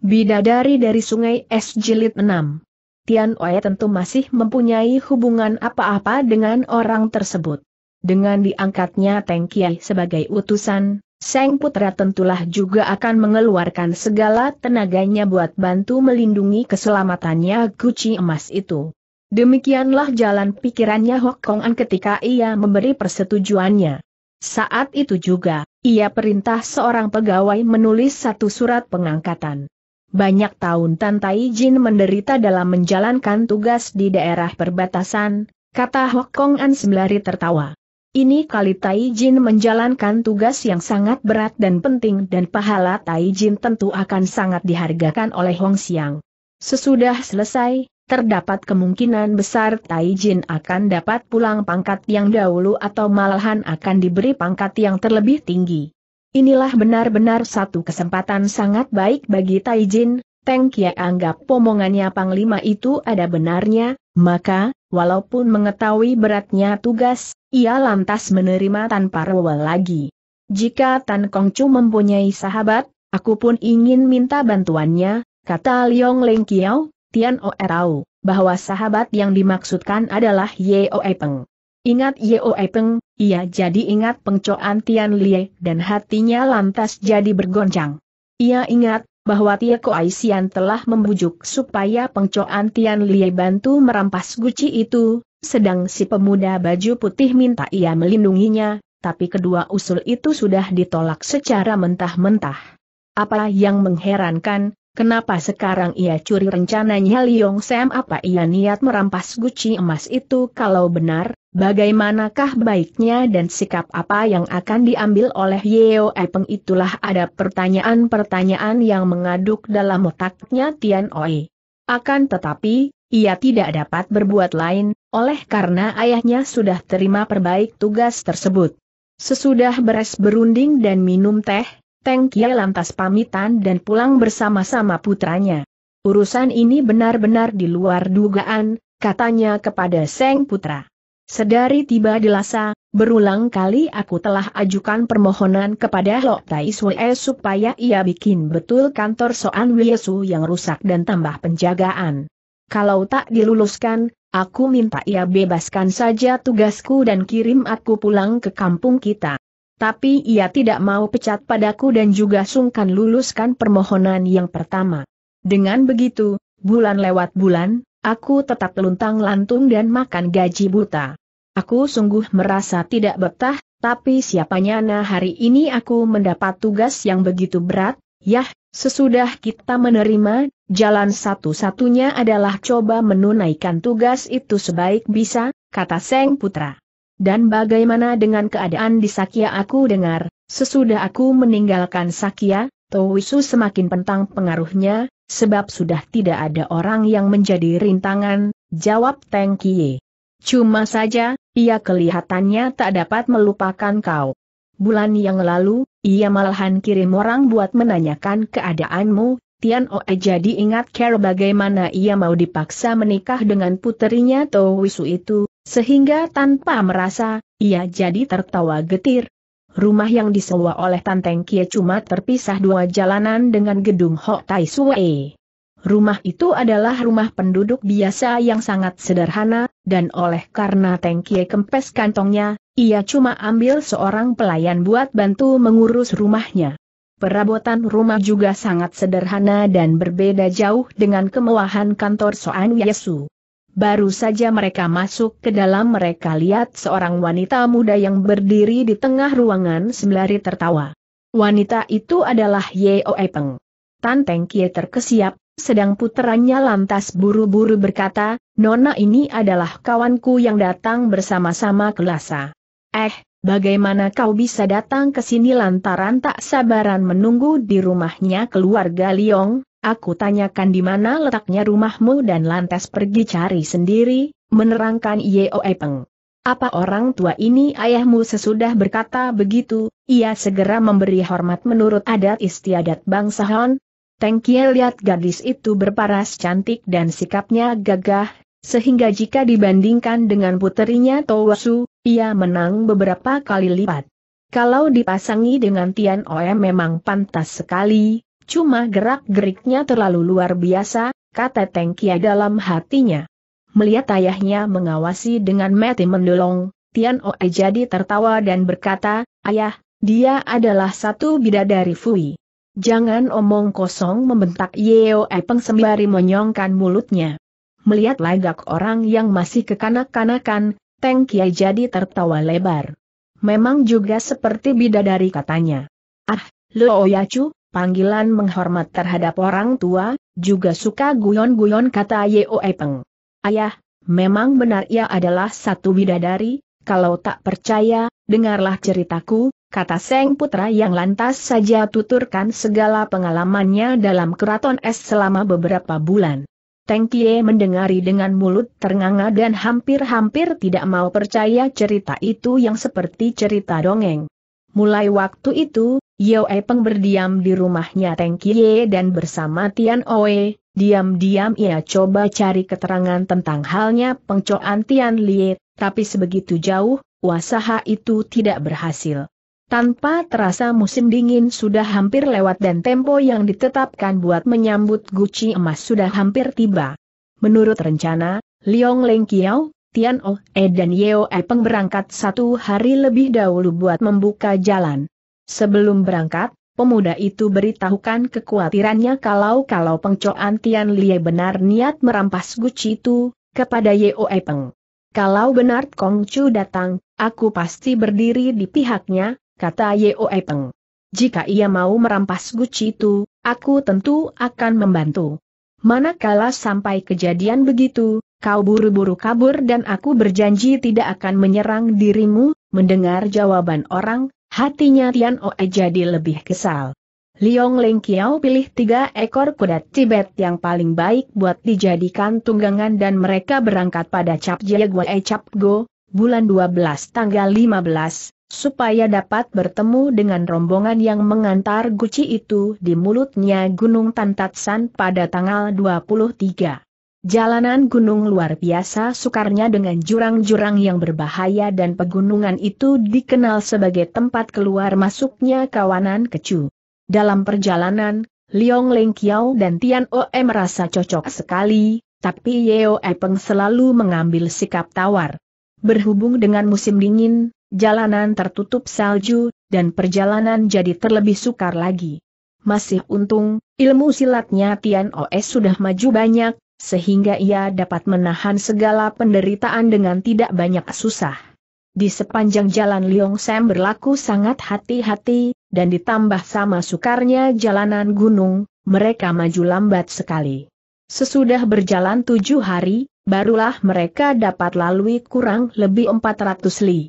Bidadari dari Sungai Es Jilid 6. Tian Oe tentu masih mempunyai hubungan apa-apa dengan orang tersebut. Dengan diangkatnya Teng Kiai sebagai utusan, Seng Putra tentulah juga akan mengeluarkan segala tenaganya buat bantu melindungi keselamatannya guci emas itu. Demikianlah jalan pikirannya Hok Kongan ketika ia memberi persetujuannya. Saat itu juga, ia perintah seorang pegawai menulis satu surat pengangkatan. Banyak tahun Tan Tai Jin menderita dalam menjalankan tugas di daerah perbatasan, kata Hok Kong An sembari tertawa. Ini kali Tai Jin menjalankan tugas yang sangat berat dan penting dan pahala Tai Jin tentu akan sangat dihargakan oleh Hong Xiang. Sesudah selesai, terdapat kemungkinan besar Tai Jin akan dapat pulang pangkat yang dahulu atau malahan akan diberi pangkat yang terlebih tinggi. Inilah benar-benar satu kesempatan sangat baik bagi Taijin, Teng Kia anggap Pomongannya Panglima itu ada benarnya, maka, walaupun mengetahui beratnya tugas, ia lantas menerima tanpa rewel lagi. Jika Tan Kongcu mempunyai sahabat, aku pun ingin minta bantuannya, kata Liong Leng Kiao, Tian Erau, bahwa sahabat yang dimaksudkan adalah Ye O Epeng. Ingat Yeo Peng, ia jadi ingat pengcoan Tian Lie dan hatinya lantas jadi bergoncang. Ia ingat bahwa Tia Koaisian telah membujuk supaya pengcoan Tian Lie bantu merampas guci itu, sedang si pemuda baju putih minta ia melindunginya, tapi kedua usul itu sudah ditolak secara mentah-mentah. Apa yang mengherankan, Kenapa sekarang ia curi rencananya Liong Sam apa ia niat merampas guci emas itu kalau benar, bagaimanakah baiknya dan sikap apa yang akan diambil oleh Yeo Epeng itulah ada pertanyaan-pertanyaan yang mengaduk dalam otaknya Tian Oi. Akan tetapi, ia tidak dapat berbuat lain, oleh karena ayahnya sudah terima perbaik tugas tersebut. Sesudah beres berunding dan minum teh, Teng Kie lantas pamitan dan pulang bersama-sama putranya. Urusan ini benar-benar di luar dugaan, katanya kepada Seng Putra. Sedari tiba di Lhasa, berulang kali aku telah ajukan permohonan kepada Lok Tai Sue supaya ia bikin betul kantor Soan Wiesu yang rusak dan tambah penjagaan. Kalau tak diluluskan, aku minta ia bebaskan saja tugasku dan kirim aku pulang ke kampung kita tapi ia tidak mau pecat padaku dan juga sungkan luluskan permohonan yang pertama. Dengan begitu, bulan lewat bulan, aku tetap luntang lantung dan makan gaji buta. Aku sungguh merasa tidak betah, tapi siapanya nah hari ini aku mendapat tugas yang begitu berat, yah, sesudah kita menerima, jalan satu-satunya adalah coba menunaikan tugas itu sebaik bisa, kata Seng Putra. Dan bagaimana dengan keadaan di Sakya aku dengar, sesudah aku meninggalkan Sakya, Towisu semakin pentang pengaruhnya, sebab sudah tidak ada orang yang menjadi rintangan, jawab Teng Kie. Cuma saja, ia kelihatannya tak dapat melupakan kau. Bulan yang lalu, ia malahan kirim orang buat menanyakan keadaanmu, Tian Oe jadi ingat care bagaimana ia mau dipaksa menikah dengan puterinya Towisu itu, sehingga tanpa merasa, ia jadi tertawa getir. Rumah yang disewa oleh Tanteng Kie cuma terpisah dua jalanan dengan gedung Hok Tai Sue. Rumah itu adalah rumah penduduk biasa yang sangat sederhana, dan oleh karena Teng Kie kempes kantongnya, ia cuma ambil seorang pelayan buat bantu mengurus rumahnya. Perabotan rumah juga sangat sederhana dan berbeda jauh dengan kemewahan kantor Soan Yesu. Baru saja mereka masuk ke dalam mereka lihat seorang wanita muda yang berdiri di tengah ruangan sembari tertawa. Wanita itu adalah Yeoe Peng. Tan Teng Kie terkesiap, sedang puterannya lantas buru-buru berkata, Nona ini adalah kawanku yang datang bersama-sama ke Lhasa. Eh, bagaimana kau bisa datang ke sini lantaran tak sabaran menunggu di rumahnya keluarga Liong? Aku tanyakan di mana letaknya rumahmu dan lantas pergi cari sendiri, menerangkan Yeoe Peng. Apa orang tua ini ayahmu sesudah berkata begitu, ia segera memberi hormat menurut adat istiadat bangsa Han. Tengkiel lihat gadis itu berparas cantik dan sikapnya gagah, sehingga jika dibandingkan dengan puterinya Towasu, ia menang beberapa kali lipat. Kalau dipasangi dengan Tian Oe memang pantas sekali, Cuma gerak-geriknya terlalu luar biasa, kata Teng Kia dalam hatinya. Melihat ayahnya mengawasi dengan mati mendolong, Tian Oe jadi tertawa dan berkata, Ayah, dia adalah satu bidadari Fui. Jangan omong kosong membentak Yeo Epeng sembari menyongkan mulutnya. Melihat lagak orang yang masih kekanak-kanakan, Teng Kia jadi tertawa lebar. Memang juga seperti bidadari katanya. Ah, Lo Yacu, panggilan menghormat terhadap orang tua, juga suka guyon-guyon kata Yeo Peng. Ayah, memang benar ia adalah satu bidadari, kalau tak percaya, dengarlah ceritaku, kata Seng Putra yang lantas saja tuturkan segala pengalamannya dalam keraton es selama beberapa bulan. Teng Kie mendengari dengan mulut ternganga dan hampir-hampir tidak mau percaya cerita itu yang seperti cerita dongeng. Mulai waktu itu, Yao Epeng berdiam di rumahnya Teng Kie dan bersama Tian Oe, diam-diam ia coba cari keterangan tentang halnya pengcoan Tian Lie, tapi sebegitu jauh, wasaha itu tidak berhasil. Tanpa terasa musim dingin sudah hampir lewat dan tempo yang ditetapkan buat menyambut guci emas sudah hampir tiba. Menurut rencana, Liong Leng Kiao, Tian Oe dan Yeo Epeng berangkat satu hari lebih dahulu buat membuka jalan. Sebelum berangkat, pemuda itu beritahukan kekhawatirannya kalau-kalau pengcoan Tian Lie benar niat merampas guci itu, kepada Yeo Peng. Kalau benar Kong Chu datang, aku pasti berdiri di pihaknya, kata Yeo Peng. Jika ia mau merampas guci itu, aku tentu akan membantu. Manakala sampai kejadian begitu, kau buru-buru kabur dan aku berjanji tidak akan menyerang dirimu, mendengar jawaban orang, Hatinya Tian Oe jadi lebih kesal. Liong Leng Kiao pilih tiga ekor kuda Tibet yang paling baik buat dijadikan tunggangan dan mereka berangkat pada Cap Jiegwe Cap Go, bulan 12 tanggal 15, supaya dapat bertemu dengan rombongan yang mengantar guci itu di mulutnya Gunung Tantatsan pada tanggal 23. Jalanan gunung luar biasa sukarnya dengan jurang-jurang yang berbahaya dan pegunungan itu dikenal sebagai tempat keluar masuknya kawanan kecu. Dalam perjalanan, Liong Leng Kiao dan Tian Oe merasa cocok sekali, tapi Yeo Epeng selalu mengambil sikap tawar. Berhubung dengan musim dingin, jalanan tertutup salju, dan perjalanan jadi terlebih sukar lagi. Masih untung, ilmu silatnya Tian Oe sudah maju banyak, sehingga ia dapat menahan segala penderitaan dengan tidak banyak susah. Di sepanjang jalan Liong Sam berlaku sangat hati-hati, dan ditambah sama sukarnya jalanan gunung, mereka maju lambat sekali. Sesudah berjalan tujuh hari, barulah mereka dapat lalui kurang lebih 400 li.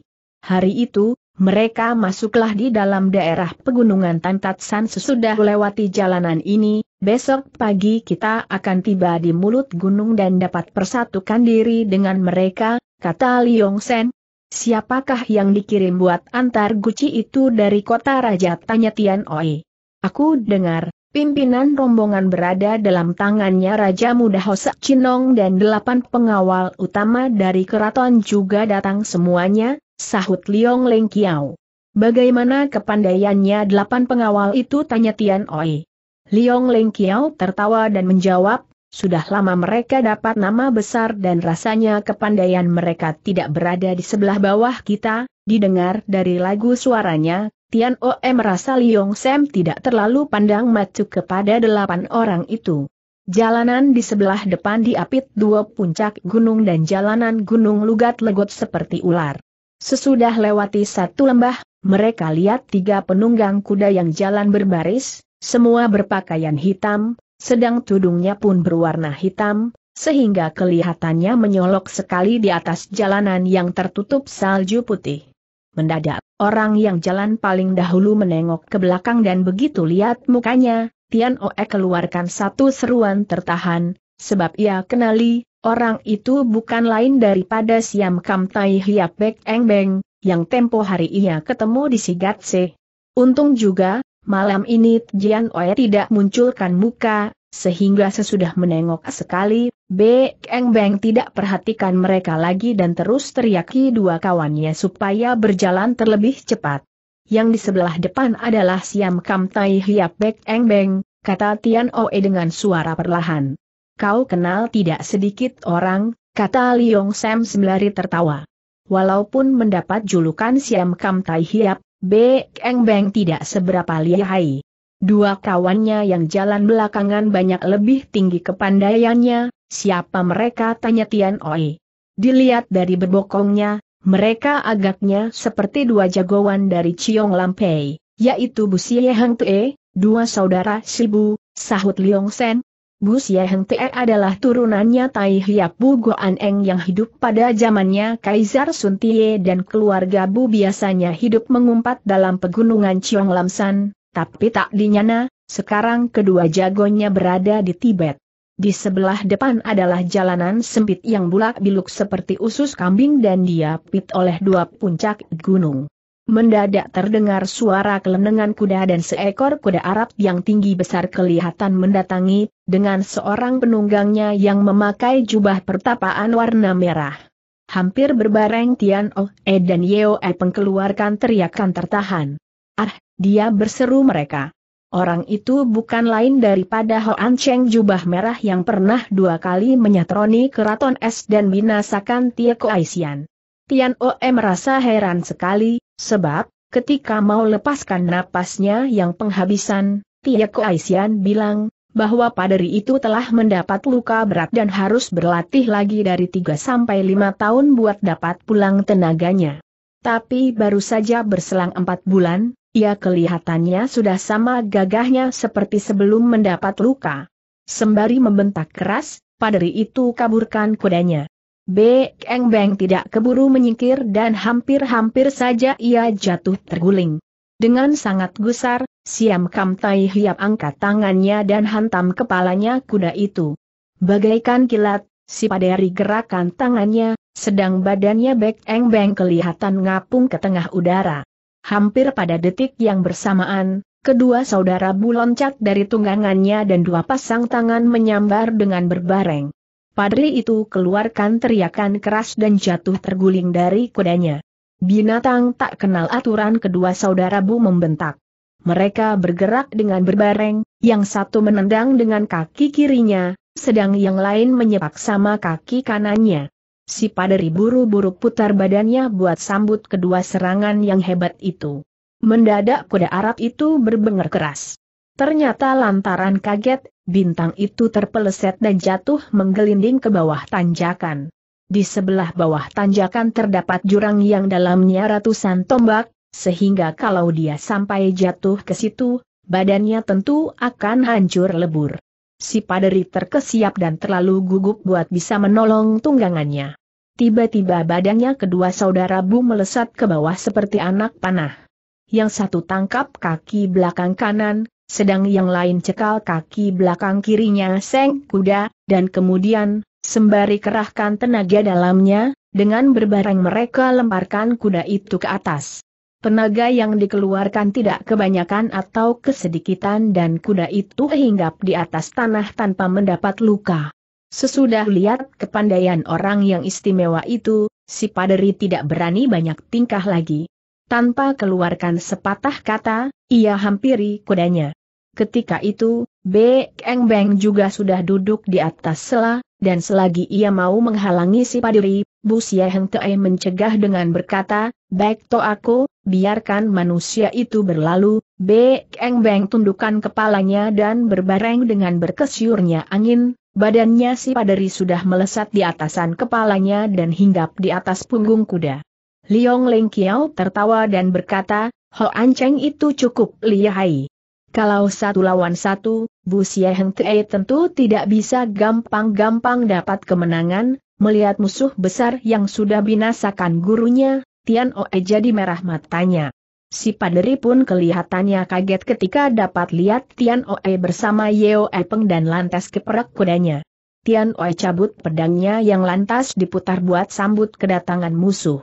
Hari itu, mereka masuklah di dalam daerah pegunungan Tantatsan sesudah melewati jalanan ini, besok pagi kita akan tiba di mulut gunung dan dapat persatukan diri dengan mereka, kata Liong Sen. Siapakah yang dikirim buat antar guci itu dari kota raja tanya Tian Oi. Aku dengar, pimpinan rombongan berada dalam tangannya Raja Muda Hosak Chinong dan delapan pengawal utama dari keraton juga datang semuanya, sahut Liong Leng Kiao. Bagaimana kepandaiannya delapan pengawal itu tanya Tian Oi. Liong Leng Kiao tertawa dan menjawab, sudah lama mereka dapat nama besar dan rasanya kepandaian mereka tidak berada di sebelah bawah kita, didengar dari lagu suaranya, Tian Oe merasa Liong Sam tidak terlalu pandang macu kepada delapan orang itu. Jalanan di sebelah depan diapit dua puncak gunung dan jalanan gunung lugat legot seperti ular. Sesudah lewati satu lembah, mereka lihat tiga penunggang kuda yang jalan berbaris, semua berpakaian hitam, sedang tudungnya pun berwarna hitam, sehingga kelihatannya menyolok sekali di atas jalanan yang tertutup salju putih. Mendadak, orang yang jalan paling dahulu menengok ke belakang dan begitu lihat mukanya, Tian Oe keluarkan satu seruan tertahan, sebab ia kenali, Orang itu bukan lain daripada Siam Kam Tai Hiap Bek Eng Beng, yang tempo hari ia ketemu di Sigatse. Untung juga, malam ini Jian Oe tidak munculkan muka, sehingga sesudah menengok sekali, Bek Eng Beng tidak perhatikan mereka lagi dan terus teriaki dua kawannya supaya berjalan terlebih cepat. Yang di sebelah depan adalah Siam Kam Tai Hiap Bek Eng Beng, kata Tian Oe dengan suara perlahan kau kenal tidak sedikit orang, kata Liong Sam sembari tertawa. Walaupun mendapat julukan Siam Kam Tai Hiap, Bek Beng tidak seberapa lihai. Dua kawannya yang jalan belakangan banyak lebih tinggi kepandaiannya, siapa mereka tanya Tian Oi. Dilihat dari berbokongnya, mereka agaknya seperti dua jagoan dari Ciong Lampei, yaitu Bu Sieheng Tue, dua saudara Sibu, sahut Liong Sen, Bu Xie Te adalah turunannya Tai Hiap Bu Goan Eng yang hidup pada zamannya Kaisar Sun Tie dan keluarga Bu biasanya hidup mengumpat dalam pegunungan Chiong Lamsan, tapi tak dinyana, sekarang kedua jagonya berada di Tibet. Di sebelah depan adalah jalanan sempit yang bulak-biluk seperti usus kambing dan diapit oleh dua puncak gunung. Mendadak terdengar suara kelenengan kuda dan seekor kuda Arab yang tinggi besar kelihatan mendatangi, dengan seorang penunggangnya yang memakai jubah pertapaan warna merah. Hampir berbareng Tian Oh E dan Yeo E pengkeluarkan teriakan tertahan. Ah, dia berseru mereka. Orang itu bukan lain daripada Ho An Cheng jubah merah yang pernah dua kali menyatroni keraton es dan binasakan Tia Koaisian. Tian Oe oh eh merasa heran sekali, Sebab, ketika mau lepaskan napasnya yang penghabisan, Tiako Aisian bilang, bahwa paderi itu telah mendapat luka berat dan harus berlatih lagi dari 3 sampai 5 tahun buat dapat pulang tenaganya. Tapi baru saja berselang 4 bulan, ia kelihatannya sudah sama gagahnya seperti sebelum mendapat luka. Sembari membentak keras, paderi itu kaburkan kudanya. B. Eng Beng tidak keburu menyingkir dan hampir-hampir saja ia jatuh terguling. Dengan sangat gusar, Siam Kam Tai Hiap angkat tangannya dan hantam kepalanya kuda itu. Bagaikan kilat, si paderi gerakan tangannya, sedang badannya Bek Eng Beng kelihatan ngapung ke tengah udara. Hampir pada detik yang bersamaan, kedua saudara Bu loncat dari tunggangannya dan dua pasang tangan menyambar dengan berbareng. Padri itu keluarkan teriakan keras dan jatuh terguling dari kudanya. Binatang tak kenal aturan kedua saudara Bu membentak. Mereka bergerak dengan berbareng, yang satu menendang dengan kaki kirinya, sedang yang lain menyepak sama kaki kanannya. Si padri buru-buru putar badannya buat sambut kedua serangan yang hebat itu. Mendadak kuda Arab itu berbenger keras. Ternyata lantaran kaget, bintang itu terpeleset dan jatuh menggelinding ke bawah tanjakan. Di sebelah bawah tanjakan terdapat jurang yang dalamnya ratusan tombak, sehingga kalau dia sampai jatuh ke situ, badannya tentu akan hancur lebur. Si paderi terkesiap dan terlalu gugup buat bisa menolong tunggangannya. Tiba-tiba badannya kedua saudara Bu melesat ke bawah seperti anak panah. Yang satu tangkap kaki belakang kanan, sedang yang lain cekal kaki belakang kirinya seng kuda, dan kemudian, sembari kerahkan tenaga dalamnya, dengan berbareng mereka lemparkan kuda itu ke atas. Tenaga yang dikeluarkan tidak kebanyakan atau kesedikitan dan kuda itu hinggap di atas tanah tanpa mendapat luka. Sesudah lihat kepandaian orang yang istimewa itu, si paderi tidak berani banyak tingkah lagi. Tanpa keluarkan sepatah kata, ia hampiri kudanya. Ketika itu, B. Eng Beng juga sudah duduk di atas sela, dan selagi ia mau menghalangi si padiri, Bu Siaheng Tei mencegah dengan berkata, Baik to aku, biarkan manusia itu berlalu, B. Eng Beng tundukkan kepalanya dan berbareng dengan berkesyurnya angin, badannya si padiri sudah melesat di atasan kepalanya dan hinggap di atas punggung kuda. Liong Leng Kiao tertawa dan berkata, Ho Anceng itu cukup lihai. Kalau satu lawan satu, Bu Xie Heng Tei tentu tidak bisa gampang-gampang dapat kemenangan, melihat musuh besar yang sudah binasakan gurunya, Tian Oe jadi merah matanya. Si paderi pun kelihatannya kaget ketika dapat lihat Tian Oe bersama Yeo Epeng dan lantas keperak kudanya. Tian Oe cabut pedangnya yang lantas diputar buat sambut kedatangan musuh.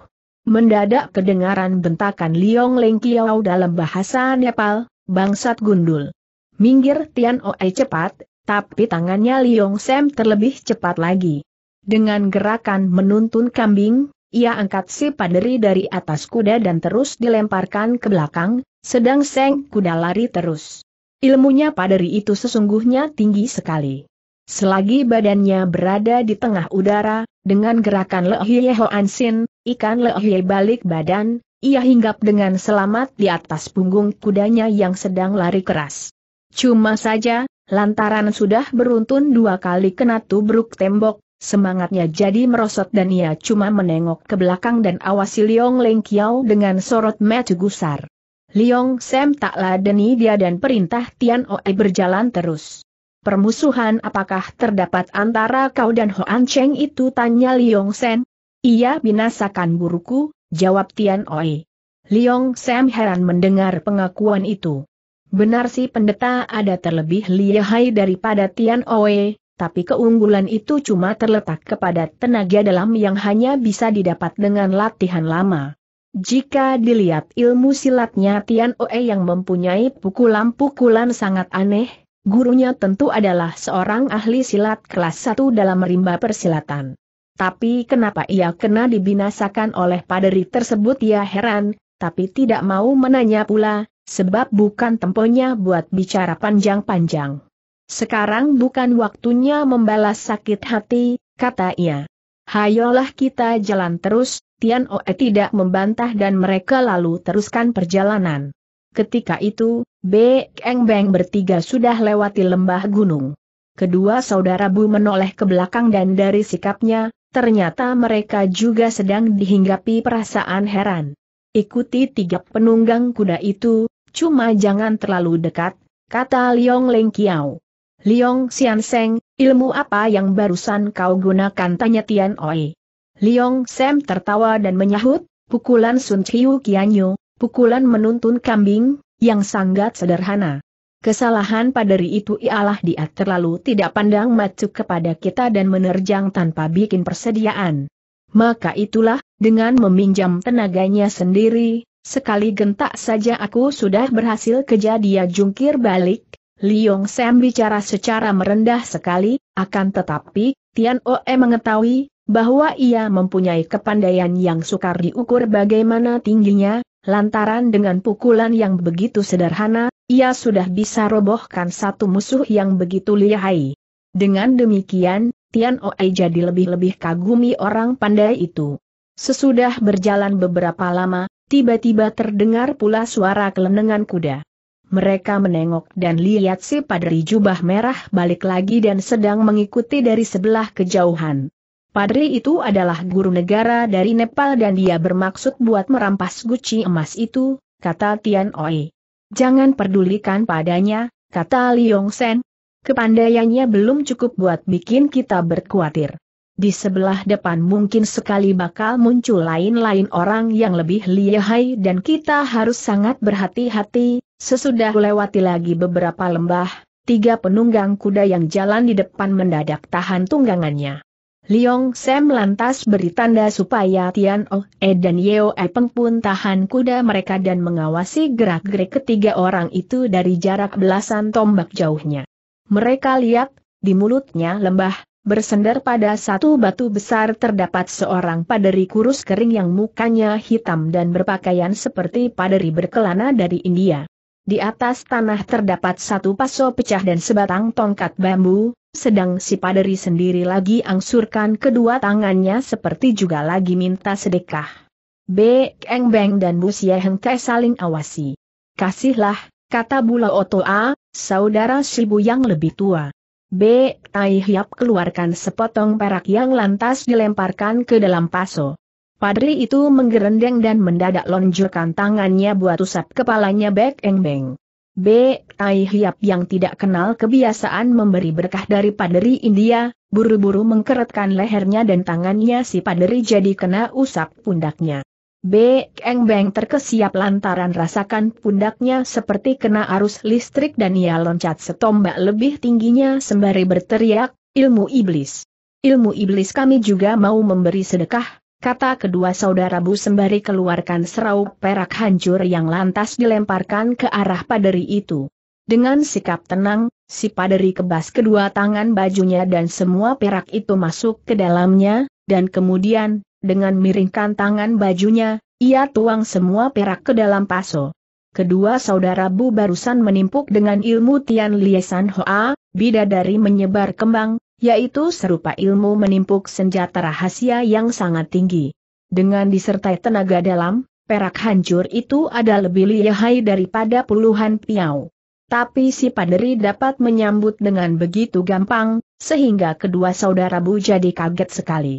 Mendadak kedengaran bentakan Liong Leng Kiao dalam bahasa Nepal, bangsat gundul. Minggir Tian Oe cepat, tapi tangannya Liong Sam terlebih cepat lagi. Dengan gerakan menuntun kambing, ia angkat si paderi dari atas kuda dan terus dilemparkan ke belakang, sedang Seng kuda lari terus. Ilmunya paderi itu sesungguhnya tinggi sekali. Selagi badannya berada di tengah udara, dengan gerakan Lehie hoansin, ikan Lehie balik badan, ia hinggap dengan selamat di atas punggung kudanya yang sedang lari keras. Cuma saja, lantaran sudah beruntun dua kali kena tubruk tembok, semangatnya jadi merosot dan ia cuma menengok ke belakang dan awasi Liong Leng Kiao dengan sorot mata gusar. Liong Sam tak ladeni dia dan perintah Tian Oe berjalan terus. Permusuhan apakah terdapat antara kau dan Hoan Cheng itu tanya Liong Sen? Ia binasakan buruku, jawab Tian Oi. Liong Sam heran mendengar pengakuan itu. Benar si pendeta ada terlebih lihai daripada Tian Oe, tapi keunggulan itu cuma terletak kepada tenaga dalam yang hanya bisa didapat dengan latihan lama. Jika dilihat ilmu silatnya Tian Oe yang mempunyai pukulan-pukulan sangat aneh, gurunya tentu adalah seorang ahli silat kelas 1 dalam rimba persilatan. Tapi kenapa ia kena dibinasakan oleh paderi tersebut ia ya heran, tapi tidak mau menanya pula, sebab bukan temponya buat bicara panjang-panjang. Sekarang bukan waktunya membalas sakit hati, kata ia. Hayolah kita jalan terus, Tian Oe tidak membantah dan mereka lalu teruskan perjalanan. Ketika itu, B. Eng Beng bertiga sudah lewati lembah gunung. Kedua saudara Bu menoleh ke belakang dan dari sikapnya, ternyata mereka juga sedang dihinggapi perasaan heran. Ikuti tiga penunggang kuda itu, cuma jangan terlalu dekat, kata Liong Leng Kiao. Liong Sian Seng, ilmu apa yang barusan kau gunakan tanya Tian Oi. Liong Sam tertawa dan menyahut, pukulan Sun Chiu Kianyu, pukulan menuntun kambing, yang sangat sederhana. Kesalahan ri itu ialah dia terlalu tidak pandang macu kepada kita dan menerjang tanpa bikin persediaan. Maka itulah, dengan meminjam tenaganya sendiri, sekali gentak saja aku sudah berhasil kejadian jungkir balik. Liong Sam bicara secara merendah sekali, akan tetapi, Tian Oe mengetahui, bahwa ia mempunyai kepandaian yang sukar diukur bagaimana tingginya, lantaran dengan pukulan yang begitu sederhana, ia sudah bisa robohkan satu musuh yang begitu lihai. Dengan demikian, Tian Oei jadi lebih-lebih kagumi orang pandai itu. Sesudah berjalan beberapa lama, tiba-tiba terdengar pula suara kelenengan kuda. Mereka menengok dan lihat si padri jubah merah balik lagi dan sedang mengikuti dari sebelah kejauhan. Padri itu adalah guru negara dari Nepal dan dia bermaksud buat merampas guci emas itu, kata Tian Oei. Jangan pedulikan padanya, kata Liong Sen. Kepandaiannya belum cukup buat bikin kita berkuatir. Di sebelah depan mungkin sekali bakal muncul lain-lain orang yang lebih lihai dan kita harus sangat berhati-hati, sesudah lewati lagi beberapa lembah, tiga penunggang kuda yang jalan di depan mendadak tahan tunggangannya. Liong Sam lantas beri tanda supaya Tian O oh, E eh, dan Yeo Peng pun tahan kuda mereka dan mengawasi gerak-gerik ketiga orang itu dari jarak belasan tombak jauhnya. Mereka lihat, di mulutnya lembah, bersender pada satu batu besar terdapat seorang paderi kurus kering yang mukanya hitam dan berpakaian seperti paderi berkelana dari India. Di atas tanah terdapat satu paso pecah dan sebatang tongkat bambu, sedang si paderi sendiri lagi angsurkan kedua tangannya seperti juga lagi minta sedekah. B. Eng Beng dan Bu Xie Heng Kai saling awasi. Kasihlah, kata Bula Oto A, saudara Shibu yang lebih tua. B. Tai Hiap keluarkan sepotong perak yang lantas dilemparkan ke dalam paso. Padri itu menggerendeng dan mendadak lonjorkan tangannya buat usap kepalanya Bek Eng Beng. Bek Tai Hiap yang tidak kenal kebiasaan memberi berkah dari padri India, buru-buru mengkeretkan lehernya dan tangannya si padri jadi kena usap pundaknya. Bek Eng Beng terkesiap lantaran rasakan pundaknya seperti kena arus listrik dan ia loncat setombak lebih tingginya sembari berteriak, ilmu iblis. Ilmu iblis kami juga mau memberi sedekah, kata kedua saudara Bu sembari keluarkan serau perak hancur yang lantas dilemparkan ke arah paderi itu. Dengan sikap tenang, si paderi kebas kedua tangan bajunya dan semua perak itu masuk ke dalamnya, dan kemudian, dengan miringkan tangan bajunya, ia tuang semua perak ke dalam paso. Kedua saudara Bu barusan menimpuk dengan ilmu Tian Liesan Hoa, bidadari menyebar kembang, yaitu serupa ilmu menimpuk senjata rahasia yang sangat tinggi. Dengan disertai tenaga dalam, perak hancur itu ada lebih lihai daripada puluhan piau. Tapi si paderi dapat menyambut dengan begitu gampang, sehingga kedua saudara Bu jadi kaget sekali.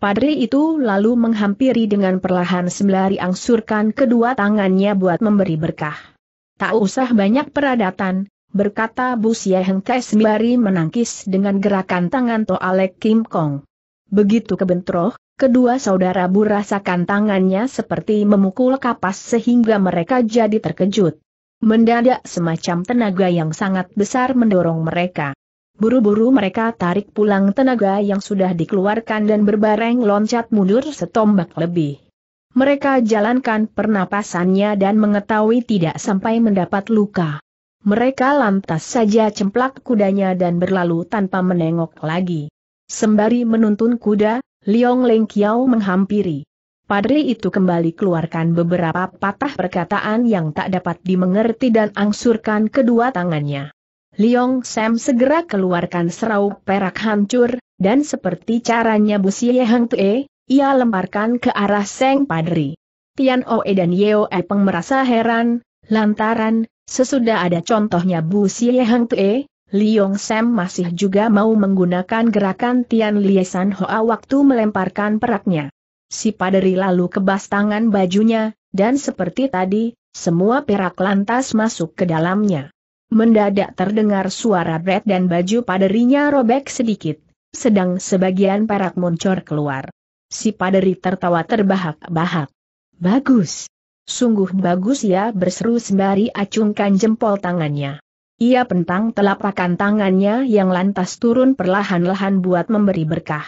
Padri itu lalu menghampiri dengan perlahan sembari angsurkan kedua tangannya buat memberi berkah. Tak usah banyak peradatan, berkata Bu Sieheng Kesmari menangkis dengan gerakan tangan Toalek Kim Kong. Begitu kebentroh, kedua saudara Bu rasakan tangannya seperti memukul kapas sehingga mereka jadi terkejut. Mendadak semacam tenaga yang sangat besar mendorong mereka. Buru-buru mereka tarik pulang tenaga yang sudah dikeluarkan dan berbareng loncat mundur setombak lebih. Mereka jalankan pernapasannya dan mengetahui tidak sampai mendapat luka. Mereka lantas saja cemplak kudanya dan berlalu tanpa menengok lagi. Sembari menuntun kuda, Liong Leng Kiao menghampiri. Padri itu kembali keluarkan beberapa patah perkataan yang tak dapat dimengerti dan angsurkan kedua tangannya. Liong Sam segera keluarkan serau perak hancur, dan seperti caranya Bu Xie Hang Tue, ia lemparkan ke arah Seng Padri. Tian Oe dan Yeo Epeng merasa heran, lantaran, Sesudah ada contohnya Bu Xie Hang Tue, Liong Sam masih juga mau menggunakan gerakan Tian Liesan Hoa waktu melemparkan peraknya. Si paderi lalu kebas tangan bajunya, dan seperti tadi, semua perak lantas masuk ke dalamnya. Mendadak terdengar suara bret dan baju paderinya robek sedikit, sedang sebagian perak muncur keluar. Si paderi tertawa terbahak-bahak. Bagus, Sungguh bagus ya berseru sembari acungkan jempol tangannya. Ia pentang telapakan tangannya yang lantas turun perlahan-lahan buat memberi berkah.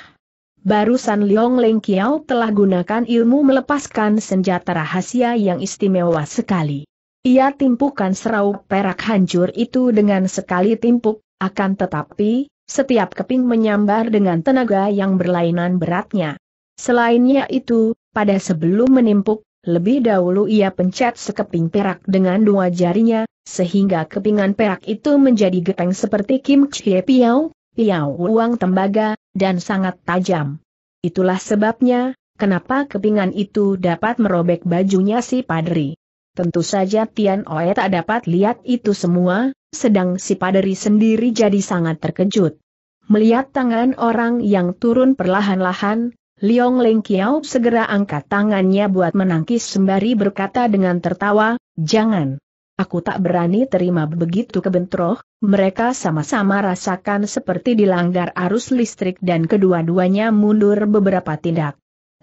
Barusan Liong Leng Kiao telah gunakan ilmu melepaskan senjata rahasia yang istimewa sekali. Ia timpukan serau perak hancur itu dengan sekali timpuk, akan tetapi, setiap keping menyambar dengan tenaga yang berlainan beratnya. Selainnya itu, pada sebelum menimpuk, lebih dahulu ia pencet sekeping perak dengan dua jarinya, sehingga kepingan perak itu menjadi gepeng seperti Kim Chie Piao, Piao uang tembaga, dan sangat tajam. Itulah sebabnya, kenapa kepingan itu dapat merobek bajunya si padri. Tentu saja Tian Oe tak dapat lihat itu semua, sedang si padri sendiri jadi sangat terkejut. Melihat tangan orang yang turun perlahan-lahan, Liong Leng Kiao segera angkat tangannya buat menangkis sembari berkata dengan tertawa, jangan. Aku tak berani terima begitu kebentroh, mereka sama-sama rasakan seperti dilanggar arus listrik dan kedua-duanya mundur beberapa tindak.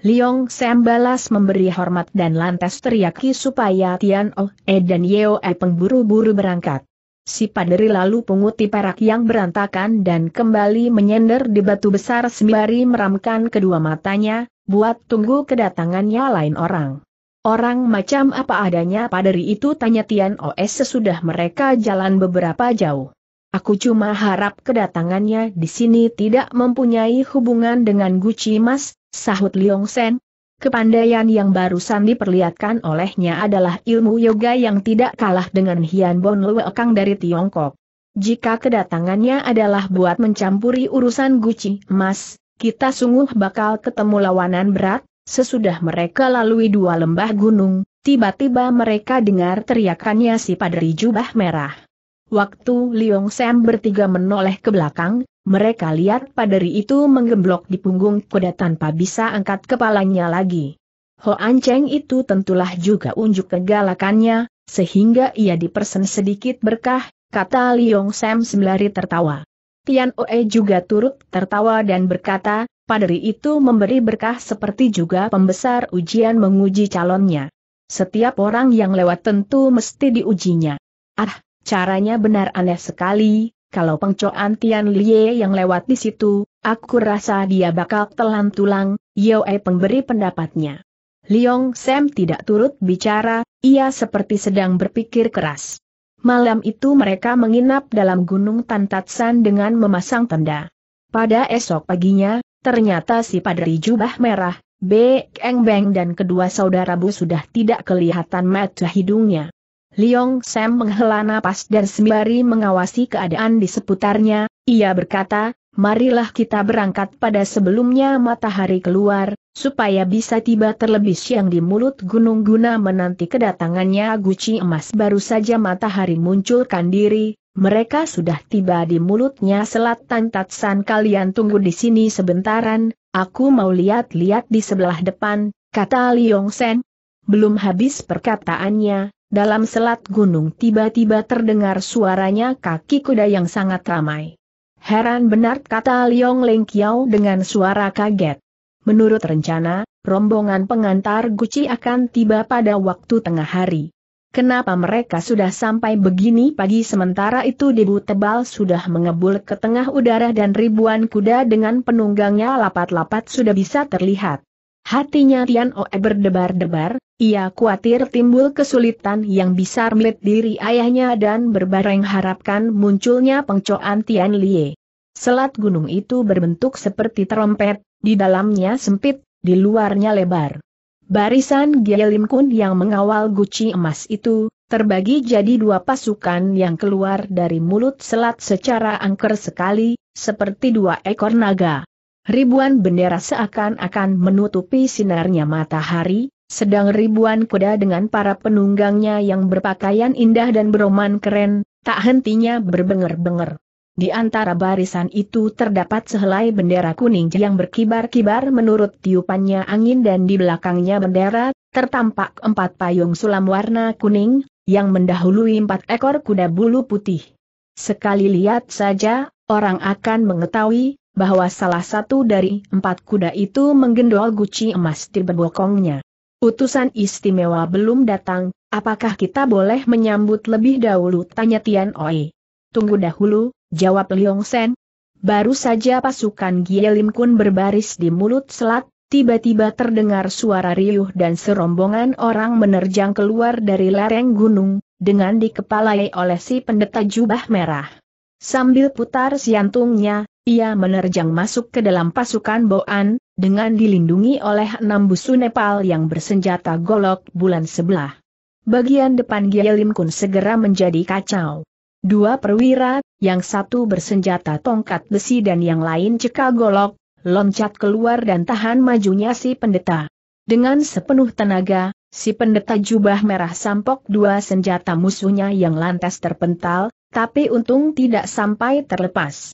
Liong Sam balas memberi hormat dan lantas teriaki supaya Tian Oh E dan Yeo E pengburu-buru berangkat. Si paderi lalu penguti perak yang berantakan dan kembali menyender di batu besar sembari meramkan kedua matanya, buat tunggu kedatangannya lain orang. Orang macam apa adanya paderi itu tanya Tian Os sesudah mereka jalan beberapa jauh. Aku cuma harap kedatangannya di sini tidak mempunyai hubungan dengan Guci Mas, sahut Liong Sen, Kepandaian yang barusan diperlihatkan olehnya adalah ilmu yoga yang tidak kalah dengan Hian Bon Lue Kang dari Tiongkok. Jika kedatangannya adalah buat mencampuri urusan Gucci, emas, kita sungguh bakal ketemu lawanan berat, sesudah mereka lalui dua lembah gunung, tiba-tiba mereka dengar teriakannya si padri jubah merah. Waktu Liong Sam bertiga menoleh ke belakang, mereka lihat paderi itu menggemblok di punggung kuda tanpa bisa angkat kepalanya lagi. Ho Anceng itu tentulah juga unjuk kegalakannya, sehingga ia dipersen sedikit berkah, kata Liong Sam sembari tertawa. Tian Oe juga turut tertawa dan berkata, paderi itu memberi berkah seperti juga pembesar ujian menguji calonnya. Setiap orang yang lewat tentu mesti diujinya. Ah, caranya benar aneh sekali, kalau pengcoan Tian Lie yang lewat di situ, aku rasa dia bakal telan tulang, Yoe pemberi pendapatnya. Liong Sam tidak turut bicara, ia seperti sedang berpikir keras. Malam itu mereka menginap dalam gunung Tantatsan dengan memasang tenda. Pada esok paginya, ternyata si padri jubah merah, Bek Eng Beng dan kedua saudara Bu sudah tidak kelihatan mata hidungnya. Liong Sam menghela napas dan sembari mengawasi keadaan di seputarnya, ia berkata, marilah kita berangkat pada sebelumnya matahari keluar, supaya bisa tiba terlebih siang di mulut gunung guna menanti kedatangannya guci emas baru saja matahari munculkan diri, mereka sudah tiba di mulutnya selat tantatsan kalian tunggu di sini sebentaran, aku mau lihat-lihat di sebelah depan, kata Liong Sen. Belum habis perkataannya, dalam selat gunung tiba-tiba terdengar suaranya kaki kuda yang sangat ramai. Heran benar kata Liong Leng Kiao dengan suara kaget. Menurut rencana, rombongan pengantar Guci akan tiba pada waktu tengah hari. Kenapa mereka sudah sampai begini pagi sementara itu debu tebal sudah mengebul ke tengah udara dan ribuan kuda dengan penunggangnya lapat-lapat sudah bisa terlihat. Hatinya Tian Oe berdebar-debar, ia khawatir timbul kesulitan yang bisa melihat diri ayahnya dan berbareng harapkan munculnya pengcoan Tian Lie. Selat gunung itu berbentuk seperti terompet, di dalamnya sempit, di luarnya lebar. Barisan Lim Kun yang mengawal guci emas itu, terbagi jadi dua pasukan yang keluar dari mulut selat secara angker sekali, seperti dua ekor naga. Ribuan bendera seakan-akan menutupi sinarnya matahari, sedang ribuan kuda dengan para penunggangnya yang berpakaian indah dan beroman keren, tak hentinya berbenger-benger. Di antara barisan itu terdapat sehelai bendera kuning yang berkibar-kibar menurut tiupannya angin dan di belakangnya bendera, tertampak empat payung sulam warna kuning, yang mendahului empat ekor kuda bulu putih. Sekali lihat saja, orang akan mengetahui, bahwa salah satu dari empat kuda itu menggendong guci emas di bebokongnya. Utusan istimewa belum datang, apakah kita boleh menyambut lebih dahulu? Tanya Tian Oi. Tunggu dahulu, jawab Liong Sen. Baru saja pasukan Gielim Kun berbaris di mulut selat, tiba-tiba terdengar suara riuh dan serombongan orang menerjang keluar dari lereng gunung, dengan dikepalai oleh si pendeta jubah merah. Sambil putar siantungnya, ia menerjang masuk ke dalam pasukan Boan, dengan dilindungi oleh enam busu Nepal yang bersenjata golok bulan sebelah. Bagian depan Gyelim Kun segera menjadi kacau. Dua perwira, yang satu bersenjata tongkat besi dan yang lain cekal golok, loncat keluar dan tahan majunya si pendeta. Dengan sepenuh tenaga, si pendeta jubah merah sampok dua senjata musuhnya yang lantas terpental, tapi untung tidak sampai terlepas.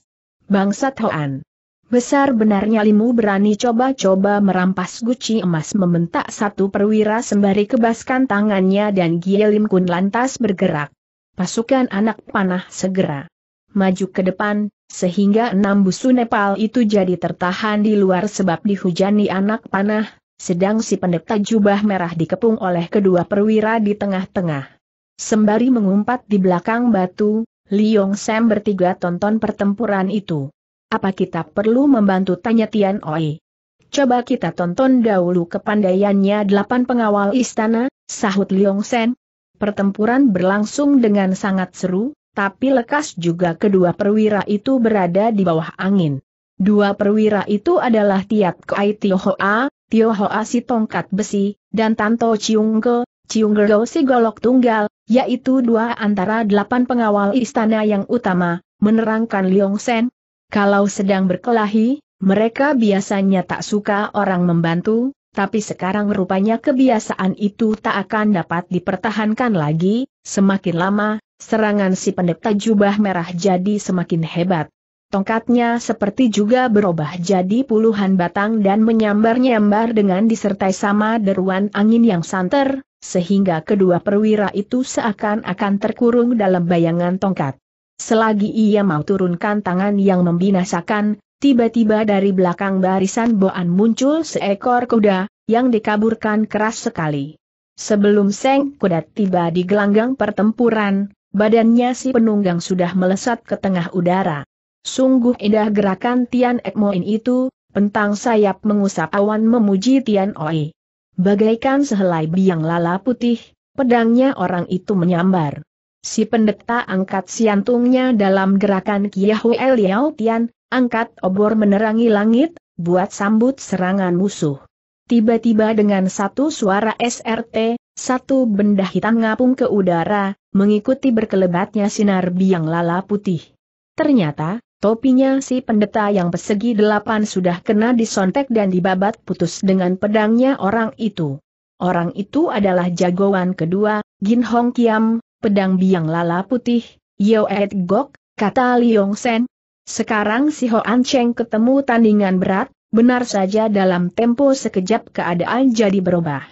Bangsa Hoan. Besar benarnya limu berani coba-coba merampas guci emas meminta satu perwira sembari kebaskan tangannya dan Gielim Kun lantas bergerak. Pasukan anak panah segera maju ke depan, sehingga enam busu Nepal itu jadi tertahan di luar sebab dihujani anak panah, sedang si pendeta jubah merah dikepung oleh kedua perwira di tengah-tengah. Sembari mengumpat di belakang batu, Liong Sam bertiga tonton pertempuran itu. Apa kita perlu membantu tanya Tian Oi? Coba kita tonton dahulu kepandaiannya delapan pengawal istana, sahut Liong Sen. Pertempuran berlangsung dengan sangat seru, tapi lekas juga kedua perwira itu berada di bawah angin. Dua perwira itu adalah Tiat Kai Tio Hoa, Tio Hoa si tongkat besi, dan Tanto Chiung Ke, Ciunggero si golok tunggal, yaitu dua antara delapan pengawal istana yang utama, menerangkan Liong Sen. Kalau sedang berkelahi, mereka biasanya tak suka orang membantu, tapi sekarang rupanya kebiasaan itu tak akan dapat dipertahankan lagi, semakin lama, serangan si pendeta jubah merah jadi semakin hebat. Tongkatnya seperti juga berubah jadi puluhan batang dan menyambar-nyambar dengan disertai sama deruan angin yang santer, sehingga kedua perwira itu seakan-akan terkurung dalam bayangan tongkat. Selagi ia mau turunkan tangan yang membinasakan, tiba-tiba dari belakang barisan Boan muncul seekor kuda, yang dikaburkan keras sekali. Sebelum seng kuda tiba di gelanggang pertempuran, badannya si penunggang sudah melesat ke tengah udara. Sungguh indah gerakan Tian Ekmoin itu, Pentang sayap mengusap awan memuji Tian Oi. Bagaikan sehelai biang lala putih, pedangnya orang itu menyambar. Si pendeta angkat siantungnya dalam gerakan Kiahui Yau Tian, angkat obor menerangi langit, buat sambut serangan musuh. Tiba-tiba dengan satu suara SRT, satu benda hitam ngapung ke udara, mengikuti berkelebatnya sinar biang lala putih. Ternyata, Topinya si pendeta yang persegi delapan sudah kena disontek dan dibabat putus dengan pedangnya orang itu. Orang itu adalah jagoan kedua, Gin Hong Kiam, pedang biang lala putih, Yeo Ed Gok, kata Liong Sen. Sekarang si Ho An Cheng ketemu tandingan berat, benar saja dalam tempo sekejap keadaan jadi berubah.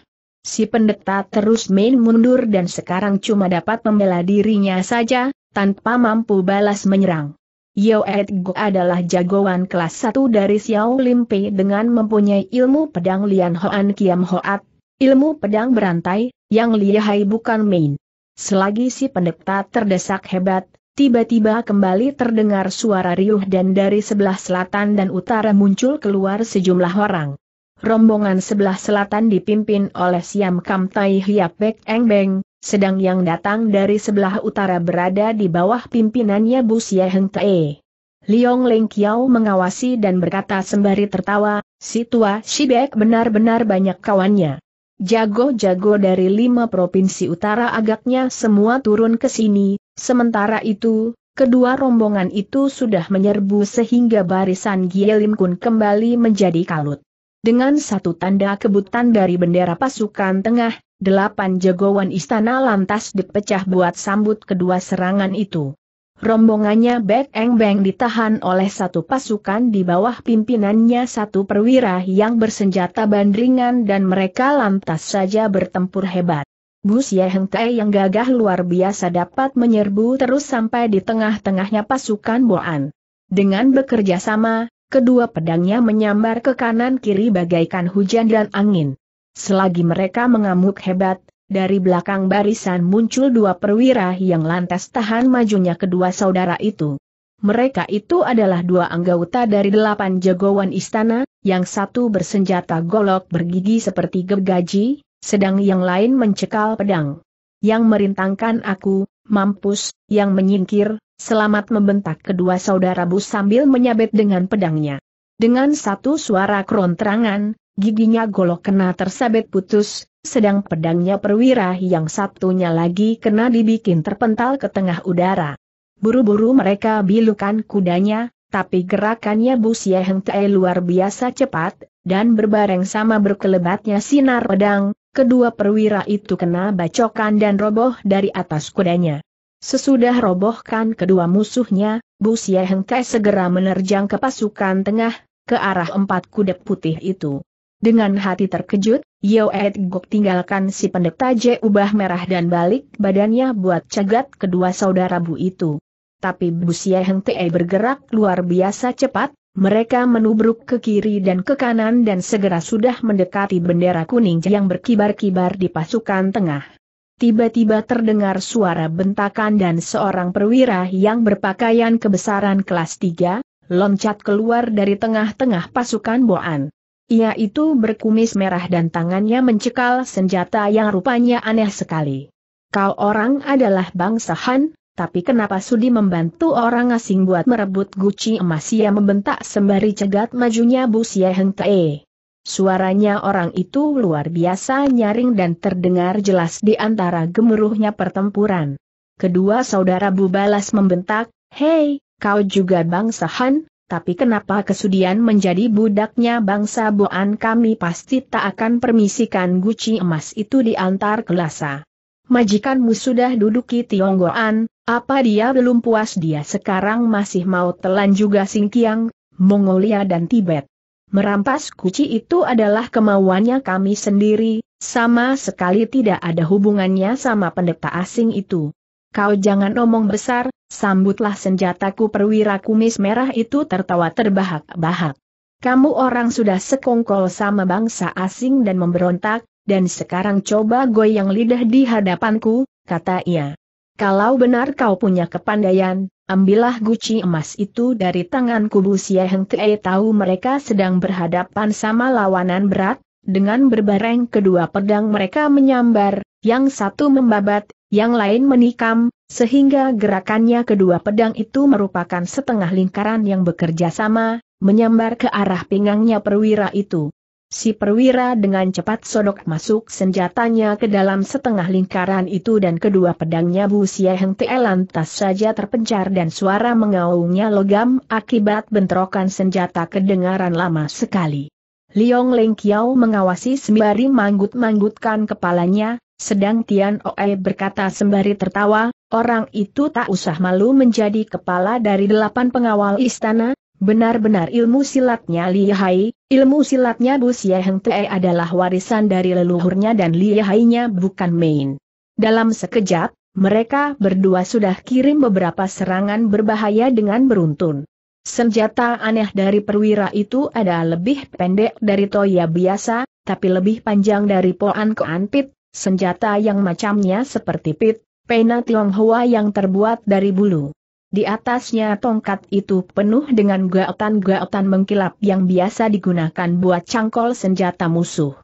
Si pendeta terus main mundur dan sekarang cuma dapat membela dirinya saja, tanpa mampu balas menyerang. Yao Etgo adalah jagoan kelas 1 dari Xiao Lim dengan mempunyai ilmu pedang Lian Hoan Kiam Hoat, ilmu pedang berantai, yang lihai bukan main. Selagi si pendeta terdesak hebat, tiba-tiba kembali terdengar suara riuh dan dari sebelah selatan dan utara muncul keluar sejumlah orang. Rombongan sebelah selatan dipimpin oleh Siam Kam Tai Hiap Bek Eng Beng, sedang yang datang dari sebelah utara berada di bawah pimpinannya Bu Sia Heng Tae. Liong Leng Kiao mengawasi dan berkata sembari tertawa, si tua Shibek benar-benar banyak kawannya. Jago-jago dari lima provinsi utara agaknya semua turun ke sini, sementara itu, Kedua rombongan itu sudah menyerbu sehingga barisan Lim Kun kembali menjadi kalut. Dengan satu tanda kebutan dari bendera pasukan tengah, delapan jagoan istana lantas dipecah buat sambut kedua serangan itu. Rombongannya Bek Eng Beng ditahan oleh satu pasukan di bawah pimpinannya satu perwira yang bersenjata bandringan dan mereka lantas saja bertempur hebat. Bu Xie Heng Tae yang gagah luar biasa dapat menyerbu terus sampai di tengah-tengahnya pasukan Boan. Dengan bekerja sama, kedua pedangnya menyambar ke kanan kiri bagaikan hujan dan angin. Selagi mereka mengamuk hebat, dari belakang barisan muncul dua perwira yang lantas tahan majunya kedua saudara itu. Mereka itu adalah dua anggota dari delapan jagoan istana, yang satu bersenjata golok bergigi seperti gergaji, sedang yang lain mencekal pedang. Yang merintangkan aku, mampus, yang menyingkir, selamat membentak kedua saudara bus sambil menyabet dengan pedangnya. Dengan satu suara keronterangan, giginya golok kena tersabet putus, sedang pedangnya perwira yang satunya lagi kena dibikin terpental ke tengah udara. Buru-buru mereka bilukan kudanya, tapi gerakannya Bu Sieheng Tae luar biasa cepat, dan berbareng sama berkelebatnya sinar pedang, kedua perwira itu kena bacokan dan roboh dari atas kudanya. Sesudah robohkan kedua musuhnya, Bu Sieheng Tae segera menerjang ke pasukan tengah, ke arah empat kuda putih itu. Dengan hati terkejut, Yeo Ed Gok tinggalkan si pendeta Je ubah merah dan balik badannya buat cegat kedua saudara Bu itu. Tapi Bu Siaheng Heng Te bergerak luar biasa cepat, mereka menubruk ke kiri dan ke kanan dan segera sudah mendekati bendera kuning yang berkibar-kibar di pasukan tengah. Tiba-tiba terdengar suara bentakan dan seorang perwira yang berpakaian kebesaran kelas 3, loncat keluar dari tengah-tengah pasukan Boan. Ia itu berkumis merah dan tangannya mencekal senjata yang rupanya aneh sekali. Kau orang adalah bangsa Han, tapi kenapa sudi membantu orang asing buat merebut guci emas ia membentak sembari cegat majunya Bu Xie Heng Tae. Suaranya orang itu luar biasa nyaring dan terdengar jelas di antara gemuruhnya pertempuran. Kedua saudara Bu Balas membentak, Hei, kau juga bangsa Han, tapi kenapa kesudian menjadi budaknya bangsa Boan kami pasti tak akan permisikan guci emas itu diantar kelasa. Majikanmu sudah duduki Tionggoan, apa dia belum puas dia sekarang masih mau telan juga Singkiang, Mongolia dan Tibet. Merampas kuci itu adalah kemauannya kami sendiri, sama sekali tidak ada hubungannya sama pendeta asing itu. Kau jangan omong besar, sambutlah senjataku perwira kumis merah itu tertawa terbahak-bahak. Kamu orang sudah sekongkol sama bangsa asing dan memberontak, dan sekarang coba goyang lidah di hadapanku, kata ia. Kalau benar kau punya kepandaian, ambillah guci emas itu dari tangan kubu Siaheng tahu mereka sedang berhadapan sama lawanan berat, dengan berbareng kedua pedang mereka menyambar, yang satu membabat, yang lain menikam, sehingga gerakannya kedua pedang itu merupakan setengah lingkaran yang bekerja sama, menyambar ke arah pinggangnya perwira itu. Si perwira dengan cepat sodok masuk senjatanya ke dalam setengah lingkaran itu dan kedua pedangnya Bu Sia Heng Te lantas saja terpencar dan suara mengaungnya logam akibat bentrokan senjata kedengaran lama sekali. Liong Leng Kiao mengawasi sembari manggut-manggutkan kepalanya, sedang Tian Oe berkata sembari tertawa, orang itu tak usah malu menjadi kepala dari delapan pengawal istana, benar-benar ilmu silatnya lihai, ilmu silatnya Bu Heng Tei adalah warisan dari leluhurnya dan lihainya bukan main. Dalam sekejap, mereka berdua sudah kirim beberapa serangan berbahaya dengan beruntun. Senjata aneh dari perwira itu ada lebih pendek dari toya biasa, tapi lebih panjang dari poan pit, Senjata yang macamnya seperti pit, pena Tionghoa yang terbuat dari bulu. Di atasnya tongkat itu penuh dengan gaotan-gaotan mengkilap yang biasa digunakan buat cangkol senjata musuh.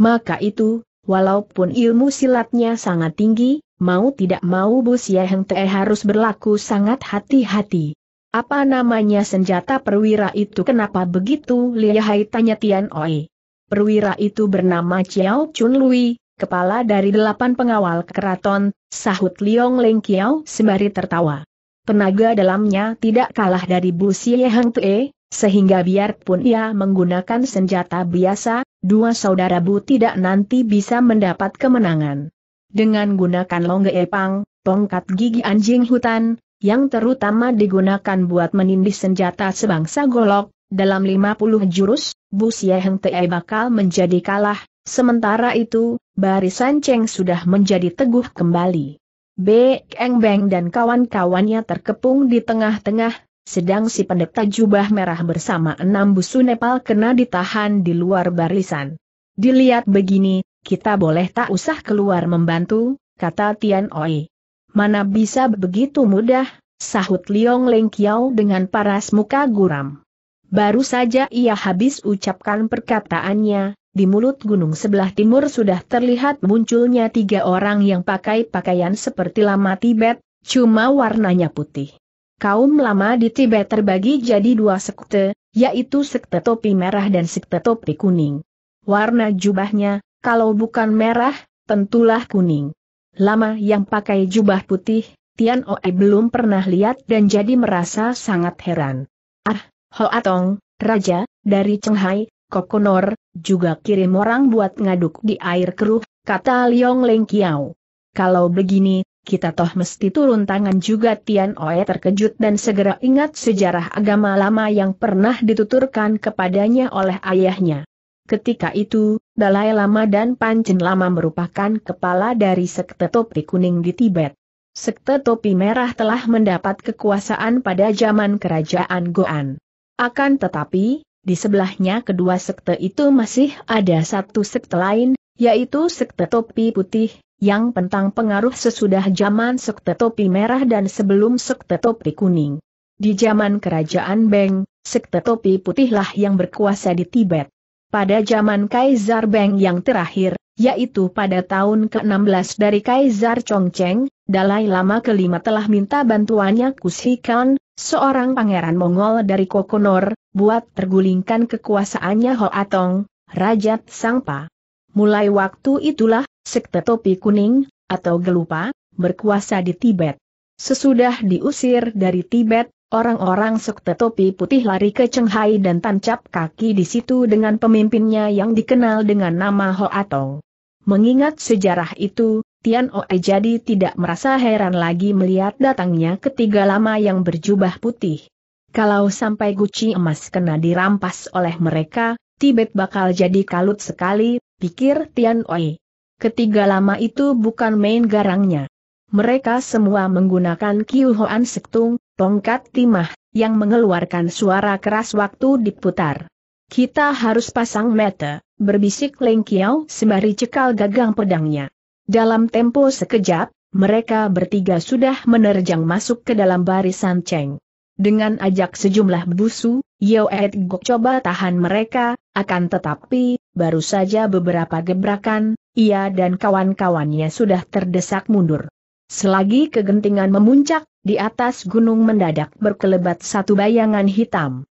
Maka itu, walaupun ilmu silatnya sangat tinggi, mau tidak mau Bu heng Te harus berlaku sangat hati-hati. Apa namanya senjata perwira itu kenapa begitu lihai tanya Tian Oi. Perwira itu bernama Chiao Chun Lui, kepala dari delapan pengawal keraton, sahut Liong Leng Kiao sembari tertawa. Tenaga dalamnya tidak kalah dari Bu Xie Heng Tue, sehingga biarpun ia menggunakan senjata biasa, dua saudara Bu tidak nanti bisa mendapat kemenangan. Dengan gunakan longge epang, tongkat gigi anjing hutan, yang terutama digunakan buat menindih senjata sebangsa golok, dalam 50 jurus, Bu Xie Heng Tue bakal menjadi kalah, Sementara itu, barisan Cheng sudah menjadi teguh kembali. B. Eng Beng dan kawan-kawannya terkepung di tengah-tengah, sedang si pendeta jubah merah bersama enam busu Nepal kena ditahan di luar barisan. Dilihat begini, kita boleh tak usah keluar membantu, kata Tian Oi. Mana bisa begitu mudah, sahut Liong Leng Kiao dengan paras muka guram. Baru saja ia habis ucapkan perkataannya, di mulut gunung sebelah timur sudah terlihat munculnya tiga orang yang pakai pakaian seperti lama Tibet, cuma warnanya putih. Kaum lama di Tibet terbagi jadi dua sekte, yaitu sekte topi merah dan sekte topi kuning. Warna jubahnya, kalau bukan merah, tentulah kuning. Lama yang pakai jubah putih, Tian Oe belum pernah lihat dan jadi merasa sangat heran. Ah, Hoatong, Raja, dari Cenghai, Kokonor, juga kirim orang buat ngaduk di air keruh, kata Liong Leng Kiao. Kalau begini, kita toh mesti turun tangan juga Tian Oe terkejut dan segera ingat sejarah agama lama yang pernah dituturkan kepadanya oleh ayahnya. Ketika itu, Dalai Lama dan Pancen Lama merupakan kepala dari Sekte Topi Kuning di Tibet. Sekte Topi Merah telah mendapat kekuasaan pada zaman Kerajaan Goan. Akan tetapi, di sebelahnya kedua sekte itu masih ada satu sekte lain, yaitu sekte topi putih, yang pentang pengaruh sesudah zaman sekte topi merah dan sebelum sekte topi kuning. Di zaman kerajaan Beng, sekte topi putihlah yang berkuasa di Tibet. Pada zaman Kaisar Beng yang terakhir, yaitu pada tahun ke-16 dari Kaisar Chongcheng, Dalai Lama kelima telah minta bantuannya Kushikan, seorang pangeran Mongol dari Kokonor, buat tergulingkan kekuasaannya Hoatong, Raja sangpa. Mulai waktu itulah, sekte topi kuning, atau gelupa, berkuasa di Tibet. Sesudah diusir dari Tibet, Orang-orang sekte topi putih lari ke Chenghai dan tancap kaki di situ dengan pemimpinnya yang dikenal dengan nama Hoatong. Mengingat sejarah itu, Tian Oe jadi tidak merasa heran lagi melihat datangnya ketiga lama yang berjubah putih. Kalau sampai guci emas kena dirampas oleh mereka, Tibet bakal jadi kalut sekali, pikir Tian Oe. Ketiga lama itu bukan main garangnya. Mereka semua menggunakan Kiu Hoan Sektung, tongkat timah, yang mengeluarkan suara keras waktu diputar. Kita harus pasang mata, berbisik Leng Kiao sembari cekal gagang pedangnya. Dalam tempo sekejap, mereka bertiga sudah menerjang masuk ke dalam barisan Cheng. Dengan ajak sejumlah busu, Yeo Ed Gok coba tahan mereka, akan tetapi, baru saja beberapa gebrakan, ia dan kawan-kawannya sudah terdesak mundur. Selagi kegentingan memuncak, di atas gunung mendadak berkelebat satu bayangan hitam.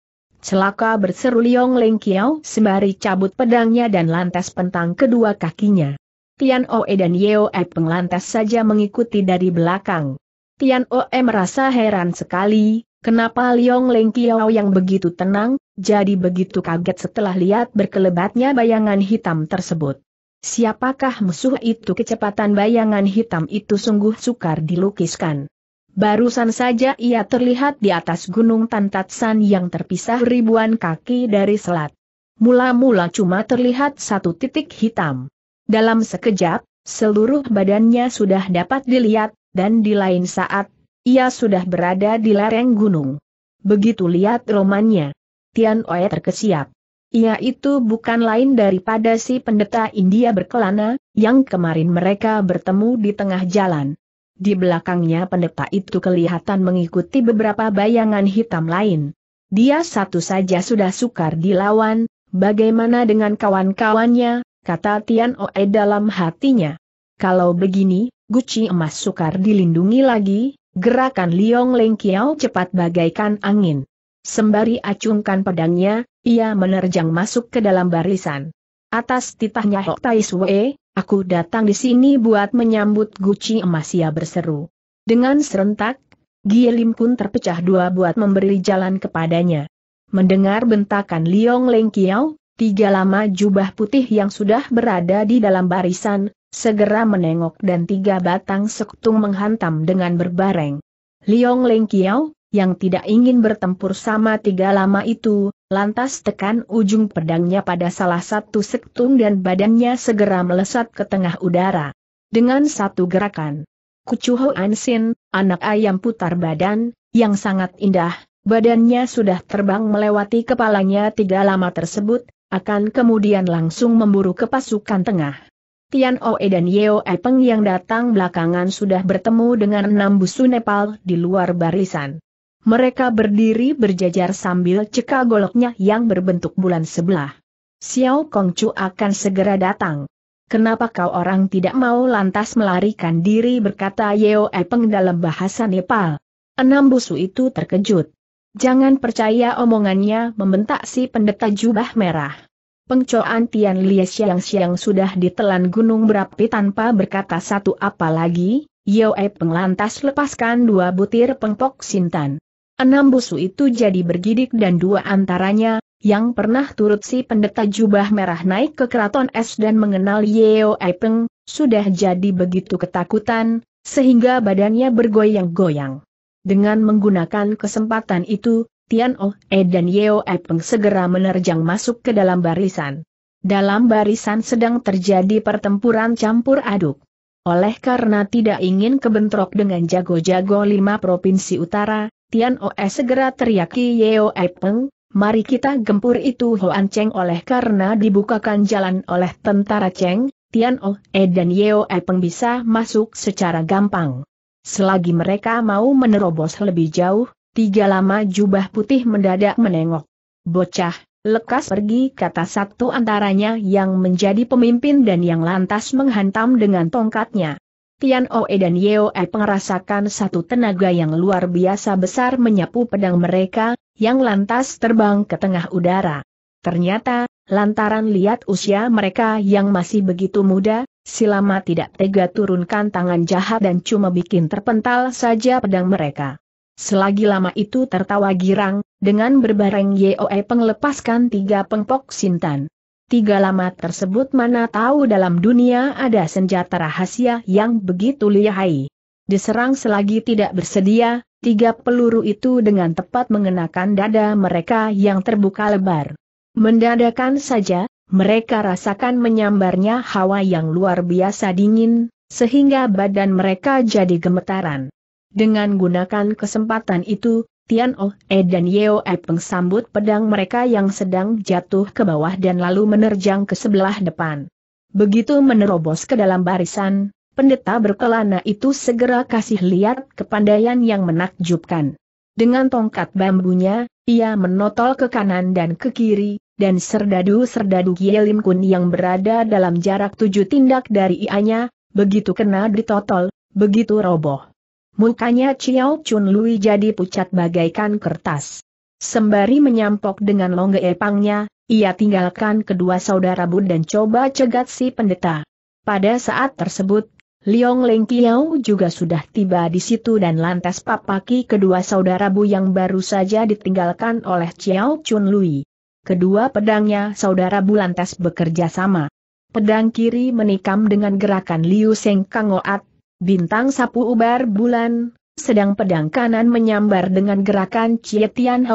Celaka berseru Liong Leng Kiao sembari cabut pedangnya dan lantas pentang kedua kakinya. Tian Oe dan Yeo Peng lantas saja mengikuti dari belakang. Tian Oe merasa heran sekali, kenapa Liong Leng Kiao yang begitu tenang, jadi begitu kaget setelah lihat berkelebatnya bayangan hitam tersebut. Siapakah musuh itu kecepatan bayangan hitam itu sungguh sukar dilukiskan. Barusan saja ia terlihat di atas gunung Tantatsan yang terpisah ribuan kaki dari selat. Mula-mula cuma terlihat satu titik hitam. Dalam sekejap, seluruh badannya sudah dapat dilihat, dan di lain saat, ia sudah berada di lereng gunung. Begitu lihat romannya, Tian Oe terkesiap. Ia itu bukan lain daripada si pendeta India berkelana, yang kemarin mereka bertemu di tengah jalan. Di belakangnya pendeta itu kelihatan mengikuti beberapa bayangan hitam lain. Dia satu saja sudah sukar dilawan, bagaimana dengan kawan-kawannya, kata Tian Oe dalam hatinya. Kalau begini, guci emas sukar dilindungi lagi, gerakan Liong Leng Kiao cepat bagaikan angin. Sembari acungkan pedangnya, ia menerjang masuk ke dalam barisan. Atas titahnya Hok Tai Sue, Aku datang di sini buat menyambut guci emas ia berseru. Dengan serentak, Gielim pun terpecah dua buat memberi jalan kepadanya. Mendengar bentakan Liong Leng Kiao, tiga lama jubah putih yang sudah berada di dalam barisan, segera menengok dan tiga batang sektung menghantam dengan berbareng. Liong Leng Kiao, yang tidak ingin bertempur sama tiga lama itu, lantas tekan ujung pedangnya pada salah satu sektung dan badannya segera melesat ke tengah udara. Dengan satu gerakan, Kucuho Ansin, anak ayam putar badan, yang sangat indah, badannya sudah terbang melewati kepalanya tiga lama tersebut, akan kemudian langsung memburu ke pasukan tengah. Tian Oe dan Yeo Epeng yang datang belakangan sudah bertemu dengan enam busu Nepal di luar barisan. Mereka berdiri berjajar sambil cekal goloknya yang berbentuk bulan sebelah. Xiao Kongcu akan segera datang. Kenapa kau orang tidak mau lantas melarikan diri berkata Yeo Epeng dalam bahasa Nepal. Enam busu itu terkejut. Jangan percaya omongannya membentak si pendeta jubah merah. Pengcoan Tian Lia siang-siang sudah ditelan gunung berapi tanpa berkata satu apa lagi, Yeo Epeng lantas lepaskan dua butir pengpok sintan. Enam busu itu jadi bergidik dan dua antaranya, yang pernah turut si pendeta jubah merah naik ke keraton es dan mengenal Yeo Epeng, sudah jadi begitu ketakutan, sehingga badannya bergoyang-goyang. Dengan menggunakan kesempatan itu, Tian Oh E dan Yeo Epeng segera menerjang masuk ke dalam barisan. Dalam barisan sedang terjadi pertempuran campur aduk. Oleh karena tidak ingin kebentrok dengan jago-jago lima provinsi utara, Tian Oe segera teriaki Yeo Epeng, mari kita gempur itu Hoan Cheng oleh karena dibukakan jalan oleh tentara Cheng, Tian Oe dan Yeo Epeng bisa masuk secara gampang. Selagi mereka mau menerobos lebih jauh, tiga lama jubah putih mendadak menengok. Bocah, lekas pergi kata satu antaranya yang menjadi pemimpin dan yang lantas menghantam dengan tongkatnya. Tian Oe dan Yeo E pengerasakan satu tenaga yang luar biasa besar menyapu pedang mereka, yang lantas terbang ke tengah udara. Ternyata, lantaran lihat usia mereka yang masih begitu muda, Silama tidak tega turunkan tangan jahat dan cuma bikin terpental saja pedang mereka. Selagi lama itu tertawa girang, dengan berbareng Yeo E penglepaskan tiga pengpok sintan. Tiga lama tersebut mana tahu dalam dunia ada senjata rahasia yang begitu lihai. Diserang selagi tidak bersedia, tiga peluru itu dengan tepat mengenakan dada mereka yang terbuka lebar. Mendadakan saja, mereka rasakan menyambarnya hawa yang luar biasa dingin, sehingga badan mereka jadi gemetaran. Dengan gunakan kesempatan itu, Tian Oh E dan Yeo E Peng pedang mereka yang sedang jatuh ke bawah dan lalu menerjang ke sebelah depan. Begitu menerobos ke dalam barisan, pendeta berkelana itu segera kasih lihat kepandaian yang menakjubkan. Dengan tongkat bambunya, ia menotol ke kanan dan ke kiri, dan serdadu-serdadu Yelim Kun yang berada dalam jarak tujuh tindak dari ianya, begitu kena ditotol, begitu roboh. Mukanya Chiao Chun Lui jadi pucat bagaikan kertas. Sembari menyampok dengan longge epangnya, ia tinggalkan kedua saudara Bun dan coba cegat si pendeta. Pada saat tersebut, Liong Leng Kiao juga sudah tiba di situ dan lantas papaki kedua saudara Bu yang baru saja ditinggalkan oleh Chiao Chun Lui. Kedua pedangnya saudara Bu lantas bekerja sama. Pedang kiri menikam dengan gerakan Liu Seng Kangoat, Bintang sapu ubar bulan, sedang pedang kanan menyambar dengan gerakan Cie Tian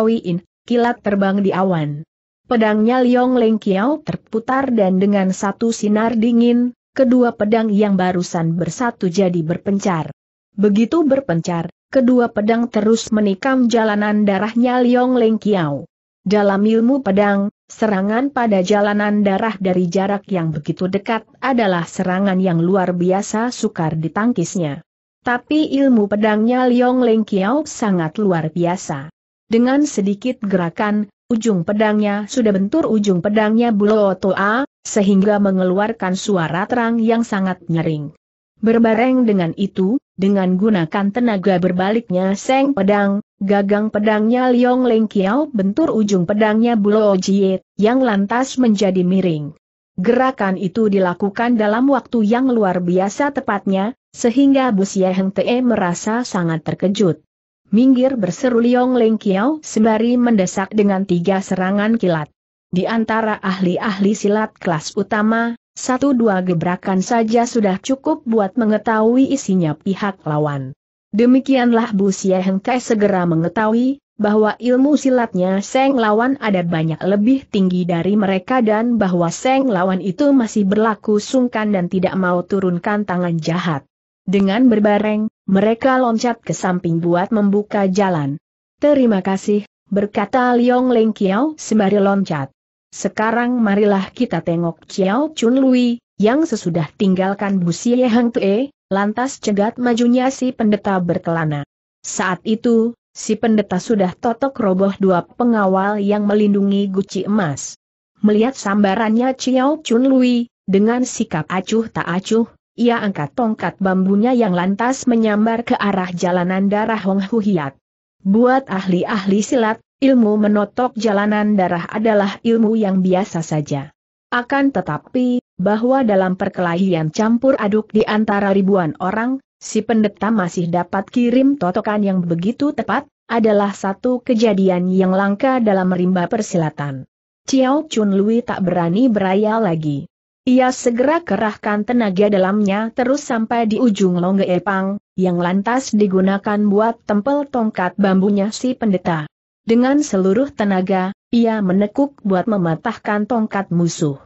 kilat terbang di awan. Pedangnya Liong Leng Kiao terputar dan dengan satu sinar dingin, kedua pedang yang barusan bersatu jadi berpencar. Begitu berpencar, kedua pedang terus menikam jalanan darahnya Liong Leng Kiao. Dalam ilmu pedang, Serangan pada jalanan darah dari jarak yang begitu dekat adalah serangan yang luar biasa sukar ditangkisnya. Tapi ilmu pedangnya Liong Leng Kiao sangat luar biasa. Dengan sedikit gerakan, ujung pedangnya sudah bentur ujung pedangnya Bulo Toa, sehingga mengeluarkan suara terang yang sangat nyering. Berbareng dengan itu, dengan gunakan tenaga berbaliknya Seng Pedang, Gagang pedangnya Liong Leng Kiao bentur ujung pedangnya Bulo Jie, yang lantas menjadi miring. Gerakan itu dilakukan dalam waktu yang luar biasa tepatnya, sehingga Busia Heng Te merasa sangat terkejut. Minggir berseru Liong Leng Kiao sembari mendesak dengan tiga serangan kilat. Di antara ahli-ahli silat kelas utama, satu dua gebrakan saja sudah cukup buat mengetahui isinya pihak lawan. Demikianlah Bu Hengkai segera mengetahui, bahwa ilmu silatnya Seng Lawan ada banyak lebih tinggi dari mereka dan bahwa Seng Lawan itu masih berlaku sungkan dan tidak mau turunkan tangan jahat. Dengan berbareng, mereka loncat ke samping buat membuka jalan. Terima kasih, berkata Liong Leng Kiao sembari loncat. Sekarang marilah kita tengok Chiao Chun Lui, yang sesudah tinggalkan Busie Hang Tue, lantas cegat majunya si pendeta berkelana. Saat itu, si pendeta sudah totok roboh dua pengawal yang melindungi guci emas. Melihat sambarannya Chiao Chun Lui, dengan sikap acuh tak acuh, ia angkat tongkat bambunya yang lantas menyambar ke arah jalanan darah Hong Hu Hiat. Buat ahli-ahli silat, ilmu menotok jalanan darah adalah ilmu yang biasa saja. Akan tetapi, bahwa dalam perkelahian campur aduk di antara ribuan orang, si pendeta masih dapat kirim totokan yang begitu tepat, adalah satu kejadian yang langka dalam rimba persilatan. Ciao Chun Lui tak berani beraya lagi. Ia segera kerahkan tenaga dalamnya terus sampai di ujung longge epang, yang lantas digunakan buat tempel tongkat bambunya si pendeta. Dengan seluruh tenaga, ia menekuk buat mematahkan tongkat musuh.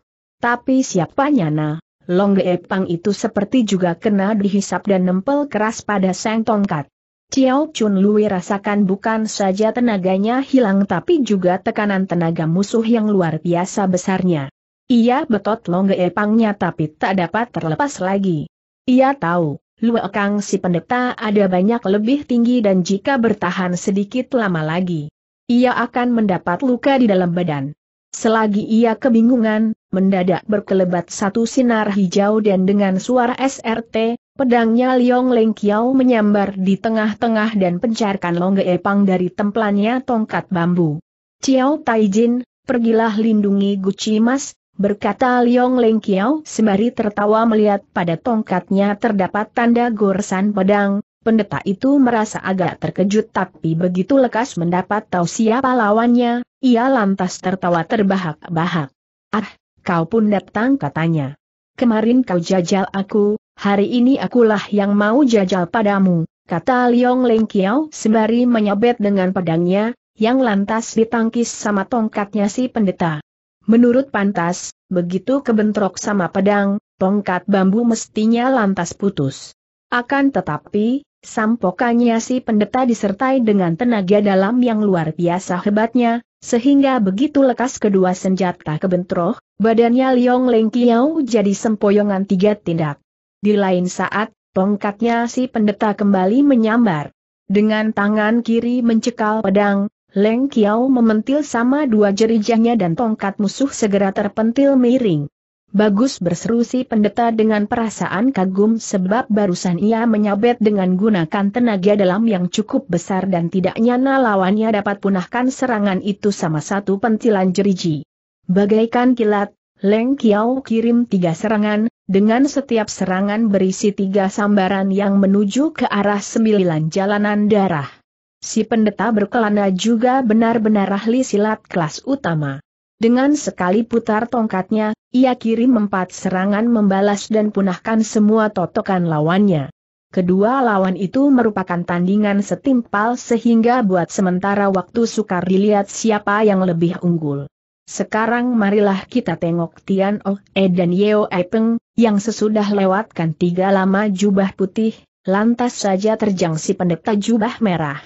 Tapi siapa nyana, Long Epang itu seperti juga kena dihisap dan nempel keras pada sang tongkat. Ciao Chun Lui rasakan bukan saja tenaganya hilang tapi juga tekanan tenaga musuh yang luar biasa besarnya. Ia betot Long Epangnya tapi tak dapat terlepas lagi. Ia tahu, Luekang si pendeta ada banyak lebih tinggi dan jika bertahan sedikit lama lagi, ia akan mendapat luka di dalam badan. Selagi ia kebingungan, mendadak berkelebat satu sinar hijau dan dengan suara SRT, pedangnya Liong Leng Kiao menyambar di tengah-tengah dan pencarkan longge epang dari templannya tongkat bambu. Ciao Taijin, pergilah lindungi Guci Mas, berkata Liong Leng Kiao sembari tertawa melihat pada tongkatnya terdapat tanda goresan pedang, Pendeta itu merasa agak terkejut tapi begitu lekas mendapat tahu siapa lawannya, ia lantas tertawa terbahak-bahak. Ah, kau pun datang katanya. Kemarin kau jajal aku, hari ini akulah yang mau jajal padamu, kata Liong Leng Kiao sembari menyabet dengan pedangnya, yang lantas ditangkis sama tongkatnya si pendeta. Menurut pantas, begitu kebentrok sama pedang, tongkat bambu mestinya lantas putus. Akan tetapi, Sampokannya si pendeta disertai dengan tenaga dalam yang luar biasa hebatnya, sehingga begitu lekas kedua senjata kebentroh, badannya Liong Leng Kiao jadi sempoyongan tiga tindak. Di lain saat, tongkatnya si pendeta kembali menyambar. Dengan tangan kiri mencekal pedang, Leng Kiao mementil sama dua jerijahnya dan tongkat musuh segera terpentil miring. Bagus berseru si pendeta dengan perasaan kagum sebab barusan ia menyabet dengan gunakan tenaga dalam yang cukup besar dan tidak nyana lawannya dapat punahkan serangan itu sama satu pentilan jeriji. Bagaikan kilat, Leng Kiao kirim tiga serangan, dengan setiap serangan berisi tiga sambaran yang menuju ke arah sembilan jalanan darah. Si pendeta berkelana juga benar-benar ahli silat kelas utama. Dengan sekali putar tongkatnya, ia kirim empat serangan membalas dan punahkan semua totokan lawannya. Kedua lawan itu merupakan tandingan setimpal sehingga buat sementara waktu sukar dilihat siapa yang lebih unggul. Sekarang marilah kita tengok Tian Oh E dan Yeo E Peng, yang sesudah lewatkan tiga lama jubah putih, lantas saja terjang si pendeta jubah merah.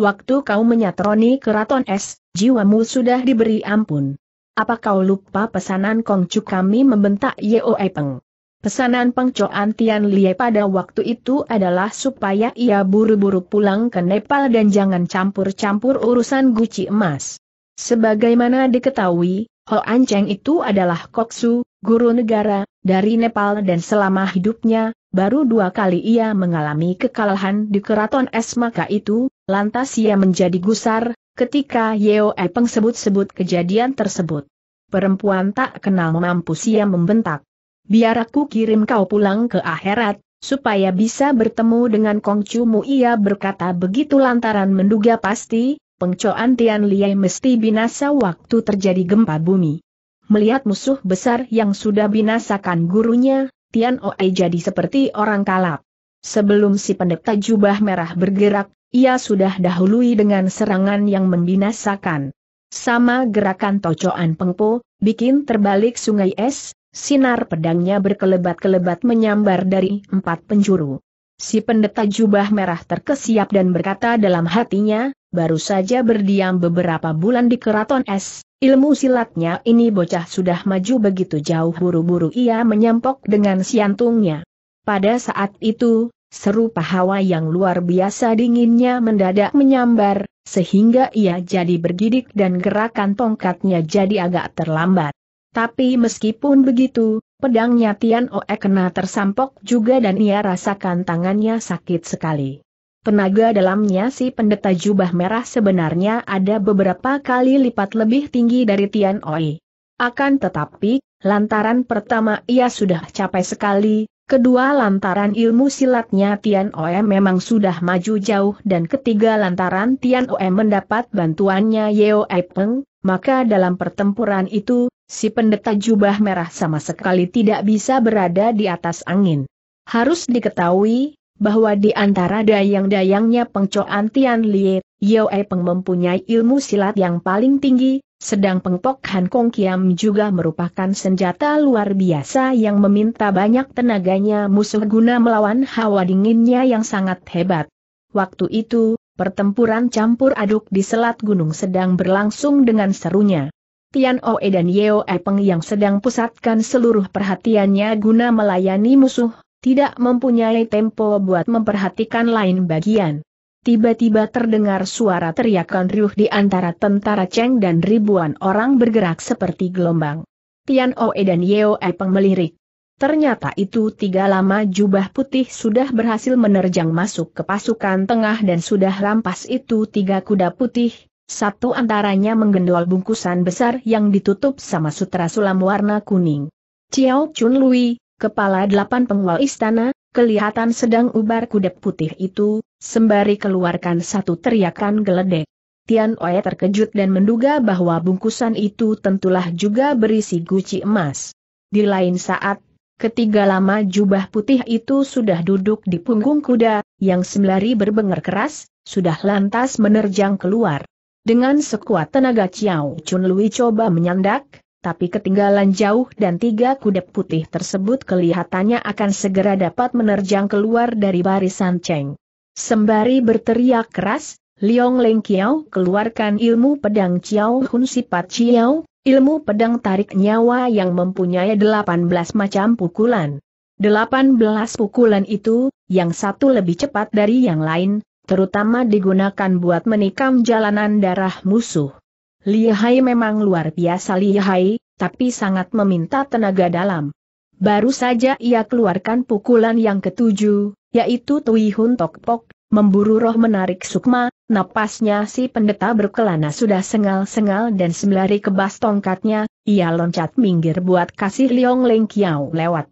Waktu kau menyatroni keraton es, jiwamu sudah diberi ampun. Apa kau lupa pesanan Kongcu kami membentak Yeoe Peng? Pesanan pengcoan Tian Lie pada waktu itu adalah supaya ia buru-buru pulang ke Nepal dan jangan campur-campur urusan guci emas. Sebagaimana diketahui, Ho Cheng itu adalah koksu, guru negara, dari Nepal dan selama hidupnya, baru dua kali ia mengalami kekalahan di keraton Es maka itu, Lantas ia menjadi gusar, ketika Yeo Epeng sebut-sebut kejadian tersebut. Perempuan tak kenal mampus ia membentak. Biar aku kirim kau pulang ke akhirat, supaya bisa bertemu dengan kongcumu ia berkata begitu lantaran menduga pasti, pengcoan Tian Liai mesti binasa waktu terjadi gempa bumi. Melihat musuh besar yang sudah binasakan gurunya, Tian Oe jadi seperti orang kalap. Sebelum si pendeta jubah merah bergerak, ia sudah dahului dengan serangan yang membinasakan. Sama gerakan tocoan pengpo, bikin terbalik sungai es, sinar pedangnya berkelebat-kelebat menyambar dari empat penjuru. Si pendeta jubah merah terkesiap dan berkata dalam hatinya, baru saja berdiam beberapa bulan di keraton es, ilmu silatnya ini bocah sudah maju begitu jauh buru-buru ia menyampok dengan siantungnya. Pada saat itu, Seru pahawa yang luar biasa dinginnya mendadak menyambar, sehingga ia jadi bergidik dan gerakan tongkatnya jadi agak terlambat. Tapi meskipun begitu, pedangnya Tian Oe kena tersampok juga dan ia rasakan tangannya sakit sekali. Tenaga dalamnya si pendeta jubah merah sebenarnya ada beberapa kali lipat lebih tinggi dari Tian Oe. Akan tetapi, lantaran pertama ia sudah capek sekali, Kedua lantaran ilmu silatnya Tian Oem memang sudah maju jauh dan ketiga lantaran Tian Oem mendapat bantuannya Yeo Epeng, maka dalam pertempuran itu, si pendeta jubah merah sama sekali tidak bisa berada di atas angin. Harus diketahui, bahwa di antara dayang-dayangnya pengcoan Tian Lie, Yoe Peng mempunyai ilmu silat yang paling tinggi, sedang pengpok Han Kong Kiam juga merupakan senjata luar biasa yang meminta banyak tenaganya musuh guna melawan hawa dinginnya yang sangat hebat. Waktu itu, pertempuran campur aduk di selat gunung sedang berlangsung dengan serunya. Tian Oe dan Yeo Epeng yang sedang pusatkan seluruh perhatiannya guna melayani musuh, tidak mempunyai tempo buat memperhatikan lain bagian. Tiba-tiba terdengar suara teriakan riuh di antara tentara Cheng dan ribuan orang bergerak seperti gelombang. Tian Oe dan Yeo Epeng melirik. Ternyata itu tiga lama jubah putih sudah berhasil menerjang masuk ke pasukan tengah dan sudah rampas itu tiga kuda putih, satu antaranya menggendol bungkusan besar yang ditutup sama sutra sulam warna kuning. Ciao Chun Lui, kepala delapan penguasa istana, kelihatan sedang ubar kuda putih itu, sembari keluarkan satu teriakan geledek. Tian Oe terkejut dan menduga bahwa bungkusan itu tentulah juga berisi guci emas. Di lain saat, ketiga lama jubah putih itu sudah duduk di punggung kuda, yang sembari berbengar keras, sudah lantas menerjang keluar. Dengan sekuat tenaga Chiao Chun Lui coba menyandak, tapi ketinggalan jauh dan tiga kuda putih tersebut kelihatannya akan segera dapat menerjang keluar dari barisan Cheng. Sembari berteriak keras, Liong Leng Kiao keluarkan ilmu pedang Chiao Hun Sipat Chiao, ilmu pedang tarik nyawa yang mempunyai 18 macam pukulan. 18 pukulan itu, yang satu lebih cepat dari yang lain, terutama digunakan buat menikam jalanan darah musuh. Lihai memang luar biasa lihai, tapi sangat meminta tenaga dalam. Baru saja ia keluarkan pukulan yang ketujuh, yaitu Tui Hun Tok Pok, memburu roh menarik sukma, napasnya si pendeta berkelana sudah sengal-sengal dan sembelari kebas tongkatnya, ia loncat minggir buat kasih Liong Leng Kiao lewat.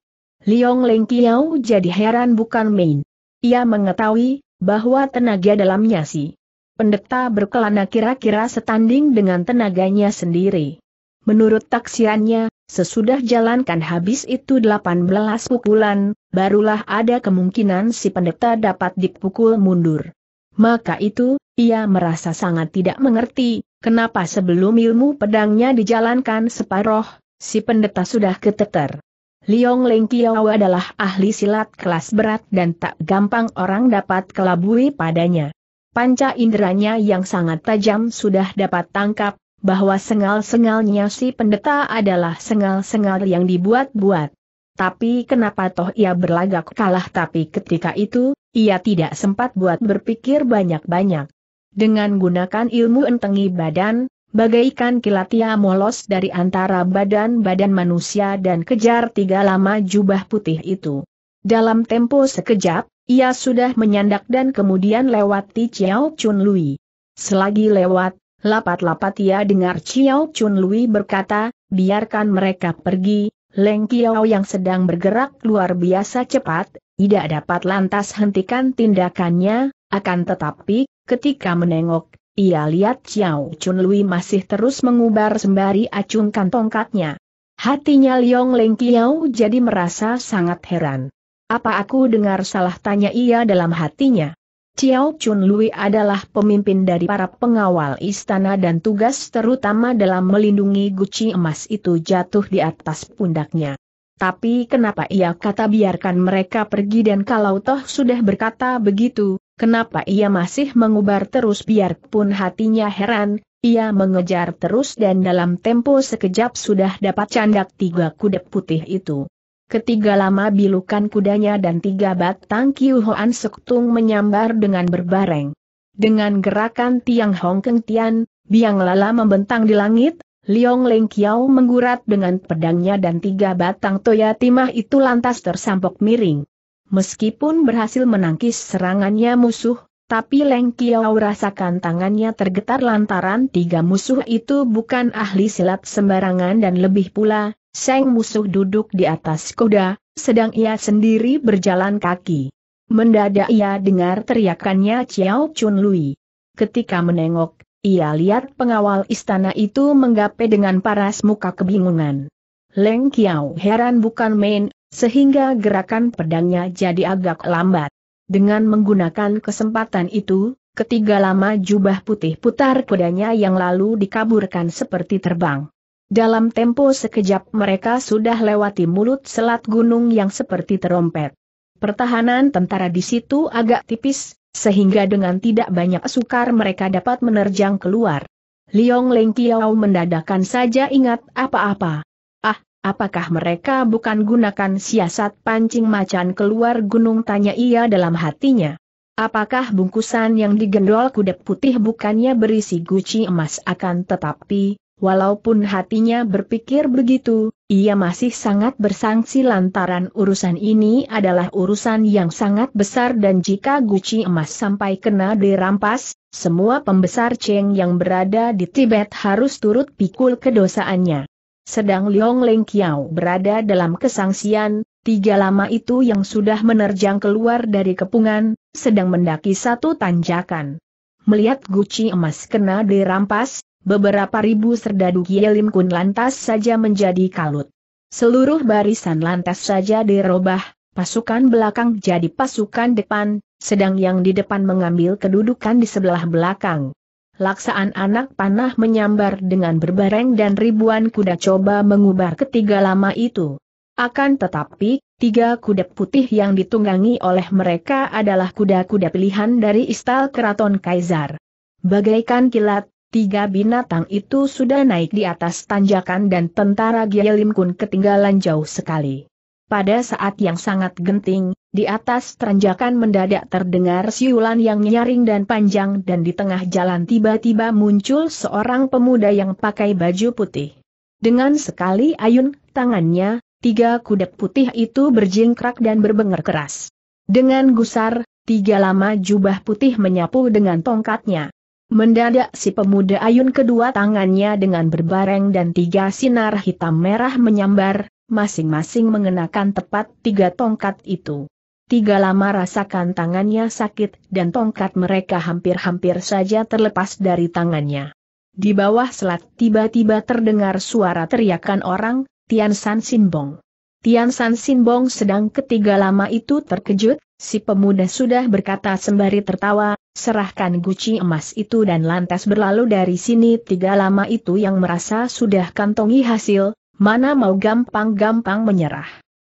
Liong Leng Kiao jadi heran bukan main. Ia mengetahui, bahwa tenaga dalamnya si pendeta berkelana kira-kira setanding dengan tenaganya sendiri. Menurut taksiannya, sesudah jalankan habis itu 18 pukulan, barulah ada kemungkinan si pendeta dapat dipukul mundur. Maka itu, ia merasa sangat tidak mengerti, kenapa sebelum ilmu pedangnya dijalankan separoh, si pendeta sudah keteter. Liong Leng Kiao adalah ahli silat kelas berat dan tak gampang orang dapat kelabui padanya panca inderanya yang sangat tajam sudah dapat tangkap, bahwa sengal-sengalnya si pendeta adalah sengal-sengal yang dibuat-buat. Tapi kenapa toh ia berlagak kalah tapi ketika itu, ia tidak sempat buat berpikir banyak-banyak. Dengan gunakan ilmu entengi badan, bagaikan kilat ia molos dari antara badan-badan manusia dan kejar tiga lama jubah putih itu. Dalam tempo sekejap, ia sudah menyandak dan kemudian lewati Chiao Chun Lui. Selagi lewat, lapat-lapat ia dengar Chiao Chun Lui berkata, biarkan mereka pergi, Leng Kiao yang sedang bergerak luar biasa cepat, tidak dapat lantas hentikan tindakannya, akan tetapi, ketika menengok, ia lihat Chiao Chun Lui masih terus mengubar sembari acungkan tongkatnya. Hatinya Liong Leng Kiao jadi merasa sangat heran. Apa aku dengar salah tanya ia dalam hatinya? Chiao Chun Lui adalah pemimpin dari para pengawal istana dan tugas terutama dalam melindungi guci emas itu jatuh di atas pundaknya. Tapi kenapa ia kata biarkan mereka pergi dan kalau toh sudah berkata begitu, kenapa ia masih mengubar terus biarpun hatinya heran, ia mengejar terus dan dalam tempo sekejap sudah dapat candak tiga kuda putih itu ketiga lama bilukan kudanya dan tiga batang Kiu Hoan Sektung menyambar dengan berbareng. Dengan gerakan tiang Hong Keng Tian, biang lala membentang di langit, Liong Leng Kiao menggurat dengan pedangnya dan tiga batang toya timah itu lantas tersampok miring. Meskipun berhasil menangkis serangannya musuh, tapi Leng Kiao rasakan tangannya tergetar lantaran tiga musuh itu bukan ahli silat sembarangan dan lebih pula, Seng musuh duduk di atas kuda, sedang ia sendiri berjalan kaki. Mendadak ia dengar teriakannya Chiao Chun Lui. Ketika menengok, ia lihat pengawal istana itu menggapai dengan paras muka kebingungan. Leng Kiao heran bukan main, sehingga gerakan pedangnya jadi agak lambat. Dengan menggunakan kesempatan itu, ketiga lama jubah putih putar kudanya yang lalu dikaburkan seperti terbang. Dalam tempo sekejap mereka sudah lewati mulut selat gunung yang seperti terompet. Pertahanan tentara di situ agak tipis, sehingga dengan tidak banyak sukar mereka dapat menerjang keluar. Liong Leng Kiao mendadakan saja ingat apa-apa. Ah, apakah mereka bukan gunakan siasat pancing macan keluar gunung tanya ia dalam hatinya. Apakah bungkusan yang digendol kuda putih bukannya berisi guci emas akan tetapi Walaupun hatinya berpikir begitu, ia masih sangat bersangsi lantaran urusan ini adalah urusan yang sangat besar dan jika guci emas sampai kena dirampas, semua pembesar Cheng yang berada di Tibet harus turut pikul kedosaannya. Sedang Liong Leng Kiao berada dalam kesangsian, tiga lama itu yang sudah menerjang keluar dari kepungan, sedang mendaki satu tanjakan. Melihat guci emas kena dirampas, beberapa ribu serdadu kielim Kun lantas saja menjadi kalut. Seluruh barisan lantas saja dirobah, pasukan belakang jadi pasukan depan, sedang yang di depan mengambil kedudukan di sebelah belakang. Laksaan anak panah menyambar dengan berbareng dan ribuan kuda coba mengubar ketiga lama itu. Akan tetapi, tiga kuda putih yang ditunggangi oleh mereka adalah kuda-kuda pilihan dari istal keraton Kaisar. Bagaikan kilat, Tiga binatang itu sudah naik di atas tanjakan dan tentara Gyelim Kun ketinggalan jauh sekali. Pada saat yang sangat genting, di atas tanjakan mendadak terdengar siulan yang nyaring dan panjang dan di tengah jalan tiba-tiba muncul seorang pemuda yang pakai baju putih. Dengan sekali ayun tangannya, tiga kuda putih itu berjingkrak dan berbenger keras. Dengan gusar, tiga lama jubah putih menyapu dengan tongkatnya. Mendadak si pemuda ayun kedua tangannya dengan berbareng dan tiga sinar hitam merah menyambar, masing-masing mengenakan tepat tiga tongkat itu. Tiga lama rasakan tangannya sakit dan tongkat mereka hampir-hampir saja terlepas dari tangannya. Di bawah selat tiba-tiba terdengar suara teriakan orang, Tian San Sinbong. Tian San Sinbong sedang ketiga lama itu terkejut, si pemuda sudah berkata sembari tertawa, serahkan guci emas itu dan lantas berlalu dari sini tiga lama itu yang merasa sudah kantongi hasil, mana mau gampang-gampang menyerah.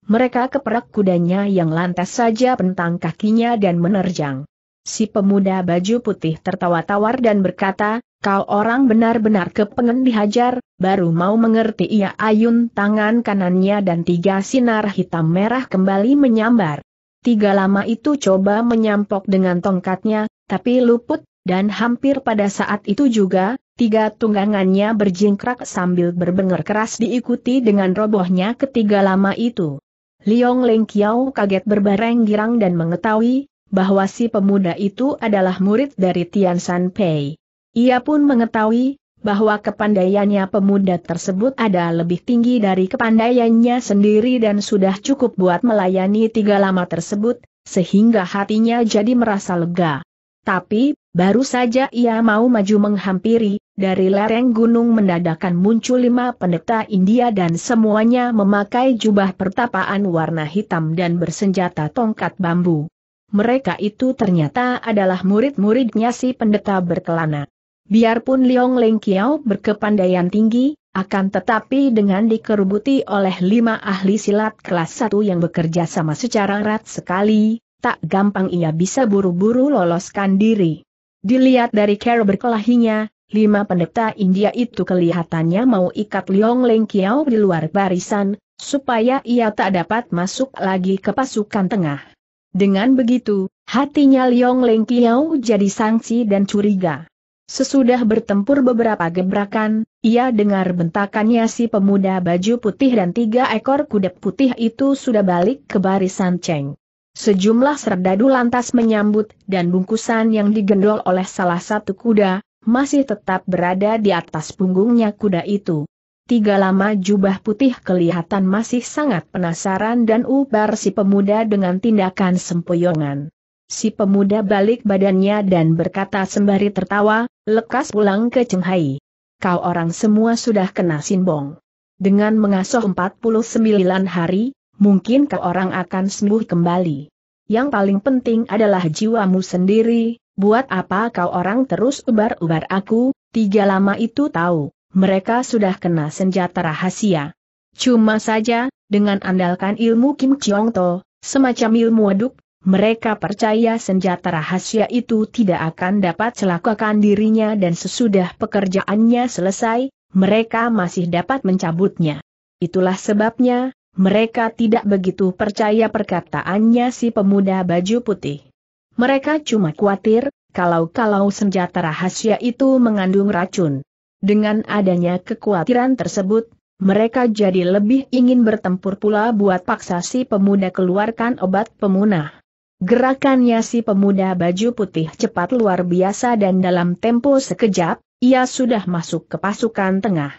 Mereka keperak kudanya yang lantas saja pentang kakinya dan menerjang. Si pemuda baju putih tertawa tawar dan berkata, Kau orang benar-benar kepengen dihajar, baru mau mengerti ia ayun tangan kanannya dan tiga sinar hitam merah kembali menyambar. Tiga lama itu coba menyampok dengan tongkatnya, tapi luput, dan hampir pada saat itu juga, tiga tunggangannya berjingkrak sambil berbenger keras diikuti dengan robohnya ketiga lama itu. Liong Leng Kiao kaget berbareng girang dan mengetahui, bahwa si pemuda itu adalah murid dari Tian San Pei. Ia pun mengetahui bahwa kepandaiannya pemuda tersebut ada lebih tinggi dari kepandaiannya sendiri dan sudah cukup buat melayani tiga lama tersebut, sehingga hatinya jadi merasa lega. Tapi, baru saja ia mau maju menghampiri, dari lereng gunung mendadakan muncul lima pendeta India dan semuanya memakai jubah pertapaan warna hitam dan bersenjata tongkat bambu. Mereka itu ternyata adalah murid-muridnya si pendeta berkelana. Biarpun Liong Leng Kiao berkepandaian tinggi, akan tetapi dengan dikerubuti oleh lima ahli silat kelas satu yang bekerja sama secara erat sekali, tak gampang ia bisa buru-buru loloskan diri. Dilihat dari cara berkelahinya, lima pendeta India itu kelihatannya mau ikat Liong Leng Kiao di luar barisan, supaya ia tak dapat masuk lagi ke pasukan tengah. Dengan begitu, hatinya Liong Leng Kiao jadi sangsi dan curiga. Sesudah bertempur beberapa gebrakan, ia dengar bentakannya si pemuda baju putih dan tiga ekor kuda putih itu sudah balik ke barisan Cheng. Sejumlah serdadu lantas menyambut, dan bungkusan yang digendol oleh salah satu kuda, masih tetap berada di atas punggungnya kuda itu. Tiga lama jubah putih kelihatan masih sangat penasaran dan ubar si pemuda dengan tindakan sempoyongan. Si pemuda balik badannya dan berkata sembari tertawa, lekas pulang ke Cenghai. Kau orang semua sudah kena sinbong. Dengan mengasuh 49 hari, mungkin kau orang akan sembuh kembali. Yang paling penting adalah jiwamu sendiri, buat apa kau orang terus ubar-ubar aku, tiga lama itu tahu, mereka sudah kena senjata rahasia. Cuma saja, dengan andalkan ilmu Kim Chiong To, semacam ilmu aduk, mereka percaya senjata rahasia itu tidak akan dapat celakakan dirinya dan sesudah pekerjaannya selesai, mereka masih dapat mencabutnya. Itulah sebabnya, mereka tidak begitu percaya perkataannya si pemuda baju putih. Mereka cuma khawatir, kalau-kalau senjata rahasia itu mengandung racun. Dengan adanya kekhawatiran tersebut, mereka jadi lebih ingin bertempur pula buat paksa si pemuda keluarkan obat pemunah. Gerakannya si pemuda baju putih cepat luar biasa dan dalam tempo sekejap, ia sudah masuk ke pasukan tengah.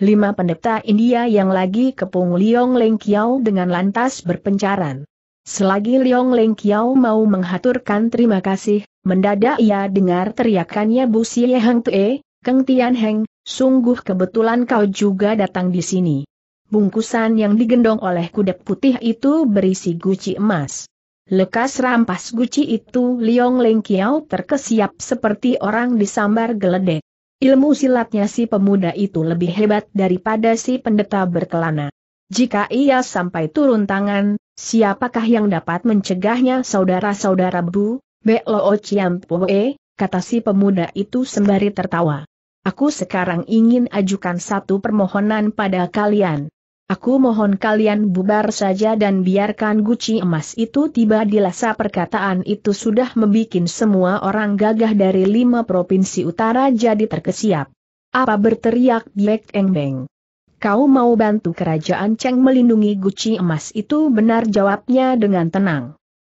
Lima pendeta India yang lagi kepung Liong Leng Kiao dengan lantas berpencaran. Selagi Liong Leng Kiao mau menghaturkan terima kasih, mendadak ia dengar teriakannya Bu Xie Hang Tue, Keng Tian Heng, sungguh kebetulan kau juga datang di sini. Bungkusan yang digendong oleh kuda putih itu berisi guci emas. Lekas rampas guci itu Liong Leng Kiao terkesiap seperti orang disambar geledek. Ilmu silatnya si pemuda itu lebih hebat daripada si pendeta berkelana. Jika ia sampai turun tangan, siapakah yang dapat mencegahnya saudara-saudara Bu, Belo Chiam Poe, kata si pemuda itu sembari tertawa. Aku sekarang ingin ajukan satu permohonan pada kalian. Aku mohon kalian bubar saja dan biarkan guci emas itu tiba di lasa perkataan itu sudah membuat semua orang gagah dari lima provinsi utara jadi terkesiap. Apa berteriak Biek Eng Beng? Kau mau bantu kerajaan Cheng melindungi guci emas itu benar jawabnya dengan tenang.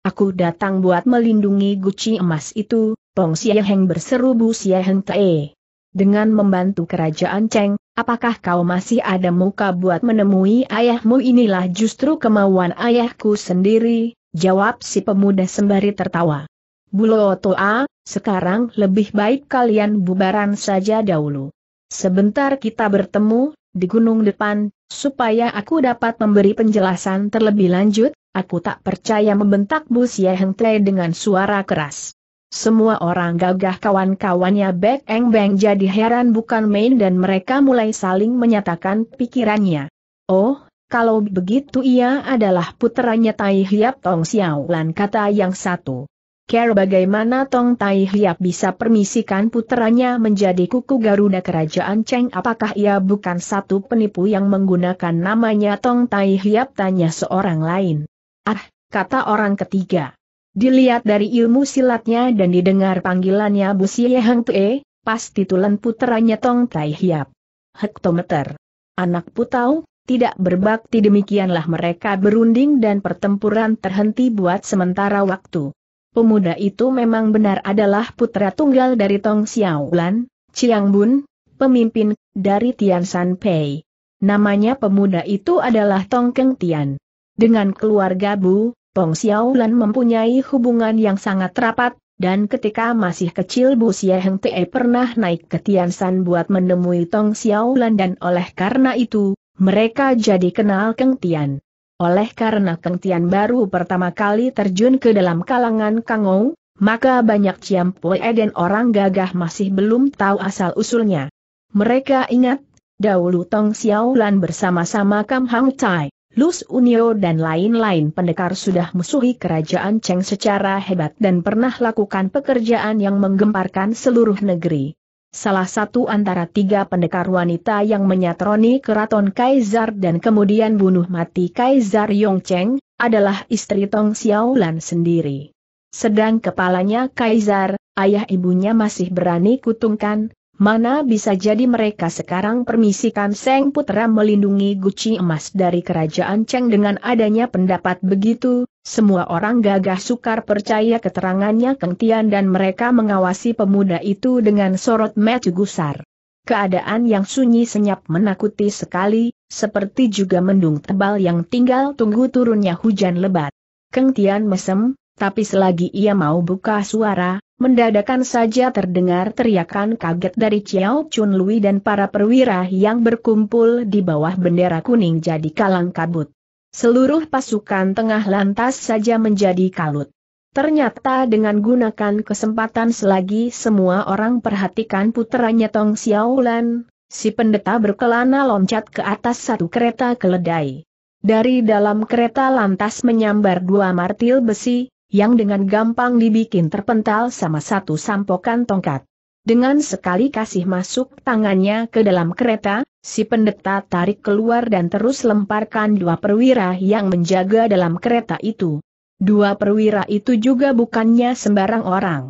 Aku datang buat melindungi guci emas itu, Pong Heng berseru Bu Heng Te. Dengan membantu kerajaan Cheng, Apakah kau masih ada muka buat menemui ayahmu inilah justru kemauan ayahku sendiri, jawab si pemuda sembari tertawa. Bulotoa, sekarang lebih baik kalian bubaran saja dahulu. Sebentar kita bertemu, di gunung depan, supaya aku dapat memberi penjelasan terlebih lanjut, aku tak percaya membentak Bu Sieheng dengan suara keras. Semua orang gagah kawan-kawannya Bek Eng Beng jadi heran bukan main dan mereka mulai saling menyatakan pikirannya. Oh, kalau begitu ia adalah putranya Tai Hiap Tong Xiao Lan kata yang satu. Care bagaimana Tong Tai Hiap bisa permisikan putranya menjadi kuku Garuda Kerajaan Cheng apakah ia bukan satu penipu yang menggunakan namanya Tong Tai Hiap tanya seorang lain. Ah, kata orang ketiga. Dilihat dari ilmu silatnya dan didengar panggilannya Bu Xie Heng Tue, pasti tulen puteranya Tong Tai Hiap. Hektometer. Anak putau, tidak berbakti demikianlah mereka berunding dan pertempuran terhenti buat sementara waktu. Pemuda itu memang benar adalah putra tunggal dari Tong Xiaolan, Chiang Bun, pemimpin, dari Tian San Pei. Namanya pemuda itu adalah Tong Keng Tian. Dengan keluarga Bu, Peng Xiaolan mempunyai hubungan yang sangat rapat, dan ketika masih kecil Bu Xie Heng Te pernah naik ke Tiansan buat menemui Tong Xiaolan dan oleh karena itu, mereka jadi kenal Keng Tian. Oleh karena Keng Tian baru pertama kali terjun ke dalam kalangan Kangou, maka banyak Poe dan orang gagah masih belum tahu asal-usulnya. Mereka ingat, dahulu Tong Xiaolan bersama-sama Kam Hang Tai. Lus Unio dan lain-lain pendekar sudah musuhi kerajaan Cheng secara hebat dan pernah lakukan pekerjaan yang menggemparkan seluruh negeri. Salah satu antara tiga pendekar wanita yang menyatroni keraton Kaisar dan kemudian bunuh mati Kaisar Yongcheng, adalah istri Tong Xiaolan sendiri. Sedang kepalanya Kaisar, ayah ibunya masih berani kutungkan, Mana bisa jadi mereka sekarang permisikan Seng Putra melindungi guci emas dari kerajaan Cheng dengan adanya pendapat begitu, semua orang gagah sukar percaya keterangannya kentian dan mereka mengawasi pemuda itu dengan sorot mata gusar. Keadaan yang sunyi senyap menakuti sekali, seperti juga mendung tebal yang tinggal tunggu turunnya hujan lebat. Kengtian mesem, tapi selagi ia mau buka suara, Mendadakan saja terdengar teriakan kaget dari Chiao Chun Lui dan para perwira yang berkumpul di bawah bendera kuning jadi kalang kabut. Seluruh pasukan tengah lantas saja menjadi kalut. Ternyata dengan gunakan kesempatan selagi semua orang perhatikan putranya Tong Xiaolan, si pendeta berkelana loncat ke atas satu kereta keledai. Dari dalam kereta lantas menyambar dua martil besi, yang dengan gampang dibikin terpental sama satu sampokan tongkat. Dengan sekali kasih masuk tangannya ke dalam kereta, si pendeta tarik keluar dan terus lemparkan dua perwira yang menjaga dalam kereta itu. Dua perwira itu juga bukannya sembarang orang.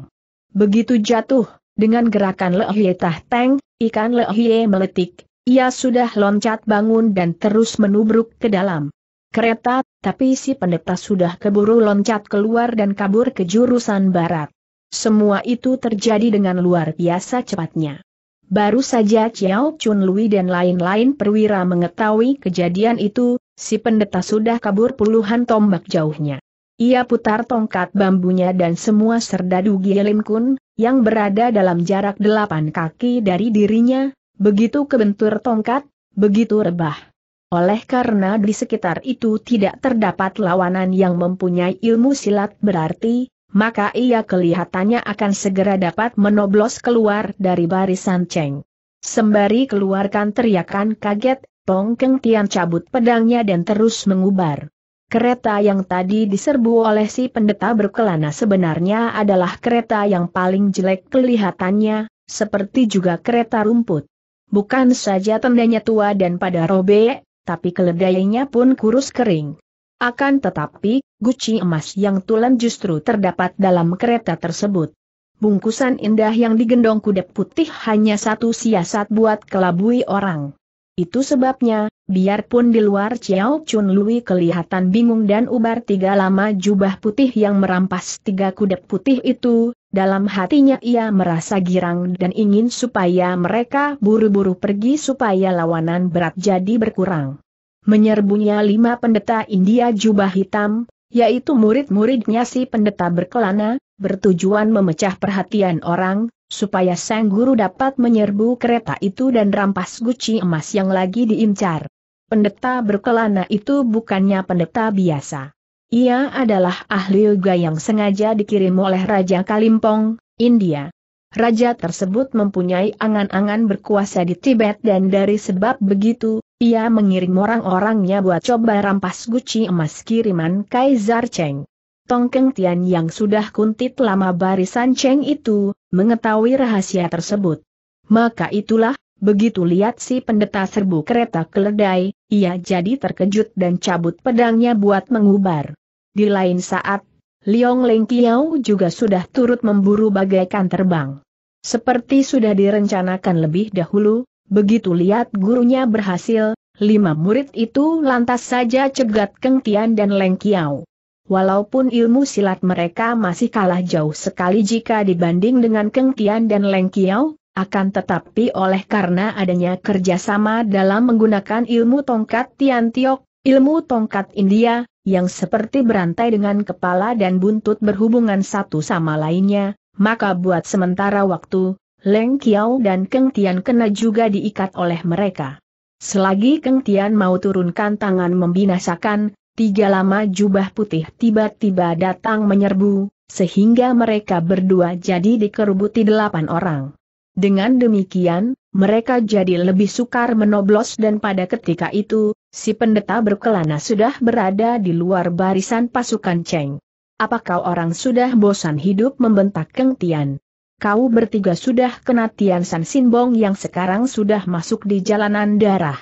Begitu jatuh, dengan gerakan lehye tahteng, ikan lehye meletik, ia sudah loncat bangun dan terus menubruk ke dalam kereta, tapi si pendeta sudah keburu loncat keluar dan kabur ke jurusan barat. Semua itu terjadi dengan luar biasa cepatnya. Baru saja Chiao Chun Lui dan lain-lain perwira mengetahui kejadian itu, si pendeta sudah kabur puluhan tombak jauhnya. Ia putar tongkat bambunya dan semua serdadu Gielim Kun, yang berada dalam jarak delapan kaki dari dirinya, begitu kebentur tongkat, begitu rebah. Oleh karena di sekitar itu tidak terdapat lawanan yang mempunyai ilmu silat berarti, maka ia kelihatannya akan segera dapat menoblos keluar dari barisan Cheng. Sembari keluarkan teriakan kaget, Tong Keng Tian cabut pedangnya dan terus mengubar. Kereta yang tadi diserbu oleh si pendeta berkelana sebenarnya adalah kereta yang paling jelek kelihatannya, seperti juga kereta rumput. Bukan saja tendanya tua dan pada robek, tapi keledainya pun kurus kering. Akan tetapi, guci emas yang tulen justru terdapat dalam kereta tersebut. Bungkusan indah yang digendong kuda putih hanya satu siasat buat kelabui orang. Itu sebabnya, biarpun di luar Chiao Chun Lui kelihatan bingung dan ubar tiga lama jubah putih yang merampas tiga kuda putih itu, dalam hatinya ia merasa girang dan ingin supaya mereka buru-buru pergi supaya lawanan berat jadi berkurang. Menyerbunya lima pendeta India jubah hitam, yaitu murid-muridnya si pendeta berkelana, bertujuan memecah perhatian orang, supaya sang guru dapat menyerbu kereta itu dan rampas guci emas yang lagi diincar. Pendeta berkelana itu bukannya pendeta biasa. Ia adalah ahli yoga yang sengaja dikirim oleh Raja Kalimpong, India. Raja tersebut mempunyai angan-angan berkuasa di Tibet dan dari sebab begitu, ia mengirim orang-orangnya buat coba rampas guci emas kiriman Kaisar Cheng. Tongkeng Tian yang sudah kuntit lama barisan Cheng itu, mengetahui rahasia tersebut. Maka itulah, begitu lihat si pendeta serbu kereta keledai, ia jadi terkejut dan cabut pedangnya buat mengubar. Di lain saat, Liong Leng Kiao juga sudah turut memburu bagaikan terbang. Seperti sudah direncanakan lebih dahulu, begitu lihat gurunya berhasil, lima murid itu lantas saja cegat Keng Tian dan Leng Kiao. Walaupun ilmu silat mereka masih kalah jauh sekali jika dibanding dengan Keng Tian dan Leng Kiao, akan tetapi oleh karena adanya kerjasama dalam menggunakan ilmu tongkat Tian Tiok, ilmu tongkat India, yang seperti berantai dengan kepala dan buntut berhubungan satu sama lainnya, maka buat sementara waktu, Leng Kiao dan Keng Tian kena juga diikat oleh mereka. Selagi Keng Tian mau turunkan tangan membinasakan, tiga lama jubah putih tiba-tiba datang menyerbu, sehingga mereka berdua jadi dikerubuti delapan orang. Dengan demikian, mereka jadi lebih sukar menoblos dan pada ketika itu, si pendeta berkelana sudah berada di luar barisan pasukan Cheng. Apakah orang sudah bosan hidup membentak Keng Tian? Kau bertiga sudah kena Tian San Sinbong yang sekarang sudah masuk di jalanan darah.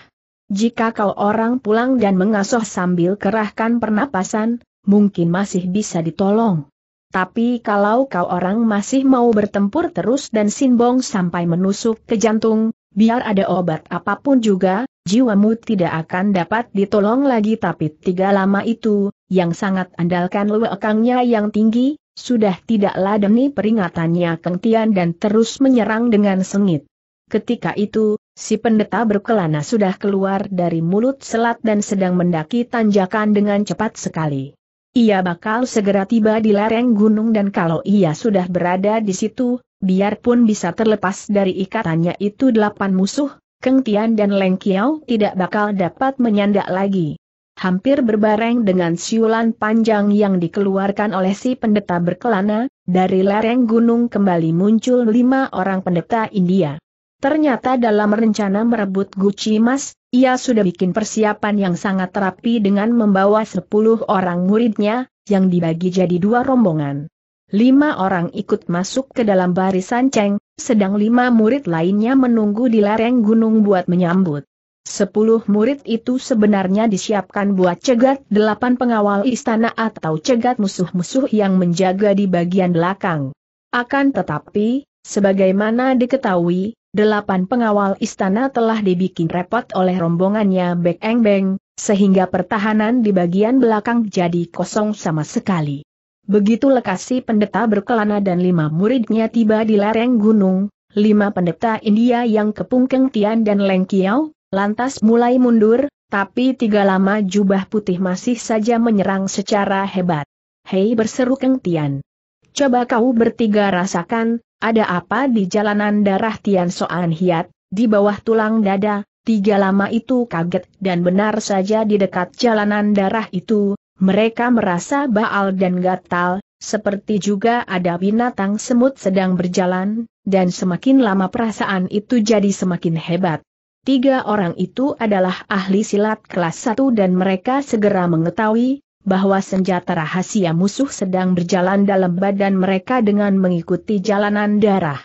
Jika kau orang pulang dan mengasuh sambil kerahkan pernapasan, mungkin masih bisa ditolong. Tapi kalau kau orang masih mau bertempur terus dan sinbong sampai menusuk ke jantung, biar ada obat apapun juga, jiwamu tidak akan dapat ditolong lagi tapi tiga lama itu, yang sangat andalkan lewekangnya yang tinggi, sudah tidak ladeni peringatannya kentian dan terus menyerang dengan sengit. Ketika itu, Si pendeta berkelana sudah keluar dari mulut selat dan sedang mendaki tanjakan dengan cepat sekali. Ia bakal segera tiba di lereng gunung dan kalau ia sudah berada di situ, biarpun bisa terlepas dari ikatannya itu delapan musuh, Keng Tian dan Leng Kiao tidak bakal dapat menyandak lagi. Hampir berbareng dengan siulan panjang yang dikeluarkan oleh si pendeta berkelana, dari lereng gunung kembali muncul lima orang pendeta India. Ternyata dalam rencana merebut Gucci Mas, ia sudah bikin persiapan yang sangat rapi dengan membawa sepuluh orang muridnya, yang dibagi jadi dua rombongan. Lima orang ikut masuk ke dalam barisan Ceng, sedang lima murid lainnya menunggu di lereng gunung buat menyambut. Sepuluh murid itu sebenarnya disiapkan buat cegat delapan pengawal istana atau cegat musuh-musuh yang menjaga di bagian belakang. Akan tetapi, sebagaimana diketahui, delapan pengawal istana telah dibikin repot oleh rombongannya Bek Eng Beng, sehingga pertahanan di bagian belakang jadi kosong sama sekali. Begitu lekasi pendeta berkelana dan lima muridnya tiba di lereng gunung, lima pendeta India yang kepungkeng Tian dan Leng Kiao, lantas mulai mundur, tapi tiga lama jubah putih masih saja menyerang secara hebat. Hei berseru Keng Tian. Coba kau bertiga rasakan, ada apa di jalanan darah Tian Soan Hiat, di bawah tulang dada, tiga lama itu kaget dan benar saja di dekat jalanan darah itu, mereka merasa baal dan gatal, seperti juga ada binatang semut sedang berjalan, dan semakin lama perasaan itu jadi semakin hebat. Tiga orang itu adalah ahli silat kelas satu dan mereka segera mengetahui, bahwa senjata rahasia musuh sedang berjalan dalam badan mereka dengan mengikuti jalanan darah.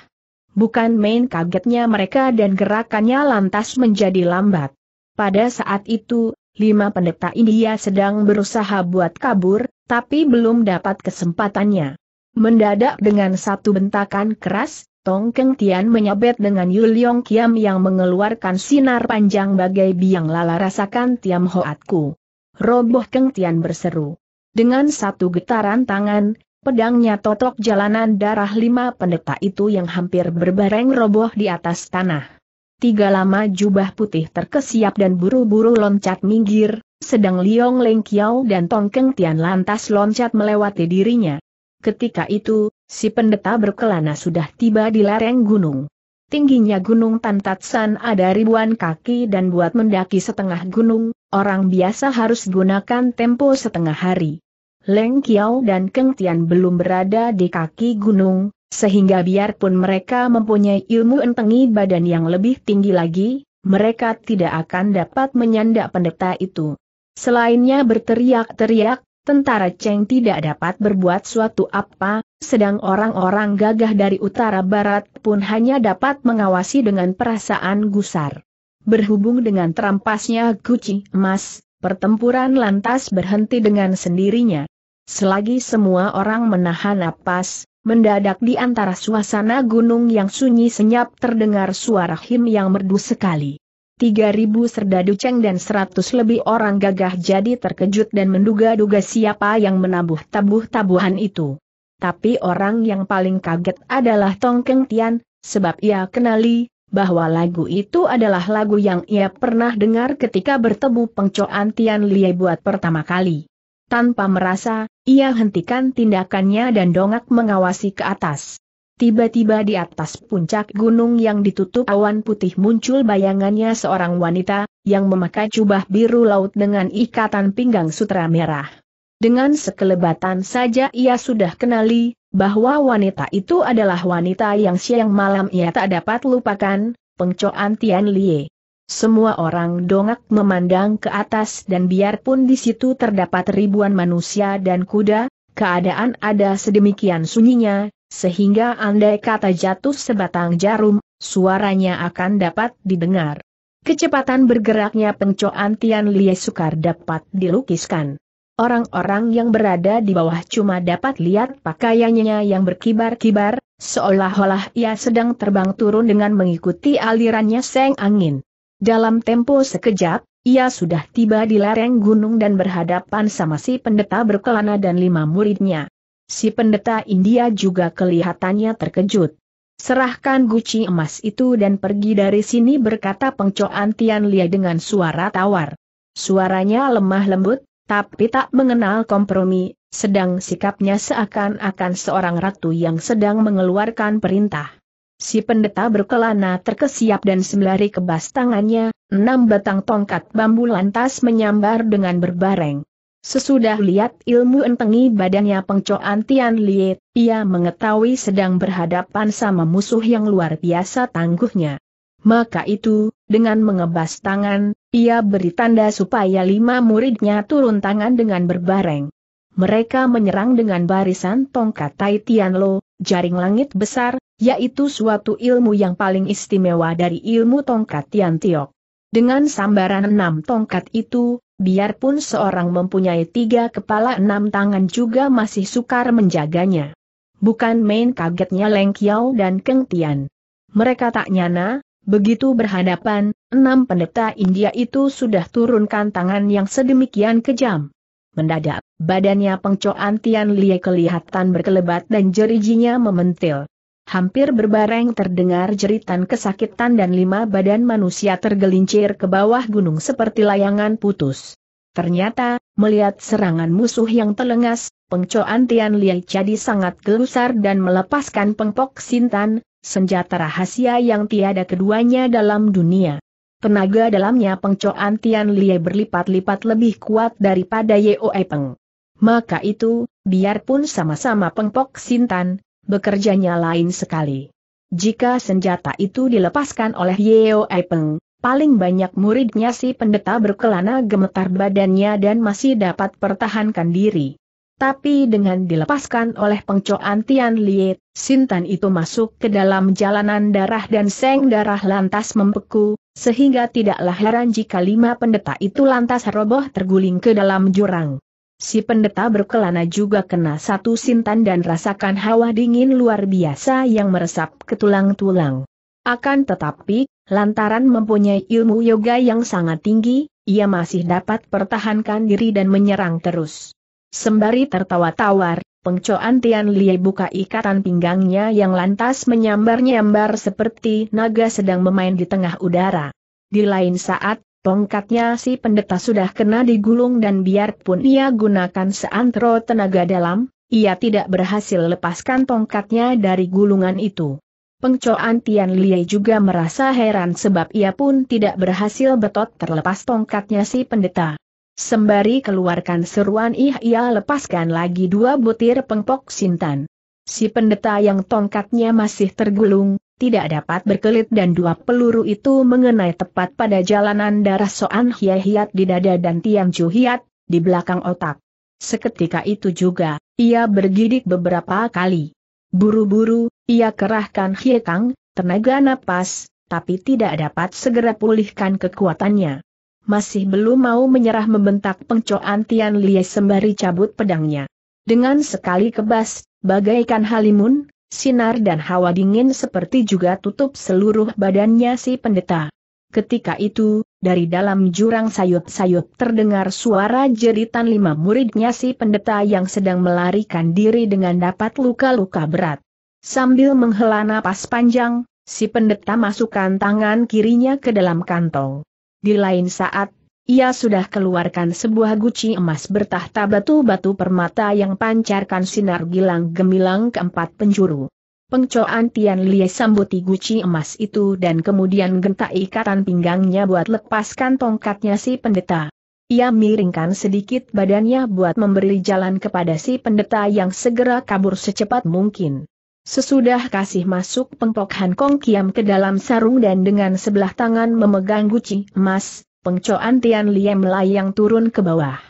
Bukan main kagetnya mereka dan gerakannya lantas menjadi lambat. Pada saat itu, lima pendeta India sedang berusaha buat kabur, tapi belum dapat kesempatannya. Mendadak dengan satu bentakan keras, Tong Keng Tian menyabet dengan Yu Yuliong Kiam yang mengeluarkan sinar panjang bagai biang lala rasakan Tiam Hoatku roboh Keng Kengtian berseru. Dengan satu getaran tangan, pedangnya totok jalanan darah lima pendeta itu yang hampir berbareng roboh di atas tanah. Tiga lama jubah putih terkesiap dan buru-buru loncat minggir, sedang Liong Leng Kiao dan Tong Keng Tian lantas loncat melewati dirinya. Ketika itu, si pendeta berkelana sudah tiba di lereng gunung. Tingginya gunung Tantatsan ada ribuan kaki dan buat mendaki setengah gunung, orang biasa harus gunakan tempo setengah hari. Leng Kiao dan Keng Tian belum berada di kaki gunung, sehingga biarpun mereka mempunyai ilmu entengi badan yang lebih tinggi lagi, mereka tidak akan dapat menyandak pendeta itu. Selainnya berteriak-teriak, tentara Cheng tidak dapat berbuat suatu apa, sedang orang-orang gagah dari utara barat pun hanya dapat mengawasi dengan perasaan gusar. Berhubung dengan terampasnya guci emas, pertempuran lantas berhenti dengan sendirinya. Selagi semua orang menahan napas, mendadak di antara suasana gunung yang sunyi senyap terdengar suara him yang merdu sekali. Tiga ribu serdadu ceng dan seratus lebih orang gagah jadi terkejut dan menduga-duga siapa yang menabuh tabuh-tabuhan itu. Tapi orang yang paling kaget adalah Tong Keng Tian, sebab ia kenali, bahwa lagu itu adalah lagu yang ia pernah dengar ketika bertemu pengcoan Tian Lie buat pertama kali. Tanpa merasa, ia hentikan tindakannya dan dongak mengawasi ke atas. Tiba-tiba di atas puncak gunung yang ditutup awan putih muncul bayangannya seorang wanita, yang memakai jubah biru laut dengan ikatan pinggang sutra merah. Dengan sekelebatan saja ia sudah kenali, bahwa wanita itu adalah wanita yang siang malam ia tak dapat lupakan, pengcoan Tian Lie. Semua orang dongak memandang ke atas dan biarpun di situ terdapat ribuan manusia dan kuda, keadaan ada sedemikian sunyinya, sehingga andai kata jatuh sebatang jarum, suaranya akan dapat didengar. Kecepatan bergeraknya pencoan Tian Lie sukar dapat dilukiskan. Orang-orang yang berada di bawah cuma dapat lihat pakaiannya yang berkibar-kibar, seolah-olah ia sedang terbang turun dengan mengikuti alirannya seng angin. Dalam tempo sekejap, ia sudah tiba di lereng gunung dan berhadapan sama si pendeta berkelana dan lima muridnya. Si pendeta India juga kelihatannya terkejut. Serahkan guci emas itu dan pergi dari sini berkata pengcoan Tian Lia dengan suara tawar. Suaranya lemah lembut, tapi tak mengenal kompromi, sedang sikapnya seakan-akan seorang ratu yang sedang mengeluarkan perintah. Si pendeta berkelana terkesiap dan sembari kebas tangannya, enam batang tongkat bambu lantas menyambar dengan berbareng. Sesudah lihat ilmu entengi badannya pengcoan Tian Liet, ia mengetahui sedang berhadapan sama musuh yang luar biasa tangguhnya. Maka itu, dengan mengebas tangan, ia beri tanda supaya lima muridnya turun tangan dengan berbareng. Mereka menyerang dengan barisan tongkat Tai Tian Lo, jaring langit besar, yaitu suatu ilmu yang paling istimewa dari ilmu tongkat Tian Tiok. Dengan sambaran enam tongkat itu, biarpun seorang mempunyai tiga kepala enam tangan juga masih sukar menjaganya. Bukan main kagetnya Leng Kiao dan Keng Tian. Mereka tak nyana, begitu berhadapan, enam pendeta India itu sudah turunkan tangan yang sedemikian kejam. Mendadak, badannya pengcoan Tian Lie kelihatan berkelebat dan jerijinya mementil hampir berbareng terdengar jeritan kesakitan dan lima badan manusia tergelincir ke bawah gunung seperti layangan putus. Ternyata, melihat serangan musuh yang telengas, pengcoan Tian Liai jadi sangat gelusar dan melepaskan pengpok Sintan, senjata rahasia yang tiada keduanya dalam dunia. Tenaga dalamnya pengcoan Tian Liai berlipat-lipat lebih kuat daripada Yeo Peng. Maka itu, biarpun sama-sama pengpok Sintan, bekerjanya lain sekali. Jika senjata itu dilepaskan oleh Yeo Peng, paling banyak muridnya si pendeta berkelana gemetar badannya dan masih dapat pertahankan diri. Tapi dengan dilepaskan oleh pengcoan Tian Liet, Sintan itu masuk ke dalam jalanan darah dan seng darah lantas membeku, sehingga tidaklah heran jika lima pendeta itu lantas roboh terguling ke dalam jurang. Si pendeta berkelana juga kena satu sintan dan rasakan hawa dingin luar biasa yang meresap ke tulang-tulang. Akan tetapi, lantaran mempunyai ilmu yoga yang sangat tinggi, ia masih dapat pertahankan diri dan menyerang terus. Sembari tertawa tawar, pengcoan Tian Lie buka ikatan pinggangnya yang lantas menyambar-nyambar seperti naga sedang memain di tengah udara. Di lain saat, Tongkatnya si pendeta sudah kena digulung dan biarpun ia gunakan seantero tenaga dalam, ia tidak berhasil lepaskan tongkatnya dari gulungan itu. Pengcoan Tian Lie juga merasa heran sebab ia pun tidak berhasil betot terlepas tongkatnya si pendeta. Sembari keluarkan seruan ih ia lepaskan lagi dua butir pengpok sintan. Si pendeta yang tongkatnya masih tergulung, tidak dapat berkelit dan dua peluru itu mengenai tepat pada jalanan darah Soan Hia Hiat di dada dan Tiang Ju Hiat, di belakang otak. Seketika itu juga, ia bergidik beberapa kali. Buru-buru, ia kerahkan Hie Kang, tenaga napas, tapi tidak dapat segera pulihkan kekuatannya. Masih belum mau menyerah membentak pengcoan Tian Lie sembari cabut pedangnya. Dengan sekali kebas, bagaikan halimun, sinar dan hawa dingin seperti juga tutup seluruh badannya si pendeta. Ketika itu, dari dalam jurang sayup-sayup terdengar suara jeritan lima muridnya si pendeta yang sedang melarikan diri dengan dapat luka-luka berat. Sambil menghela napas panjang, si pendeta masukkan tangan kirinya ke dalam kantong. Di lain saat, ia sudah keluarkan sebuah guci emas bertahta batu-batu permata yang pancarkan sinar gilang gemilang keempat penjuru. Pengcoan Tian Lie sambuti guci emas itu dan kemudian gentak ikatan pinggangnya buat lepaskan tongkatnya si pendeta. Ia miringkan sedikit badannya buat memberi jalan kepada si pendeta yang segera kabur secepat mungkin. Sesudah kasih masuk pengpok Kong Kiam ke dalam sarung dan dengan sebelah tangan memegang guci emas, pengcoan Tian Liem melayang turun ke bawah.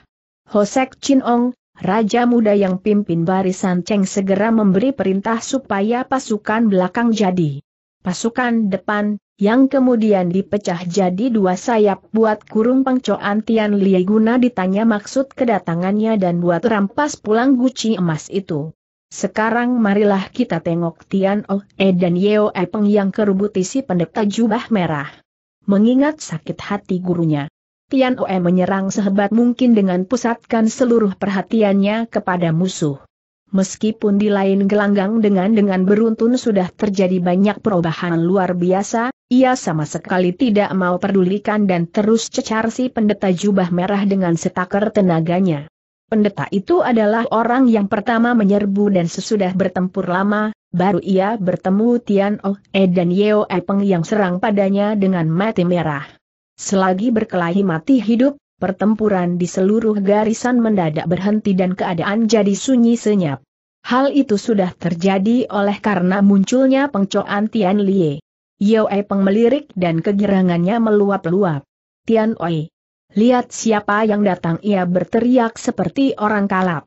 Hosek Chin Ong, Raja muda yang pimpin barisan Cheng segera memberi perintah supaya pasukan belakang jadi. Pasukan depan, yang kemudian dipecah jadi dua sayap buat kurung pengcoan Tian Lie guna ditanya maksud kedatangannya dan buat rampas pulang guci emas itu. Sekarang marilah kita tengok Tian Oh E dan Yeo E Peng yang kerubuti si pendeta jubah merah mengingat sakit hati gurunya. Tian Oe menyerang sehebat mungkin dengan pusatkan seluruh perhatiannya kepada musuh. Meskipun di lain gelanggang dengan dengan beruntun sudah terjadi banyak perubahan luar biasa, ia sama sekali tidak mau pedulikan dan terus cecar si pendeta jubah merah dengan setaker tenaganya. Pendeta itu adalah orang yang pertama menyerbu dan sesudah bertempur lama, baru ia bertemu Tian Oh E dan Yeo E Peng yang serang padanya dengan mati merah. Selagi berkelahi mati hidup, pertempuran di seluruh garisan mendadak berhenti dan keadaan jadi sunyi senyap. Hal itu sudah terjadi oleh karena munculnya pengcoan Tian Lie. Yeo E Peng melirik dan kegirangannya meluap-luap. Tian Oi, Lihat siapa yang datang ia berteriak seperti orang kalap.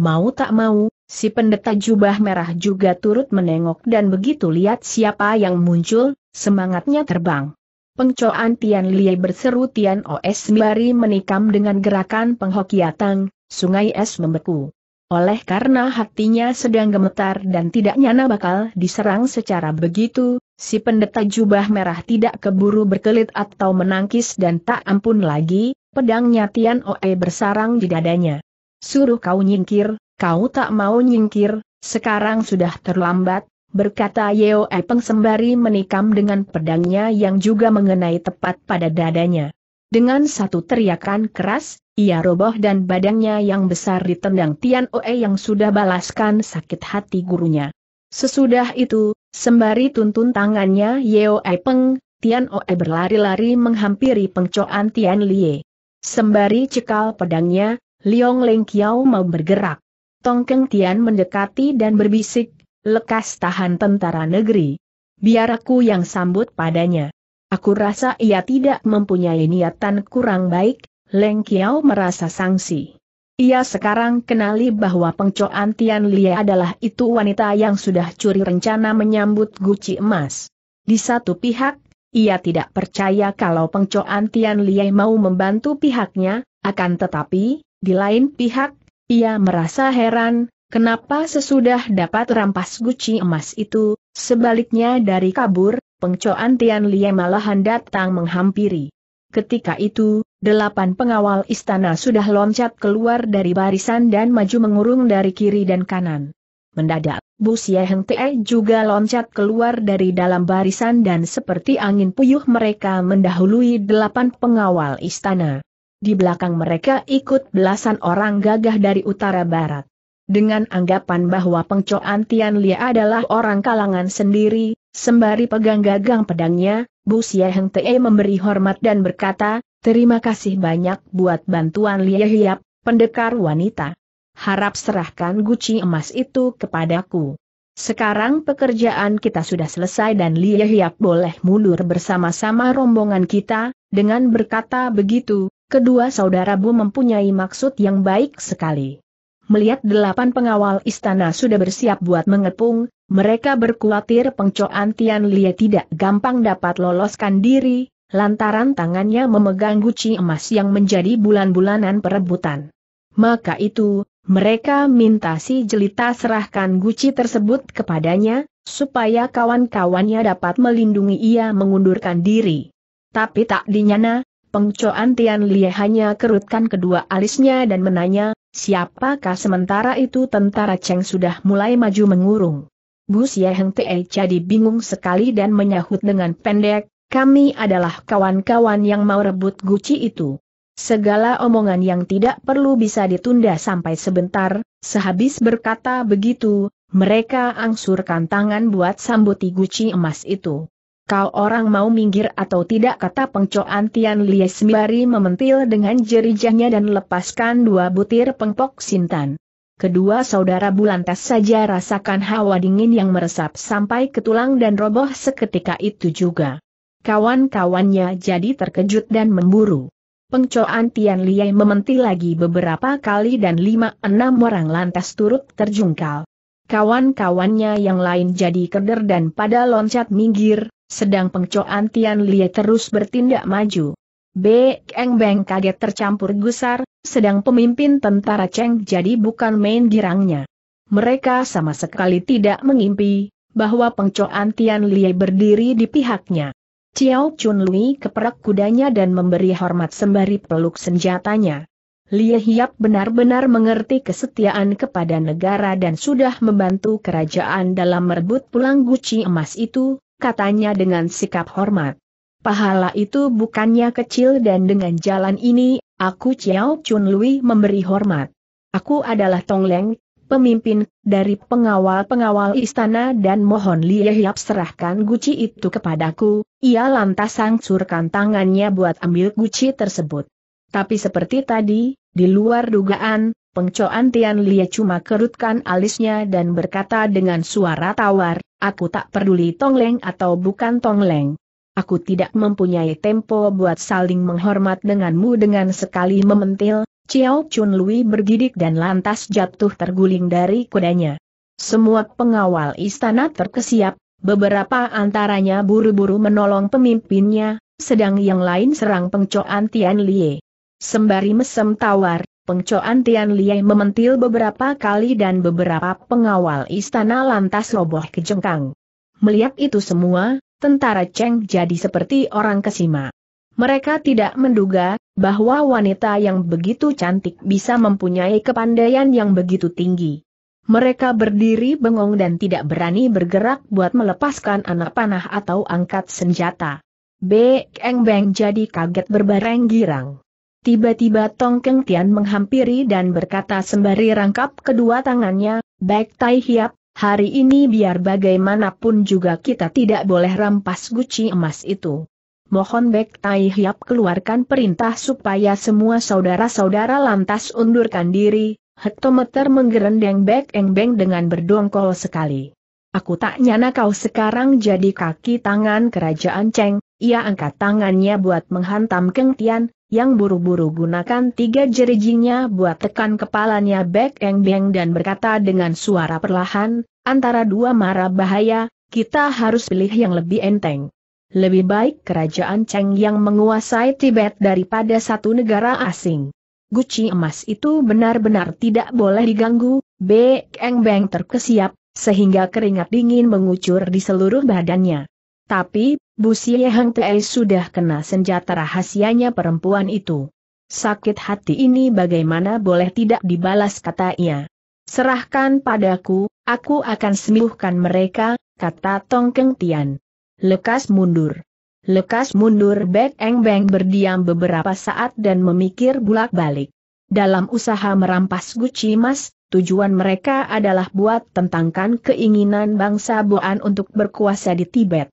Mau tak mau, si pendeta jubah merah juga turut menengok dan begitu lihat siapa yang muncul, semangatnya terbang. Pengcoan Tian Lie berseru Tian Os Bari menikam dengan gerakan penghokiatang, sungai es membeku. Oleh karena hatinya sedang gemetar dan tidak nyana bakal diserang secara begitu, si pendeta jubah merah tidak keburu berkelit atau menangkis dan tak ampun lagi, pedang Tian Oe bersarang di dadanya. Suruh kau nyingkir, kau tak mau nyingkir, sekarang sudah terlambat, berkata Yeo Epeng sembari menikam dengan pedangnya yang juga mengenai tepat pada dadanya. Dengan satu teriakan keras, ia roboh dan badannya yang besar ditendang Tian Oe yang sudah balaskan sakit hati gurunya. Sesudah itu, sembari tuntun tangannya Yeo Ai Peng, Tian Oe berlari-lari menghampiri pengcoan Tian Lie. Sembari cekal pedangnya, Liong Leng Kiao mau bergerak. Tongkeng Tian mendekati dan berbisik, lekas tahan tentara negeri. Biar aku yang sambut padanya. Aku rasa ia tidak mempunyai niatan kurang baik, Leng Kiao merasa sangsi. Ia sekarang kenali bahwa pengcoan Tian Lia adalah itu wanita yang sudah curi rencana menyambut guci emas. Di satu pihak, ia tidak percaya kalau pengcoan Tian Lia mau membantu pihaknya, akan tetapi, di lain pihak, ia merasa heran, Kenapa sesudah dapat rampas guci emas itu, sebaliknya dari kabur, pengcoan Tian Lie malahan datang menghampiri. Ketika itu, delapan pengawal istana sudah loncat keluar dari barisan dan maju mengurung dari kiri dan kanan. Mendadak, Bu Sia Heng Te juga loncat keluar dari dalam barisan dan seperti angin puyuh mereka mendahului delapan pengawal istana. Di belakang mereka ikut belasan orang gagah dari utara barat dengan anggapan bahwa pengcoan Tian Li adalah orang kalangan sendiri, sembari pegang gagang pedangnya, Bu Xie Heng Te memberi hormat dan berkata, terima kasih banyak buat bantuan Li Hiap, pendekar wanita. Harap serahkan guci emas itu kepadaku. Sekarang pekerjaan kita sudah selesai dan Li Hiap boleh mundur bersama-sama rombongan kita, dengan berkata begitu, kedua saudara Bu mempunyai maksud yang baik sekali. Melihat delapan pengawal istana sudah bersiap buat mengepung, mereka berkhawatir pengcoan Tian Lie tidak gampang dapat loloskan diri, lantaran tangannya memegang guci emas yang menjadi bulan-bulanan perebutan. Maka itu, mereka minta si jelita serahkan guci tersebut kepadanya, supaya kawan-kawannya dapat melindungi ia mengundurkan diri. Tapi tak dinyana, pengcoan Tian Lie hanya kerutkan kedua alisnya dan menanya, Siapakah sementara itu tentara Cheng sudah mulai maju mengurung? Bu Xie Heng Te jadi bingung sekali dan menyahut dengan pendek, kami adalah kawan-kawan yang mau rebut guci itu. Segala omongan yang tidak perlu bisa ditunda sampai sebentar, sehabis berkata begitu, mereka angsurkan tangan buat sambuti guci emas itu kau orang mau minggir atau tidak kata pengcoan Tian Lies sembari mementil dengan jerijahnya dan lepaskan dua butir pengpok sintan. Kedua saudara Bulantas saja rasakan hawa dingin yang meresap sampai ke tulang dan roboh seketika itu juga. Kawan-kawannya jadi terkejut dan memburu. Pengcoan Tian Lie mementil lagi beberapa kali dan lima enam orang lantas turut terjungkal. Kawan-kawannya yang lain jadi keder dan pada loncat minggir, sedang pengcoan Tian Lie terus bertindak maju. Bek Eng Beng kaget tercampur gusar, sedang pemimpin tentara Cheng jadi bukan main girangnya. Mereka sama sekali tidak mengimpi, bahwa pengcoan Tian Lie berdiri di pihaknya. Chiao Chun Lui keperak kudanya dan memberi hormat sembari peluk senjatanya. Lie Hiap benar-benar mengerti kesetiaan kepada negara dan sudah membantu kerajaan dalam merebut pulang guci emas itu, katanya dengan sikap hormat. Pahala itu bukannya kecil dan dengan jalan ini, aku Chiao Chun Lui memberi hormat. Aku adalah Tong Leng, pemimpin, dari pengawal-pengawal istana dan mohon Lie serahkan guci itu kepadaku, ia lantas sangsurkan tangannya buat ambil guci tersebut. Tapi seperti tadi, di luar dugaan, pengcoan Tian Lie cuma kerutkan alisnya dan berkata dengan suara tawar, Aku tak peduli tongleng atau bukan tongleng. Aku tidak mempunyai tempo buat saling menghormat denganmu dengan sekali mementil, Ciao Chun Lui bergidik dan lantas jatuh terguling dari kudanya. Semua pengawal istana terkesiap, beberapa antaranya buru-buru menolong pemimpinnya, sedang yang lain serang pengcoan Tian Lie. Sembari mesem tawar, Pengcoan Tian Liai mementil beberapa kali dan beberapa pengawal istana lantas roboh ke jengkang. Melihat itu semua, tentara Cheng jadi seperti orang kesima. Mereka tidak menduga bahwa wanita yang begitu cantik bisa mempunyai kepandaian yang begitu tinggi. Mereka berdiri bengong dan tidak berani bergerak buat melepaskan anak panah atau angkat senjata. Bek Eng Beng jadi kaget berbareng girang. Tiba-tiba Tong Keng Tian menghampiri dan berkata sembari rangkap kedua tangannya, Baik Tai Hiap, hari ini biar bagaimanapun juga kita tidak boleh rampas guci emas itu. Mohon Baik Tai Hiap keluarkan perintah supaya semua saudara-saudara lantas undurkan diri, hektometer menggerendeng Baik Eng Beng dengan berdongkol sekali. Aku tak nyana kau sekarang jadi kaki tangan kerajaan Cheng, ia angkat tangannya buat menghantam Keng Tian, yang buru-buru gunakan tiga jerijinya buat tekan kepalanya Bek Eng Beng dan berkata dengan suara perlahan, antara dua mara bahaya, kita harus pilih yang lebih enteng. Lebih baik kerajaan Cheng yang menguasai Tibet daripada satu negara asing. Guci emas itu benar-benar tidak boleh diganggu, Bek Eng Beng terkesiap, sehingga keringat dingin mengucur di seluruh badannya. Tapi, Bu Sieheng Tei sudah kena senjata rahasianya perempuan itu. Sakit hati ini bagaimana boleh tidak dibalas kata ia. Serahkan padaku, aku akan sembuhkan mereka, kata Tong Keng Tian. Lekas mundur. Lekas mundur Bek Eng Beng berdiam beberapa saat dan memikir bulak balik. Dalam usaha merampas guci mas, tujuan mereka adalah buat tentangkan keinginan bangsa Boan untuk berkuasa di Tibet.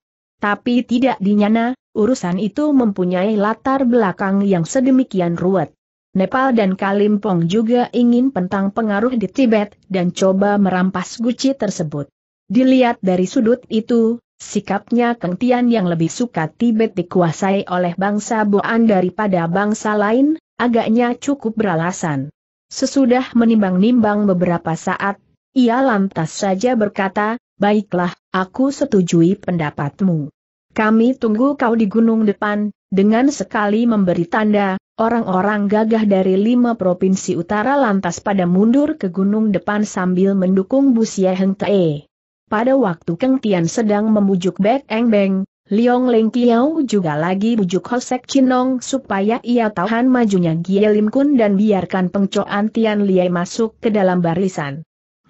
Tapi tidak dinyana, urusan itu mempunyai latar belakang yang sedemikian ruwet. Nepal dan Kalimpong juga ingin pentang pengaruh di Tibet dan coba merampas guci tersebut. Dilihat dari sudut itu, sikapnya Keng Tian yang lebih suka Tibet dikuasai oleh bangsa Boan daripada bangsa lain, agaknya cukup beralasan. Sesudah menimbang-nimbang beberapa saat, ia lantas saja berkata, baiklah, aku setujui pendapatmu. Kami tunggu kau di gunung depan, dengan sekali memberi tanda, orang-orang gagah dari lima provinsi utara lantas pada mundur ke gunung depan sambil mendukung Bu Heng Tae. Pada waktu Keng Tian sedang membujuk Bek Eng Beng, Liong Leng Kiao juga lagi bujuk Hosek Chinong supaya ia tahan majunya Gie Lim Kun dan biarkan pengcoan Tian Lie masuk ke dalam barisan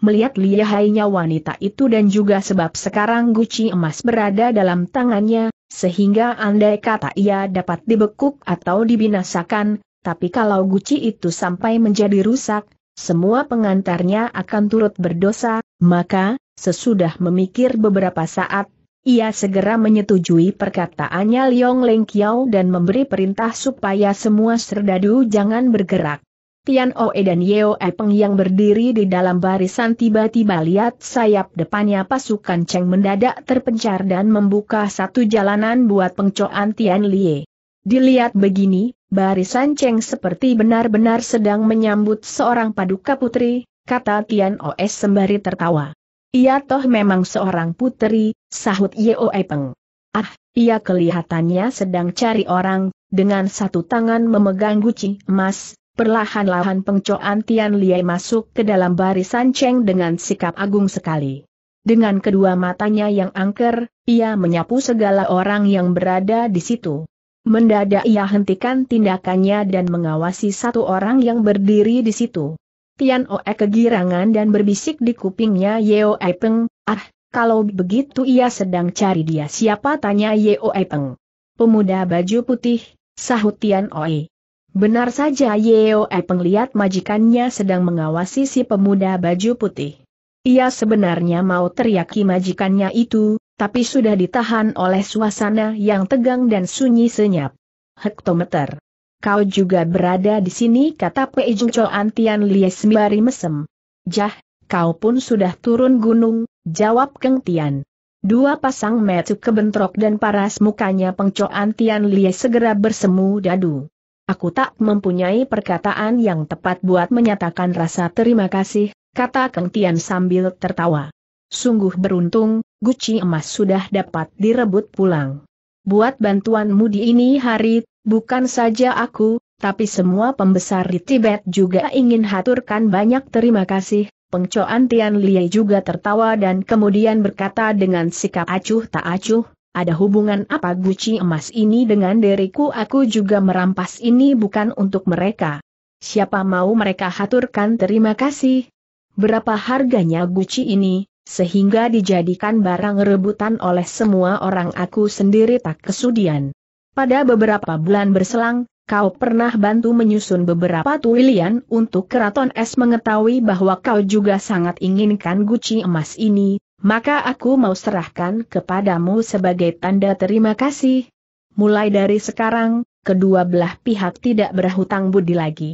melihat lihainya wanita itu dan juga sebab sekarang guci emas berada dalam tangannya, sehingga andai kata ia dapat dibekuk atau dibinasakan, tapi kalau guci itu sampai menjadi rusak, semua pengantarnya akan turut berdosa, maka, sesudah memikir beberapa saat, ia segera menyetujui perkataannya Liong Leng Kiao dan memberi perintah supaya semua serdadu jangan bergerak. Tian Oe dan Yeo Epeng yang berdiri di dalam barisan tiba-tiba lihat sayap depannya pasukan Cheng mendadak terpencar dan membuka satu jalanan buat pengcoan Tian Lie. Dilihat begini, barisan Cheng seperti benar-benar sedang menyambut seorang paduka putri, kata Tian Oe sembari tertawa. Ia toh memang seorang putri, sahut Yeo Epeng. Ah, ia kelihatannya sedang cari orang, dengan satu tangan memegang guci emas, Perlahan-lahan pengcoan Tian Lie masuk ke dalam barisan Cheng dengan sikap agung sekali. Dengan kedua matanya yang angker, ia menyapu segala orang yang berada di situ. Mendadak ia hentikan tindakannya dan mengawasi satu orang yang berdiri di situ. Tian Oe kegirangan dan berbisik di kupingnya Yeo Ai Peng, ah, kalau begitu ia sedang cari dia siapa tanya Yeo Ai Peng. Pemuda baju putih, sahut Tian Oe. Benar saja Yeo E penglihat majikannya sedang mengawasi si pemuda baju putih. Ia sebenarnya mau teriaki majikannya itu, tapi sudah ditahan oleh suasana yang tegang dan sunyi senyap. Hektometer. Kau juga berada di sini kata Pei Jung Antian Lies Miari Mesem. Jah, kau pun sudah turun gunung, jawab Keng Tian. Dua pasang metu kebentrok dan paras mukanya Pengco antian Lie segera bersemu dadu. Aku tak mempunyai perkataan yang tepat buat menyatakan rasa terima kasih, kata Kang Tian sambil tertawa. Sungguh beruntung, guci emas sudah dapat direbut pulang. Buat bantuanmu di ini hari, bukan saja aku, tapi semua pembesar di Tibet juga ingin haturkan banyak terima kasih, Pengcoan Tian Lie juga tertawa dan kemudian berkata dengan sikap acuh tak acuh, ada hubungan apa guci emas ini dengan diriku aku juga merampas ini bukan untuk mereka. Siapa mau mereka haturkan terima kasih? Berapa harganya guci ini, sehingga dijadikan barang rebutan oleh semua orang aku sendiri tak kesudian. Pada beberapa bulan berselang, kau pernah bantu menyusun beberapa tuilian untuk keraton es mengetahui bahwa kau juga sangat inginkan guci emas ini, maka aku mau serahkan kepadamu sebagai tanda terima kasih. Mulai dari sekarang, kedua belah pihak tidak berhutang budi lagi.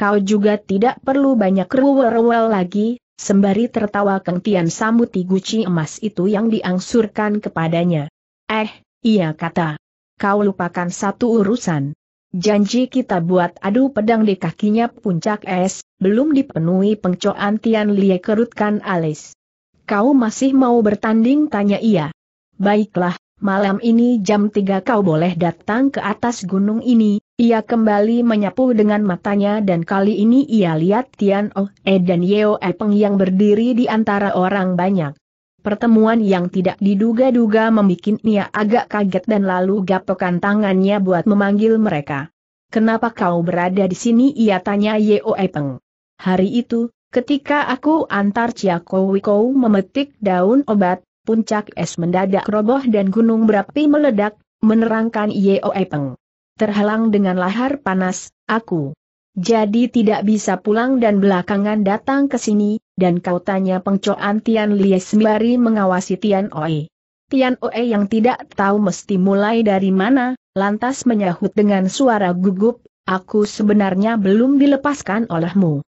Kau juga tidak perlu banyak ruwel-ruwel lagi, sembari tertawa kentian sambuti guci emas itu yang diangsurkan kepadanya. Eh, iya kata. Kau lupakan satu urusan. Janji kita buat adu pedang di kakinya puncak es, belum dipenuhi pengcoan Tian Lie kerutkan alis. Kau masih mau bertanding? Tanya ia. Baiklah, malam ini jam tiga kau boleh datang ke atas gunung ini. Ia kembali menyapu dengan matanya dan kali ini ia lihat Tian Oh E dan Yeo E Peng yang berdiri di antara orang banyak. Pertemuan yang tidak diduga-duga membuat ia agak kaget dan lalu gapokan tangannya buat memanggil mereka. Kenapa kau berada di sini? Ia tanya Yeo E Hari itu, Ketika aku antar Ciako Wiko memetik daun obat, puncak es mendadak roboh dan gunung berapi meledak, menerangkan Yeo Epeng. Terhalang dengan lahar panas, aku. Jadi tidak bisa pulang dan belakangan datang ke sini, dan kau tanya pengcoan Tian Lie sembari mengawasi Tian Oe. Tian Oe yang tidak tahu mesti mulai dari mana, lantas menyahut dengan suara gugup, aku sebenarnya belum dilepaskan olehmu.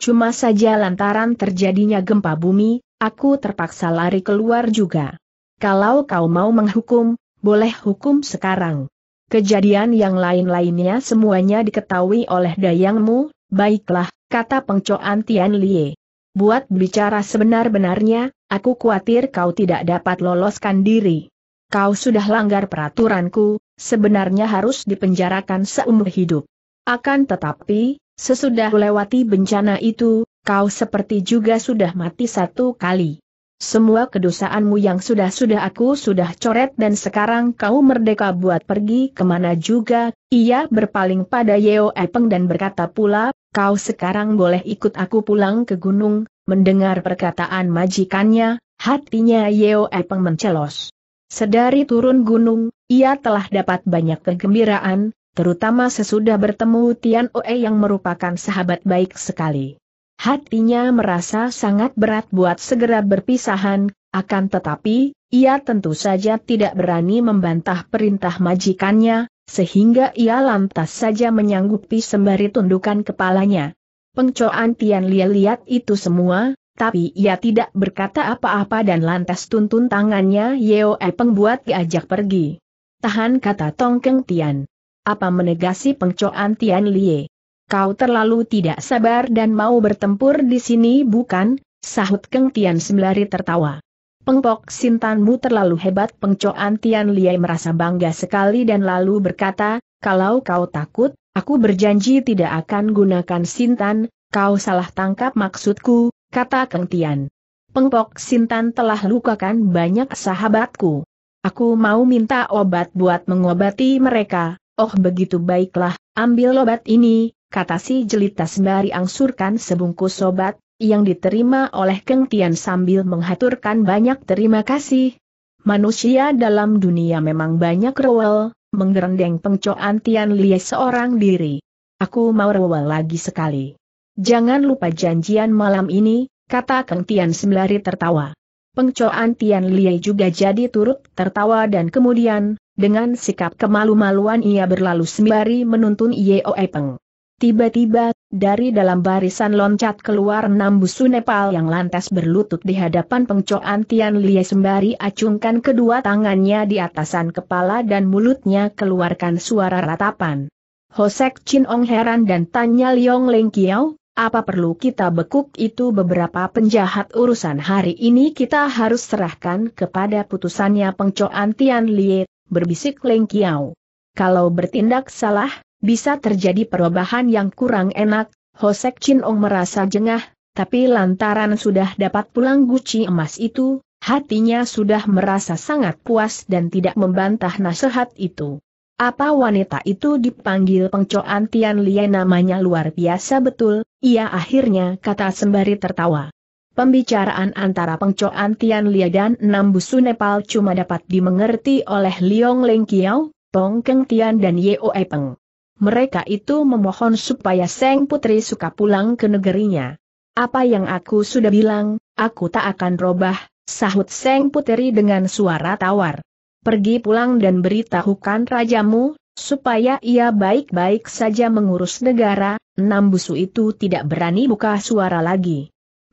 Cuma saja lantaran terjadinya gempa bumi, aku terpaksa lari keluar juga. Kalau kau mau menghukum, boleh hukum sekarang. Kejadian yang lain-lainnya semuanya diketahui oleh dayangmu, baiklah, kata pengcoan Tian Lie. Buat bicara sebenar-benarnya, aku khawatir kau tidak dapat loloskan diri. Kau sudah langgar peraturanku, sebenarnya harus dipenjarakan seumur hidup. Akan tetapi, Sesudah melewati bencana itu, kau seperti juga sudah mati satu kali. Semua kedosaanmu yang sudah-sudah aku sudah coret dan sekarang kau merdeka buat pergi kemana juga, ia berpaling pada Yeo Epeng dan berkata pula, kau sekarang boleh ikut aku pulang ke gunung, mendengar perkataan majikannya, hatinya Yeo Epeng mencelos. Sedari turun gunung, ia telah dapat banyak kegembiraan, terutama sesudah bertemu Tian Oe yang merupakan sahabat baik sekali. Hatinya merasa sangat berat buat segera berpisahan, akan tetapi, ia tentu saja tidak berani membantah perintah majikannya, sehingga ia lantas saja menyanggupi sembari tundukan kepalanya. Pengcoan Tian Lia lihat itu semua, tapi ia tidak berkata apa-apa dan lantas tuntun tangannya Yeo Yeoe pengbuat diajak pergi. Tahan kata Tongkeng Tian. Apa menegasi pengcoan Tian Lie? Kau terlalu tidak sabar dan mau bertempur di sini bukan? Sahut Keng Tian sembari tertawa. Pengpok Sintanmu terlalu hebat pengcoan Tian Lie merasa bangga sekali dan lalu berkata, kalau kau takut, aku berjanji tidak akan gunakan Sintan, kau salah tangkap maksudku, kata Keng Tian. Pengpok Sintan telah lukakan banyak sahabatku. Aku mau minta obat buat mengobati mereka, Oh begitu baiklah, ambil obat ini, kata si jelita sembari angsurkan sebungkus obat, yang diterima oleh Keng Tian sambil menghaturkan banyak terima kasih. Manusia dalam dunia memang banyak rewel, menggerendeng pengcoan Tian Lie seorang diri. Aku mau rewel lagi sekali. Jangan lupa janjian malam ini, kata Keng Tian sembari tertawa. Pengcoan Tian Lie juga jadi turut tertawa dan kemudian, dengan sikap kemalu-maluan ia berlalu sembari menuntun Yeoe Peng. Tiba-tiba, dari dalam barisan loncat keluar enam busu Nepal yang lantas berlutut di hadapan pengcoan Tian Lie sembari acungkan kedua tangannya di atasan kepala dan mulutnya keluarkan suara ratapan. Hosek Chin Ong heran dan tanya Liong Leng Kiao, apa perlu kita bekuk itu beberapa penjahat urusan hari ini kita harus serahkan kepada putusannya pengcoan Tian Lie, berbisik Leng Kiao. Kalau bertindak salah, bisa terjadi perubahan yang kurang enak, Hosek Chin Ong merasa jengah, tapi lantaran sudah dapat pulang guci emas itu, hatinya sudah merasa sangat puas dan tidak membantah nasihat itu. Apa wanita itu dipanggil pengcoan Tian Lie namanya luar biasa betul, ia akhirnya kata sembari tertawa. Pembicaraan antara pengcoan Tian Lia dan enam busu Nepal cuma dapat dimengerti oleh Liong Leng Kiao, Tong Keng Tian dan Yeoe Peng. Mereka itu memohon supaya Seng Putri suka pulang ke negerinya. Apa yang aku sudah bilang, aku tak akan robah, sahut Seng Putri dengan suara tawar. Pergi pulang dan beritahukan rajamu, supaya ia baik-baik saja mengurus negara, enam busu itu tidak berani buka suara lagi.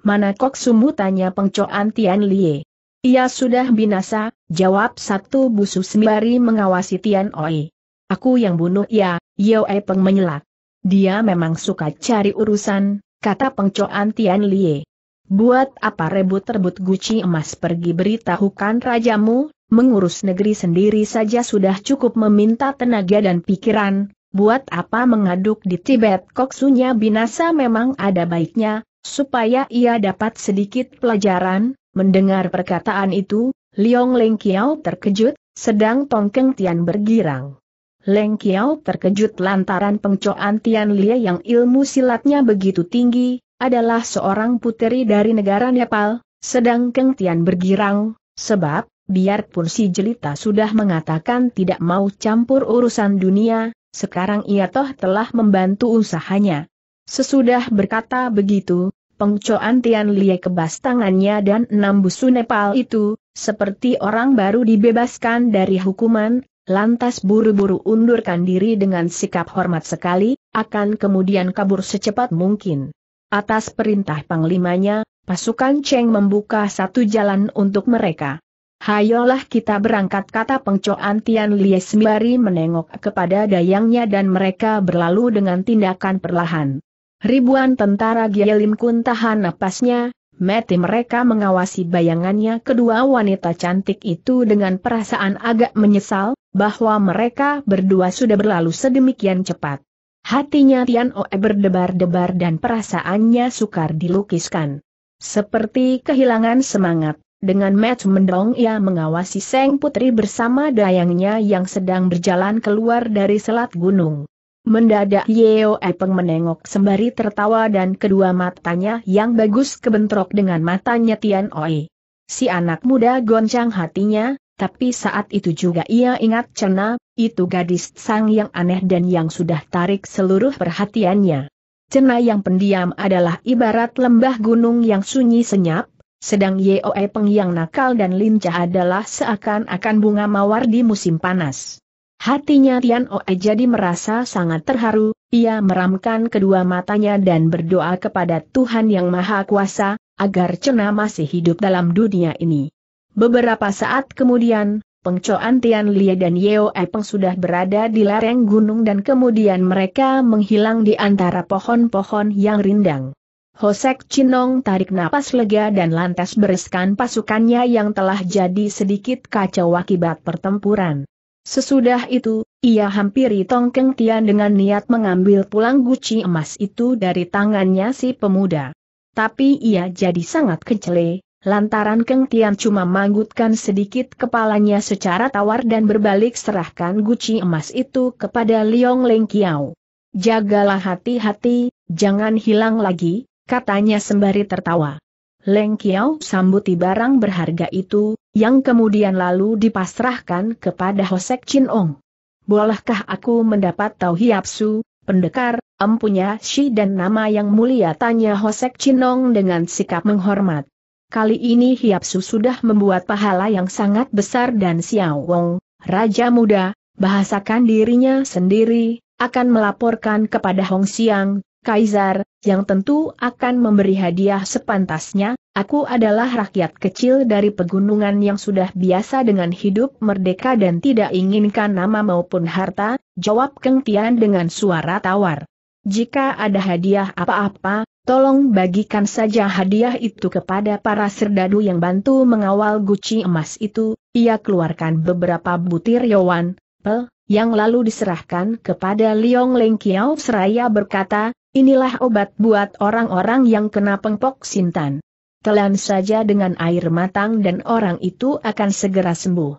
Mana kok sumu tanya pengcoan Tian Lie. Ia sudah binasa, jawab satu busu sembari mengawasi Tian Oi. Aku yang bunuh ya, Yeo E Peng menyelak. Dia memang suka cari urusan, kata pengcoan Tian Lie. Buat apa rebut-rebut guci emas pergi beritahukan rajamu, mengurus negeri sendiri saja sudah cukup meminta tenaga dan pikiran, buat apa mengaduk di Tibet koksunya binasa memang ada baiknya, supaya ia dapat sedikit pelajaran, mendengar perkataan itu, Liong Leng Kiao terkejut, sedang Tong Keng Tian bergirang. Leng Kiao terkejut lantaran pengcoan Tian Lie yang ilmu silatnya begitu tinggi, adalah seorang puteri dari negara Nepal, sedang Keng Tian bergirang, sebab, biarpun si jelita sudah mengatakan tidak mau campur urusan dunia, sekarang ia toh telah membantu usahanya. Sesudah berkata begitu, Pengcoan Tian Lie kebas tangannya dan enam busu Nepal itu, seperti orang baru dibebaskan dari hukuman, lantas buru-buru undurkan diri dengan sikap hormat sekali, akan kemudian kabur secepat mungkin. Atas perintah panglimanya, pasukan Cheng membuka satu jalan untuk mereka. Hayolah kita berangkat kata pengcoan Tian Lie sembari menengok kepada dayangnya dan mereka berlalu dengan tindakan perlahan. Ribuan tentara Gielim Kun tahan napasnya, mati mereka mengawasi bayangannya kedua wanita cantik itu dengan perasaan agak menyesal, bahwa mereka berdua sudah berlalu sedemikian cepat. Hatinya Tian Oe berdebar-debar dan perasaannya sukar dilukiskan. Seperti kehilangan semangat, dengan match mendong ia mengawasi Seng Putri bersama dayangnya yang sedang berjalan keluar dari selat gunung. Mendadak Yeo Epeng menengok sembari tertawa dan kedua matanya yang bagus kebentrok dengan matanya Tian Oi. Si anak muda goncang hatinya, tapi saat itu juga ia ingat Cena, itu gadis sang yang aneh dan yang sudah tarik seluruh perhatiannya. Cena yang pendiam adalah ibarat lembah gunung yang sunyi senyap, sedang Yeo Epeng yang nakal dan lincah adalah seakan-akan bunga mawar di musim panas. Hatinya Tian Oe jadi merasa sangat terharu, ia meramkan kedua matanya dan berdoa kepada Tuhan Yang Maha Kuasa, agar Cena masih hidup dalam dunia ini. Beberapa saat kemudian, pengcoan Tian Lia dan Yeo Epeng sudah berada di lereng gunung dan kemudian mereka menghilang di antara pohon-pohon yang rindang. Hosek Chinong tarik napas lega dan lantas bereskan pasukannya yang telah jadi sedikit kacau akibat pertempuran. Sesudah itu, ia hampiri Tongkeng Tian dengan niat mengambil pulang guci emas itu dari tangannya si pemuda. Tapi ia jadi sangat kecele, lantaran Keng Tian cuma manggutkan sedikit kepalanya secara tawar dan berbalik serahkan guci emas itu kepada Liong Leng Kiao. Jagalah hati-hati, jangan hilang lagi, katanya sembari tertawa. Leng Kiao sambuti barang berharga itu, yang kemudian lalu dipasrahkan kepada Hosek Chin Ong. Bolehkah aku mendapat tahu Hiap Su, pendekar, empunya Shi dan nama yang mulia tanya Hosek Chin Ong dengan sikap menghormat. Kali ini Hiap Su sudah membuat pahala yang sangat besar dan Xiao Wong, Raja Muda, bahasakan dirinya sendiri, akan melaporkan kepada Hong Xiang Kaisar, yang tentu akan memberi hadiah sepantasnya, aku adalah rakyat kecil dari pegunungan yang sudah biasa dengan hidup merdeka dan tidak inginkan nama maupun harta, jawab Keng Tian dengan suara tawar. Jika ada hadiah apa-apa, tolong bagikan saja hadiah itu kepada para serdadu yang bantu mengawal guci emas itu, ia keluarkan beberapa butir yowan, pel, yang lalu diserahkan kepada Liong Leng Kiao seraya berkata, Inilah obat buat orang-orang yang kena pengpok sintan. Telan saja dengan air matang dan orang itu akan segera sembuh.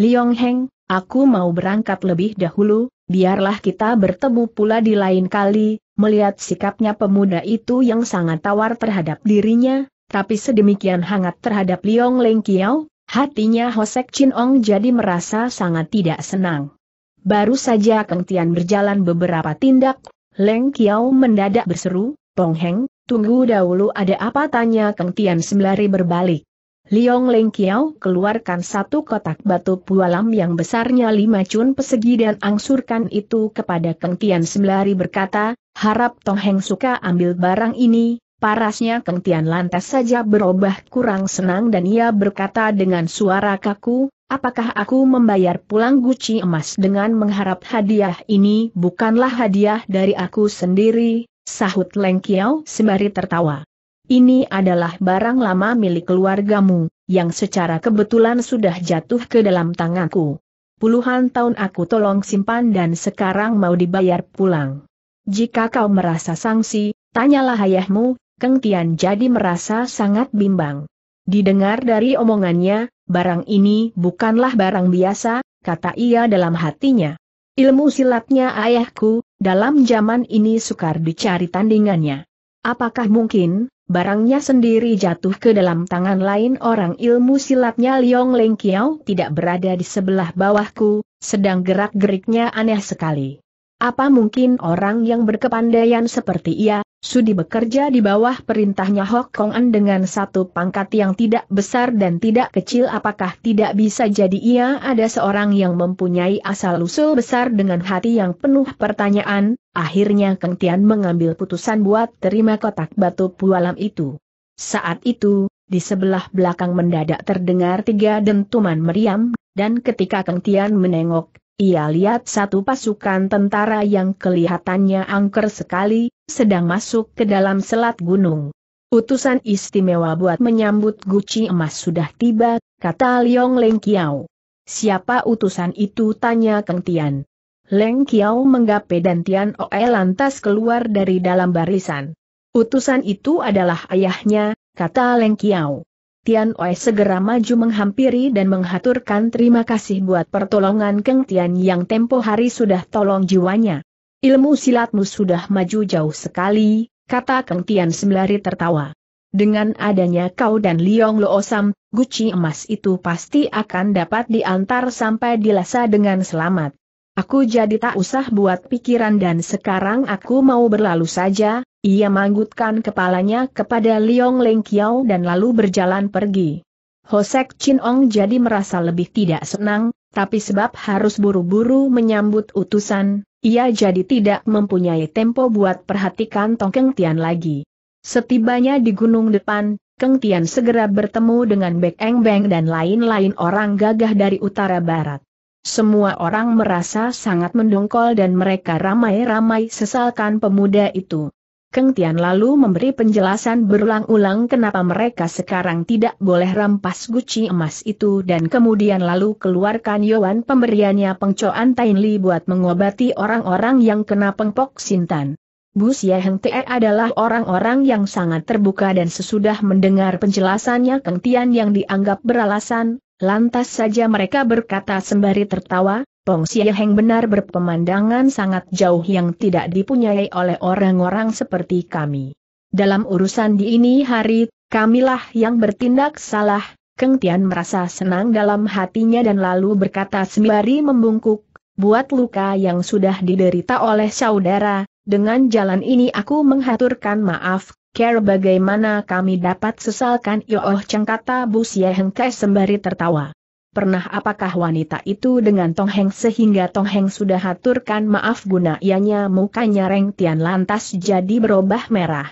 Liong Heng, aku mau berangkat lebih dahulu, biarlah kita bertemu pula di lain kali, melihat sikapnya pemuda itu yang sangat tawar terhadap dirinya, tapi sedemikian hangat terhadap Liong Leng Kiao, hatinya Hosek Chin Ong jadi merasa sangat tidak senang. Baru saja Keng Tian berjalan beberapa tindak, Leng Kiao mendadak berseru, Tong Heng, tunggu dahulu ada apa tanya Kang Tian sembari berbalik. Liong Leng Kiao keluarkan satu kotak batu pualam yang besarnya lima cun persegi dan angsurkan itu kepada Keng Tian sembari berkata, harap Tong Heng suka ambil barang ini, parasnya Keng Tian lantas saja berubah kurang senang dan ia berkata dengan suara kaku, Apakah aku membayar pulang guci emas dengan mengharap hadiah ini bukanlah hadiah dari aku sendiri, sahut Leng Kiao sembari tertawa. Ini adalah barang lama milik keluargamu, yang secara kebetulan sudah jatuh ke dalam tanganku. Puluhan tahun aku tolong simpan dan sekarang mau dibayar pulang. Jika kau merasa sangsi, tanyalah ayahmu, Keng Tian jadi merasa sangat bimbang. Didengar dari omongannya, barang ini bukanlah barang biasa, kata ia dalam hatinya. Ilmu silatnya ayahku, dalam zaman ini sukar dicari tandingannya. Apakah mungkin, barangnya sendiri jatuh ke dalam tangan lain orang ilmu silatnya Liong Leng Kiao tidak berada di sebelah bawahku, sedang gerak-geriknya aneh sekali. Apa mungkin orang yang berkepandaian seperti ia, Sudi bekerja di bawah perintahnya Hok Kong An dengan satu pangkat yang tidak besar dan tidak kecil apakah tidak bisa jadi ia ada seorang yang mempunyai asal-usul besar dengan hati yang penuh pertanyaan, akhirnya Keng Tian mengambil putusan buat terima kotak batu pualam itu. Saat itu, di sebelah belakang mendadak terdengar tiga dentuman meriam, dan ketika Keng Tian menengok, ia lihat satu pasukan tentara yang kelihatannya angker sekali, sedang masuk ke dalam selat gunung. Utusan istimewa buat menyambut guci emas sudah tiba, kata Liong Leng Kiao. Siapa utusan itu tanya Keng Tian. Leng Kiao menggapai dan Tian Oe lantas keluar dari dalam barisan. Utusan itu adalah ayahnya, kata Leng Kiao. Tian Oe segera maju menghampiri dan menghaturkan terima kasih buat pertolongan Keng Tian yang tempo hari sudah tolong jiwanya. Ilmu silatmu sudah maju jauh sekali, kata Kang Tian sembari tertawa. Dengan adanya kau dan Liong Lo Osam, guci emas itu pasti akan dapat diantar sampai di Lhasa dengan selamat. Aku jadi tak usah buat pikiran dan sekarang aku mau berlalu saja, ia manggutkan kepalanya kepada Liong Leng Kiao dan lalu berjalan pergi. Hosek Chin Ong jadi merasa lebih tidak senang, tapi sebab harus buru-buru menyambut utusan, ia jadi tidak mempunyai tempo buat perhatikan Tong Keng Tian lagi. Setibanya di gunung depan, Keng Tian segera bertemu dengan Bek Eng Beng dan lain-lain orang gagah dari utara barat. Semua orang merasa sangat mendongkol dan mereka ramai-ramai sesalkan pemuda itu. Keng Tian lalu memberi penjelasan berulang-ulang kenapa mereka sekarang tidak boleh rampas guci emas itu dan kemudian lalu keluarkan Yowan pemberiannya pengcoan Tain Li buat mengobati orang-orang yang kena pengpok Sintan. Bu Xie Te adalah orang-orang yang sangat terbuka dan sesudah mendengar penjelasannya Keng Tian yang dianggap beralasan, lantas saja mereka berkata sembari tertawa, Tong Xie Heng benar berpemandangan sangat jauh yang tidak dipunyai oleh orang-orang seperti kami. Dalam urusan di ini hari, kamilah yang bertindak salah, Keng Tian merasa senang dalam hatinya dan lalu berkata sembari membungkuk, buat luka yang sudah diderita oleh saudara, dengan jalan ini aku menghaturkan maaf, care bagaimana kami dapat sesalkan Yooh Cheng kata Bu Heng sembari tertawa. Pernah apakah wanita itu dengan Tong Heng sehingga Tong Heng sudah haturkan maaf guna ianya mukanya Reng Tian lantas jadi berubah merah.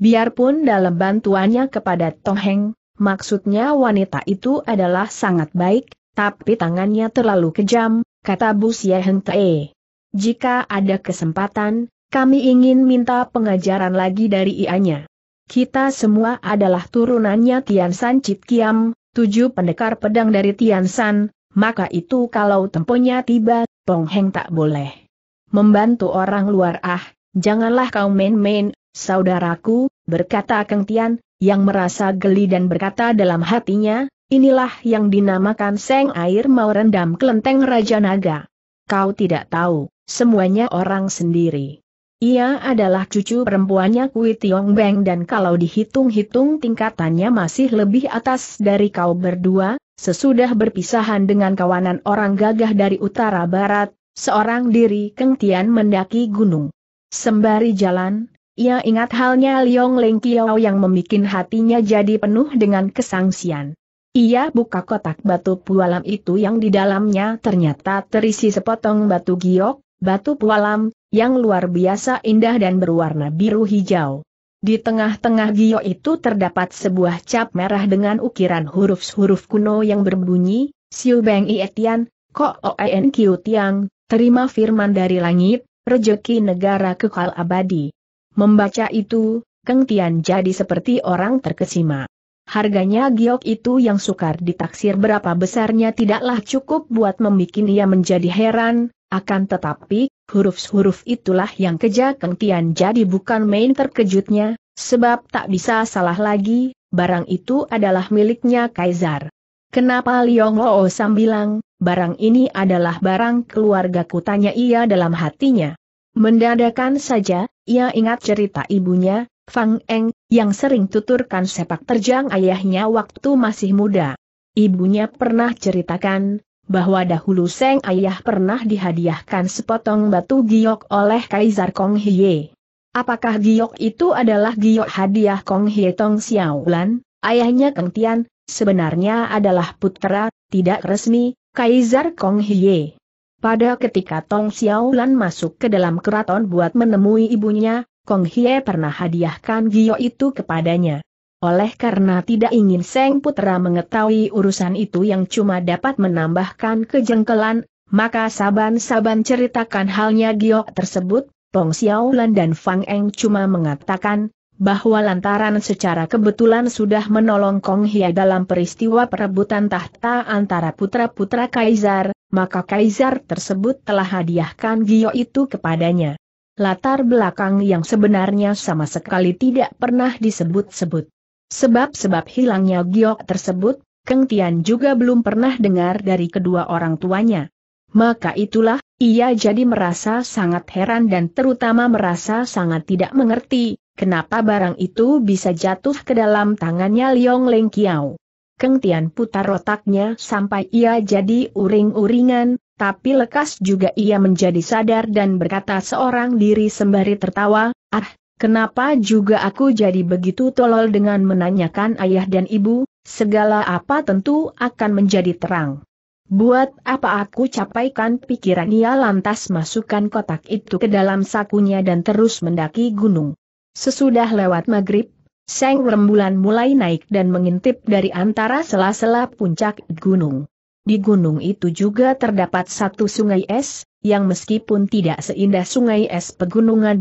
Biarpun dalam bantuannya kepada Tong Heng, maksudnya wanita itu adalah sangat baik, tapi tangannya terlalu kejam, kata Bu Xie Heng Te. Jika ada kesempatan, kami ingin minta pengajaran lagi dari ianya. Kita semua adalah turunannya Tian San Chit Kiam, tujuh pendekar pedang dari Tian Shan, maka itu kalau temponya tiba, Tong Heng tak boleh. Membantu orang luar ah, janganlah kau main-main, saudaraku, berkata Kang Tian, yang merasa geli dan berkata dalam hatinya, inilah yang dinamakan seng air mau rendam kelenteng Raja Naga. Kau tidak tahu, semuanya orang sendiri. Ia adalah cucu perempuannya Kui Tiong Beng dan kalau dihitung-hitung tingkatannya masih lebih atas dari kau berdua, sesudah berpisahan dengan kawanan orang gagah dari utara barat, seorang diri Keng Tian mendaki gunung. Sembari jalan, ia ingat halnya Liong Leng Kiao yang membuat hatinya jadi penuh dengan kesangsian. Ia buka kotak batu pualam itu yang di dalamnya ternyata terisi sepotong batu giok, batu pualam, yang luar biasa indah dan berwarna biru hijau. Di tengah-tengah gio itu terdapat sebuah cap merah dengan ukiran huruf-huruf kuno yang berbunyi, Siu Beng Ietian, Ko Oen Kiu Tiang, terima firman dari langit, rejeki negara kekal abadi. Membaca itu, Keng Tian jadi seperti orang terkesima. Harganya giok itu yang sukar ditaksir berapa besarnya tidaklah cukup buat membuat ia menjadi heran, akan tetapi, huruf-huruf itulah yang keja Tian jadi bukan main terkejutnya, sebab tak bisa salah lagi, barang itu adalah miliknya Kaisar. Kenapa Liong Lo Sam bilang, barang ini adalah barang keluargaku tanya ia dalam hatinya. Mendadakan saja, ia ingat cerita ibunya, Fang Eng, yang sering tuturkan sepak terjang ayahnya waktu masih muda. Ibunya pernah ceritakan, bahwa dahulu Seng Ayah pernah dihadiahkan sepotong batu giok oleh Kaisar Kong Hye. Apakah giok itu adalah giok hadiah Kong Hye Tong Xiaolan, ayahnya Kang Tian, sebenarnya adalah putra, tidak resmi, Kaisar Kong Hye. Pada ketika Tong Xiaolan masuk ke dalam keraton buat menemui ibunya, Kong Hye pernah hadiahkan giok itu kepadanya. Oleh karena tidak ingin Seng Putra mengetahui urusan itu yang cuma dapat menambahkan kejengkelan, maka saban-saban ceritakan halnya giok tersebut, Tong Xiaolan dan Fang Eng cuma mengatakan, bahwa lantaran secara kebetulan sudah menolong Kong Hia dalam peristiwa perebutan tahta antara putra-putra Kaisar, maka Kaisar tersebut telah hadiahkan Gio itu kepadanya. Latar belakang yang sebenarnya sama sekali tidak pernah disebut-sebut. Sebab-sebab hilangnya giok tersebut, Keng Tian juga belum pernah dengar dari kedua orang tuanya. Maka itulah, ia jadi merasa sangat heran dan terutama merasa sangat tidak mengerti, kenapa barang itu bisa jatuh ke dalam tangannya Liong Leng Kiao. Keng Tian putar otaknya sampai ia jadi uring-uringan, tapi lekas juga ia menjadi sadar dan berkata seorang diri sembari tertawa, ah, Kenapa juga aku jadi begitu tolol dengan menanyakan ayah dan ibu, segala apa tentu akan menjadi terang. Buat apa aku capaikan pikiran ia lantas masukkan kotak itu ke dalam sakunya dan terus mendaki gunung. Sesudah lewat maghrib, Seng rembulan mulai naik dan mengintip dari antara sela-sela puncak gunung. Di gunung itu juga terdapat satu sungai es, yang meskipun tidak seindah sungai es pegunungan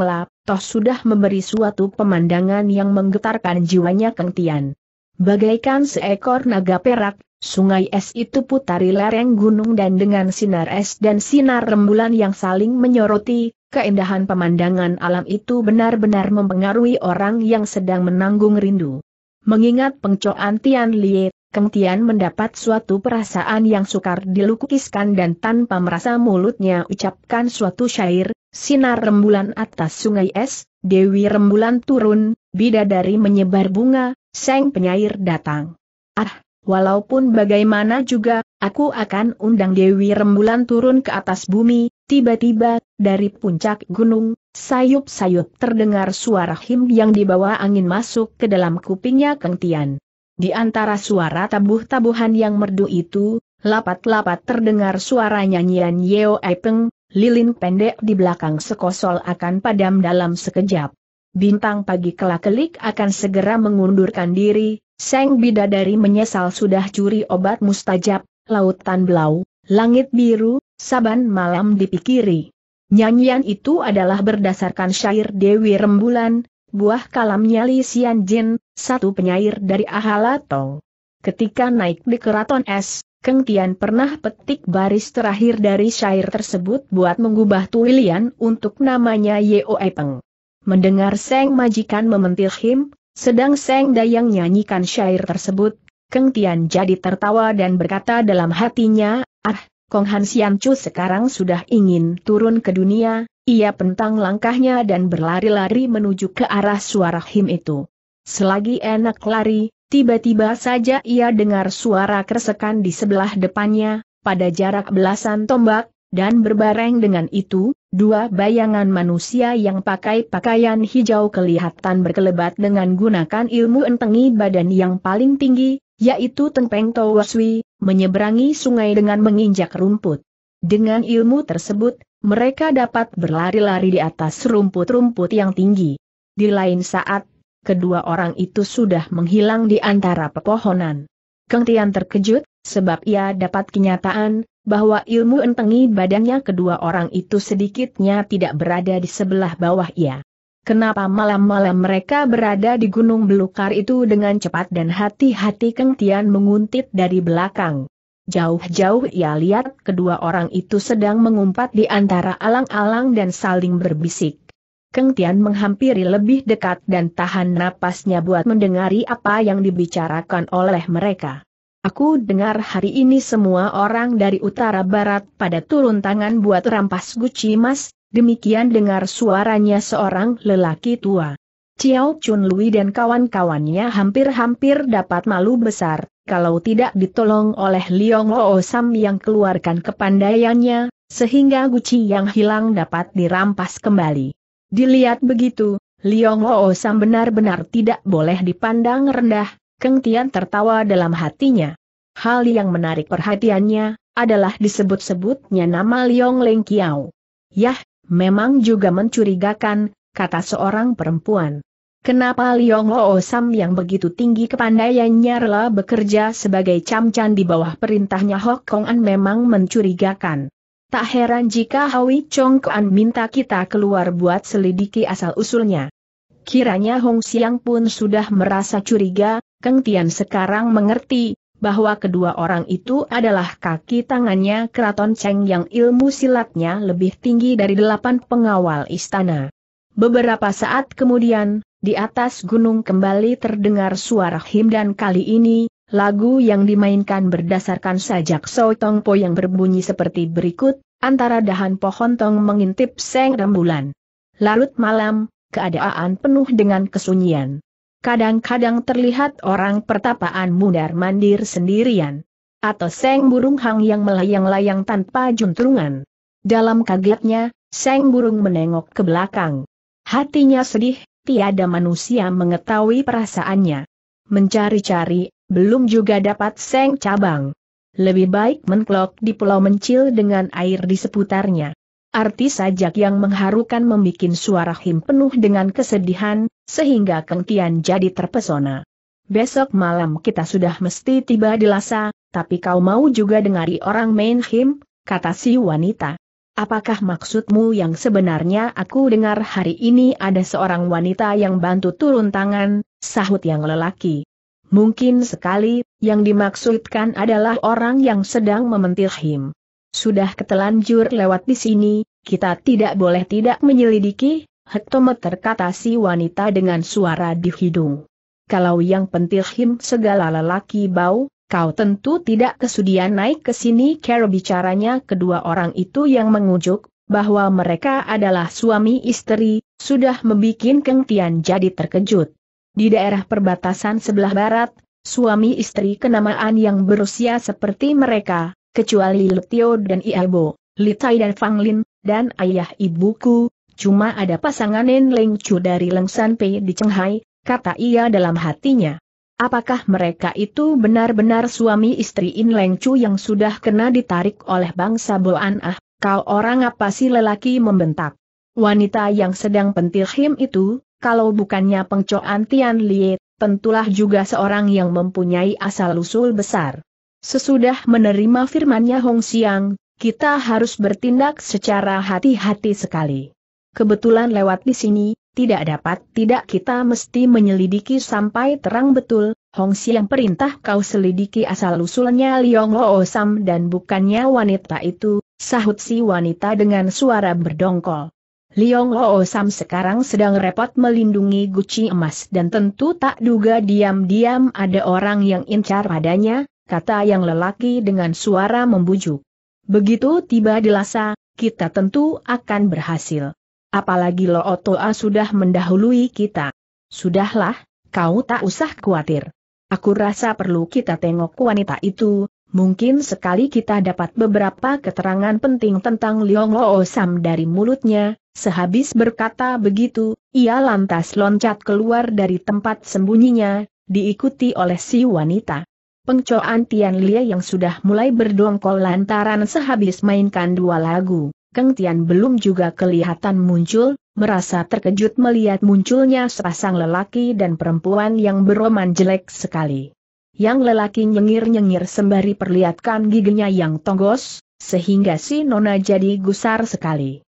Lap, toh sudah memberi suatu pemandangan yang menggetarkan jiwanya Kang Tian. Bagaikan seekor naga perak, sungai es itu putari lereng gunung dan dengan sinar es dan sinar rembulan yang saling menyoroti, keindahan pemandangan alam itu benar-benar mempengaruhi orang yang sedang menanggung rindu. Mengingat pengcoan Tian Liet, Kentian mendapat suatu perasaan yang sukar dilukiskan dan tanpa merasa mulutnya ucapkan suatu syair, sinar rembulan atas sungai es, dewi rembulan turun, bidadari menyebar bunga, seng penyair datang. Ah, walaupun bagaimana juga, aku akan undang dewi rembulan turun ke atas bumi, tiba-tiba, dari puncak gunung, sayup-sayup terdengar suara him yang dibawa angin masuk ke dalam kupingnya Kentian. Di antara suara tabuh-tabuhan yang merdu itu, lapat-lapat terdengar suara nyanyian Yeo Epeng, lilin pendek di belakang sekosol akan padam dalam sekejap. Bintang pagi kelak-kelik akan segera mengundurkan diri, Seng Bidadari menyesal sudah curi obat mustajab, lautan belau, langit biru, saban malam dipikiri. Nyanyian itu adalah berdasarkan syair Dewi Rembulan, buah kalamnya Li Xian Jin, satu penyair dari Ahalato. Ketika naik di keraton es, Keng Tian pernah petik baris terakhir dari syair tersebut buat mengubah Tuilian untuk namanya Yoe Peng. Mendengar Seng Majikan mementil him, sedang Seng Dayang nyanyikan syair tersebut, Keng Tian jadi tertawa dan berkata dalam hatinya, Ah, Kong Han Sian Chu sekarang sudah ingin turun ke dunia, ia pentang langkahnya dan berlari-lari menuju ke arah suara him itu. Selagi enak lari, tiba-tiba saja ia dengar suara kersekan di sebelah depannya, pada jarak belasan tombak, dan berbareng dengan itu, dua bayangan manusia yang pakai pakaian hijau kelihatan berkelebat dengan gunakan ilmu entengi badan yang paling tinggi, yaitu Tengpeng Towaswi, menyeberangi sungai dengan menginjak rumput. Dengan ilmu tersebut, mereka dapat berlari-lari di atas rumput-rumput yang tinggi. Di lain saat, kedua orang itu sudah menghilang di antara pepohonan. Keng Tian terkejut, sebab ia dapat kenyataan, bahwa ilmu entengi badannya kedua orang itu sedikitnya tidak berada di sebelah bawah ia. Kenapa malam-malam mereka berada di Gunung Belukar itu dengan cepat dan hati-hati Keng Tian menguntit dari belakang. Jauh-jauh ia lihat kedua orang itu sedang mengumpat di antara alang-alang dan saling berbisik. Keng Tian menghampiri lebih dekat dan tahan napasnya buat mendengari apa yang dibicarakan oleh mereka. Aku dengar hari ini semua orang dari utara barat pada turun tangan buat rampas guci mas, demikian dengar suaranya seorang lelaki tua. Ciao Chun Lui dan kawan-kawannya hampir-hampir dapat malu besar, kalau tidak ditolong oleh Liong Loo Sam yang keluarkan kepandaiannya, sehingga guci yang hilang dapat dirampas kembali. Dilihat begitu, Liong Wo Sam benar-benar tidak boleh dipandang rendah, Keng Tian tertawa dalam hatinya. Hal yang menarik perhatiannya, adalah disebut-sebutnya nama Liong Leng Kiao. Yah, memang juga mencurigakan, kata seorang perempuan. Kenapa Liong Wo Sam yang begitu tinggi kepandaiannya rela bekerja sebagai camcan di bawah perintahnya Hok Kong An memang mencurigakan. Tak heran jika Hawi Chong Kuan minta kita keluar buat selidiki asal-usulnya. Kiranya Hong Siang pun sudah merasa curiga, Keng Tian sekarang mengerti, bahwa kedua orang itu adalah kaki tangannya keraton Cheng yang ilmu silatnya lebih tinggi dari delapan pengawal istana. Beberapa saat kemudian, di atas gunung kembali terdengar suara him dan kali ini, Lagu yang dimainkan berdasarkan sajak sotong po yang berbunyi seperti berikut, antara dahan pohon tong mengintip seng rembulan. Larut malam, keadaan penuh dengan kesunyian. Kadang-kadang terlihat orang pertapaan mundar-mandir sendirian. Atau seng burung hang yang melayang-layang tanpa juntrungan. Dalam kagetnya, seng burung menengok ke belakang. Hatinya sedih, tiada manusia mengetahui perasaannya. Mencari-cari, belum juga dapat seng cabang. Lebih baik menklok di pulau mencil dengan air di seputarnya. Artis sajak yang mengharukan membuat suara him penuh dengan kesedihan, sehingga kengkian jadi terpesona. Besok malam kita sudah mesti tiba di Lasa, tapi kau mau juga dengari orang main him, kata si wanita. Apakah maksudmu yang sebenarnya aku dengar hari ini ada seorang wanita yang bantu turun tangan, sahut yang lelaki. Mungkin sekali, yang dimaksudkan adalah orang yang sedang mementil him. Sudah ketelanjur lewat di sini, kita tidak boleh tidak menyelidiki, hektometer kata si wanita dengan suara di hidung. Kalau yang pentil him segala lelaki bau, kau tentu tidak kesudian naik ke sini Kero bicaranya kedua orang itu yang mengujuk, bahwa mereka adalah suami istri, sudah membuat kentian jadi terkejut. Di daerah perbatasan sebelah barat, suami istri kenamaan yang berusia seperti mereka, kecuali Lutio dan Iabo, Litai dan Fanglin, dan ayah ibuku, cuma ada pasangan Nen Leng Chu dari Lengsan Pei di Cenghai, kata ia dalam hatinya. Apakah mereka itu benar-benar suami istri In Leng Chu yang sudah kena ditarik oleh bangsa Boan Ah, kau orang apa sih lelaki membentak? Wanita yang sedang pentil him itu, kalau bukannya pengcoan Tian Liet, tentulah juga seorang yang mempunyai asal-usul besar. Sesudah menerima firmannya Hong Xiang, kita harus bertindak secara hati-hati sekali. Kebetulan lewat di sini, tidak dapat tidak kita mesti menyelidiki sampai terang betul, Hong Xiang perintah kau selidiki asal-usulnya Liong Ho Sam dan bukannya wanita itu, sahut si wanita dengan suara berdongkol. Liong Ho Sam sekarang sedang repot melindungi guci emas dan tentu tak duga diam-diam ada orang yang incar padanya, kata yang lelaki dengan suara membujuk. Begitu tiba di Lhasa, kita tentu akan berhasil. Apalagi Lo Toa sudah mendahului kita. Sudahlah, kau tak usah khawatir. Aku rasa perlu kita tengok wanita itu, mungkin sekali kita dapat beberapa keterangan penting tentang Liong Ho Sam dari mulutnya, Sehabis berkata begitu, ia lantas loncat keluar dari tempat sembunyinya, diikuti oleh si wanita. Pengcoan Tian Lia yang sudah mulai berdongkol lantaran sehabis mainkan dua lagu, Keng Tian belum juga kelihatan muncul, merasa terkejut melihat munculnya sepasang lelaki dan perempuan yang beroman jelek sekali. Yang lelaki nyengir-nyengir sembari perlihatkan giginya yang tonggos, sehingga si nona jadi gusar sekali.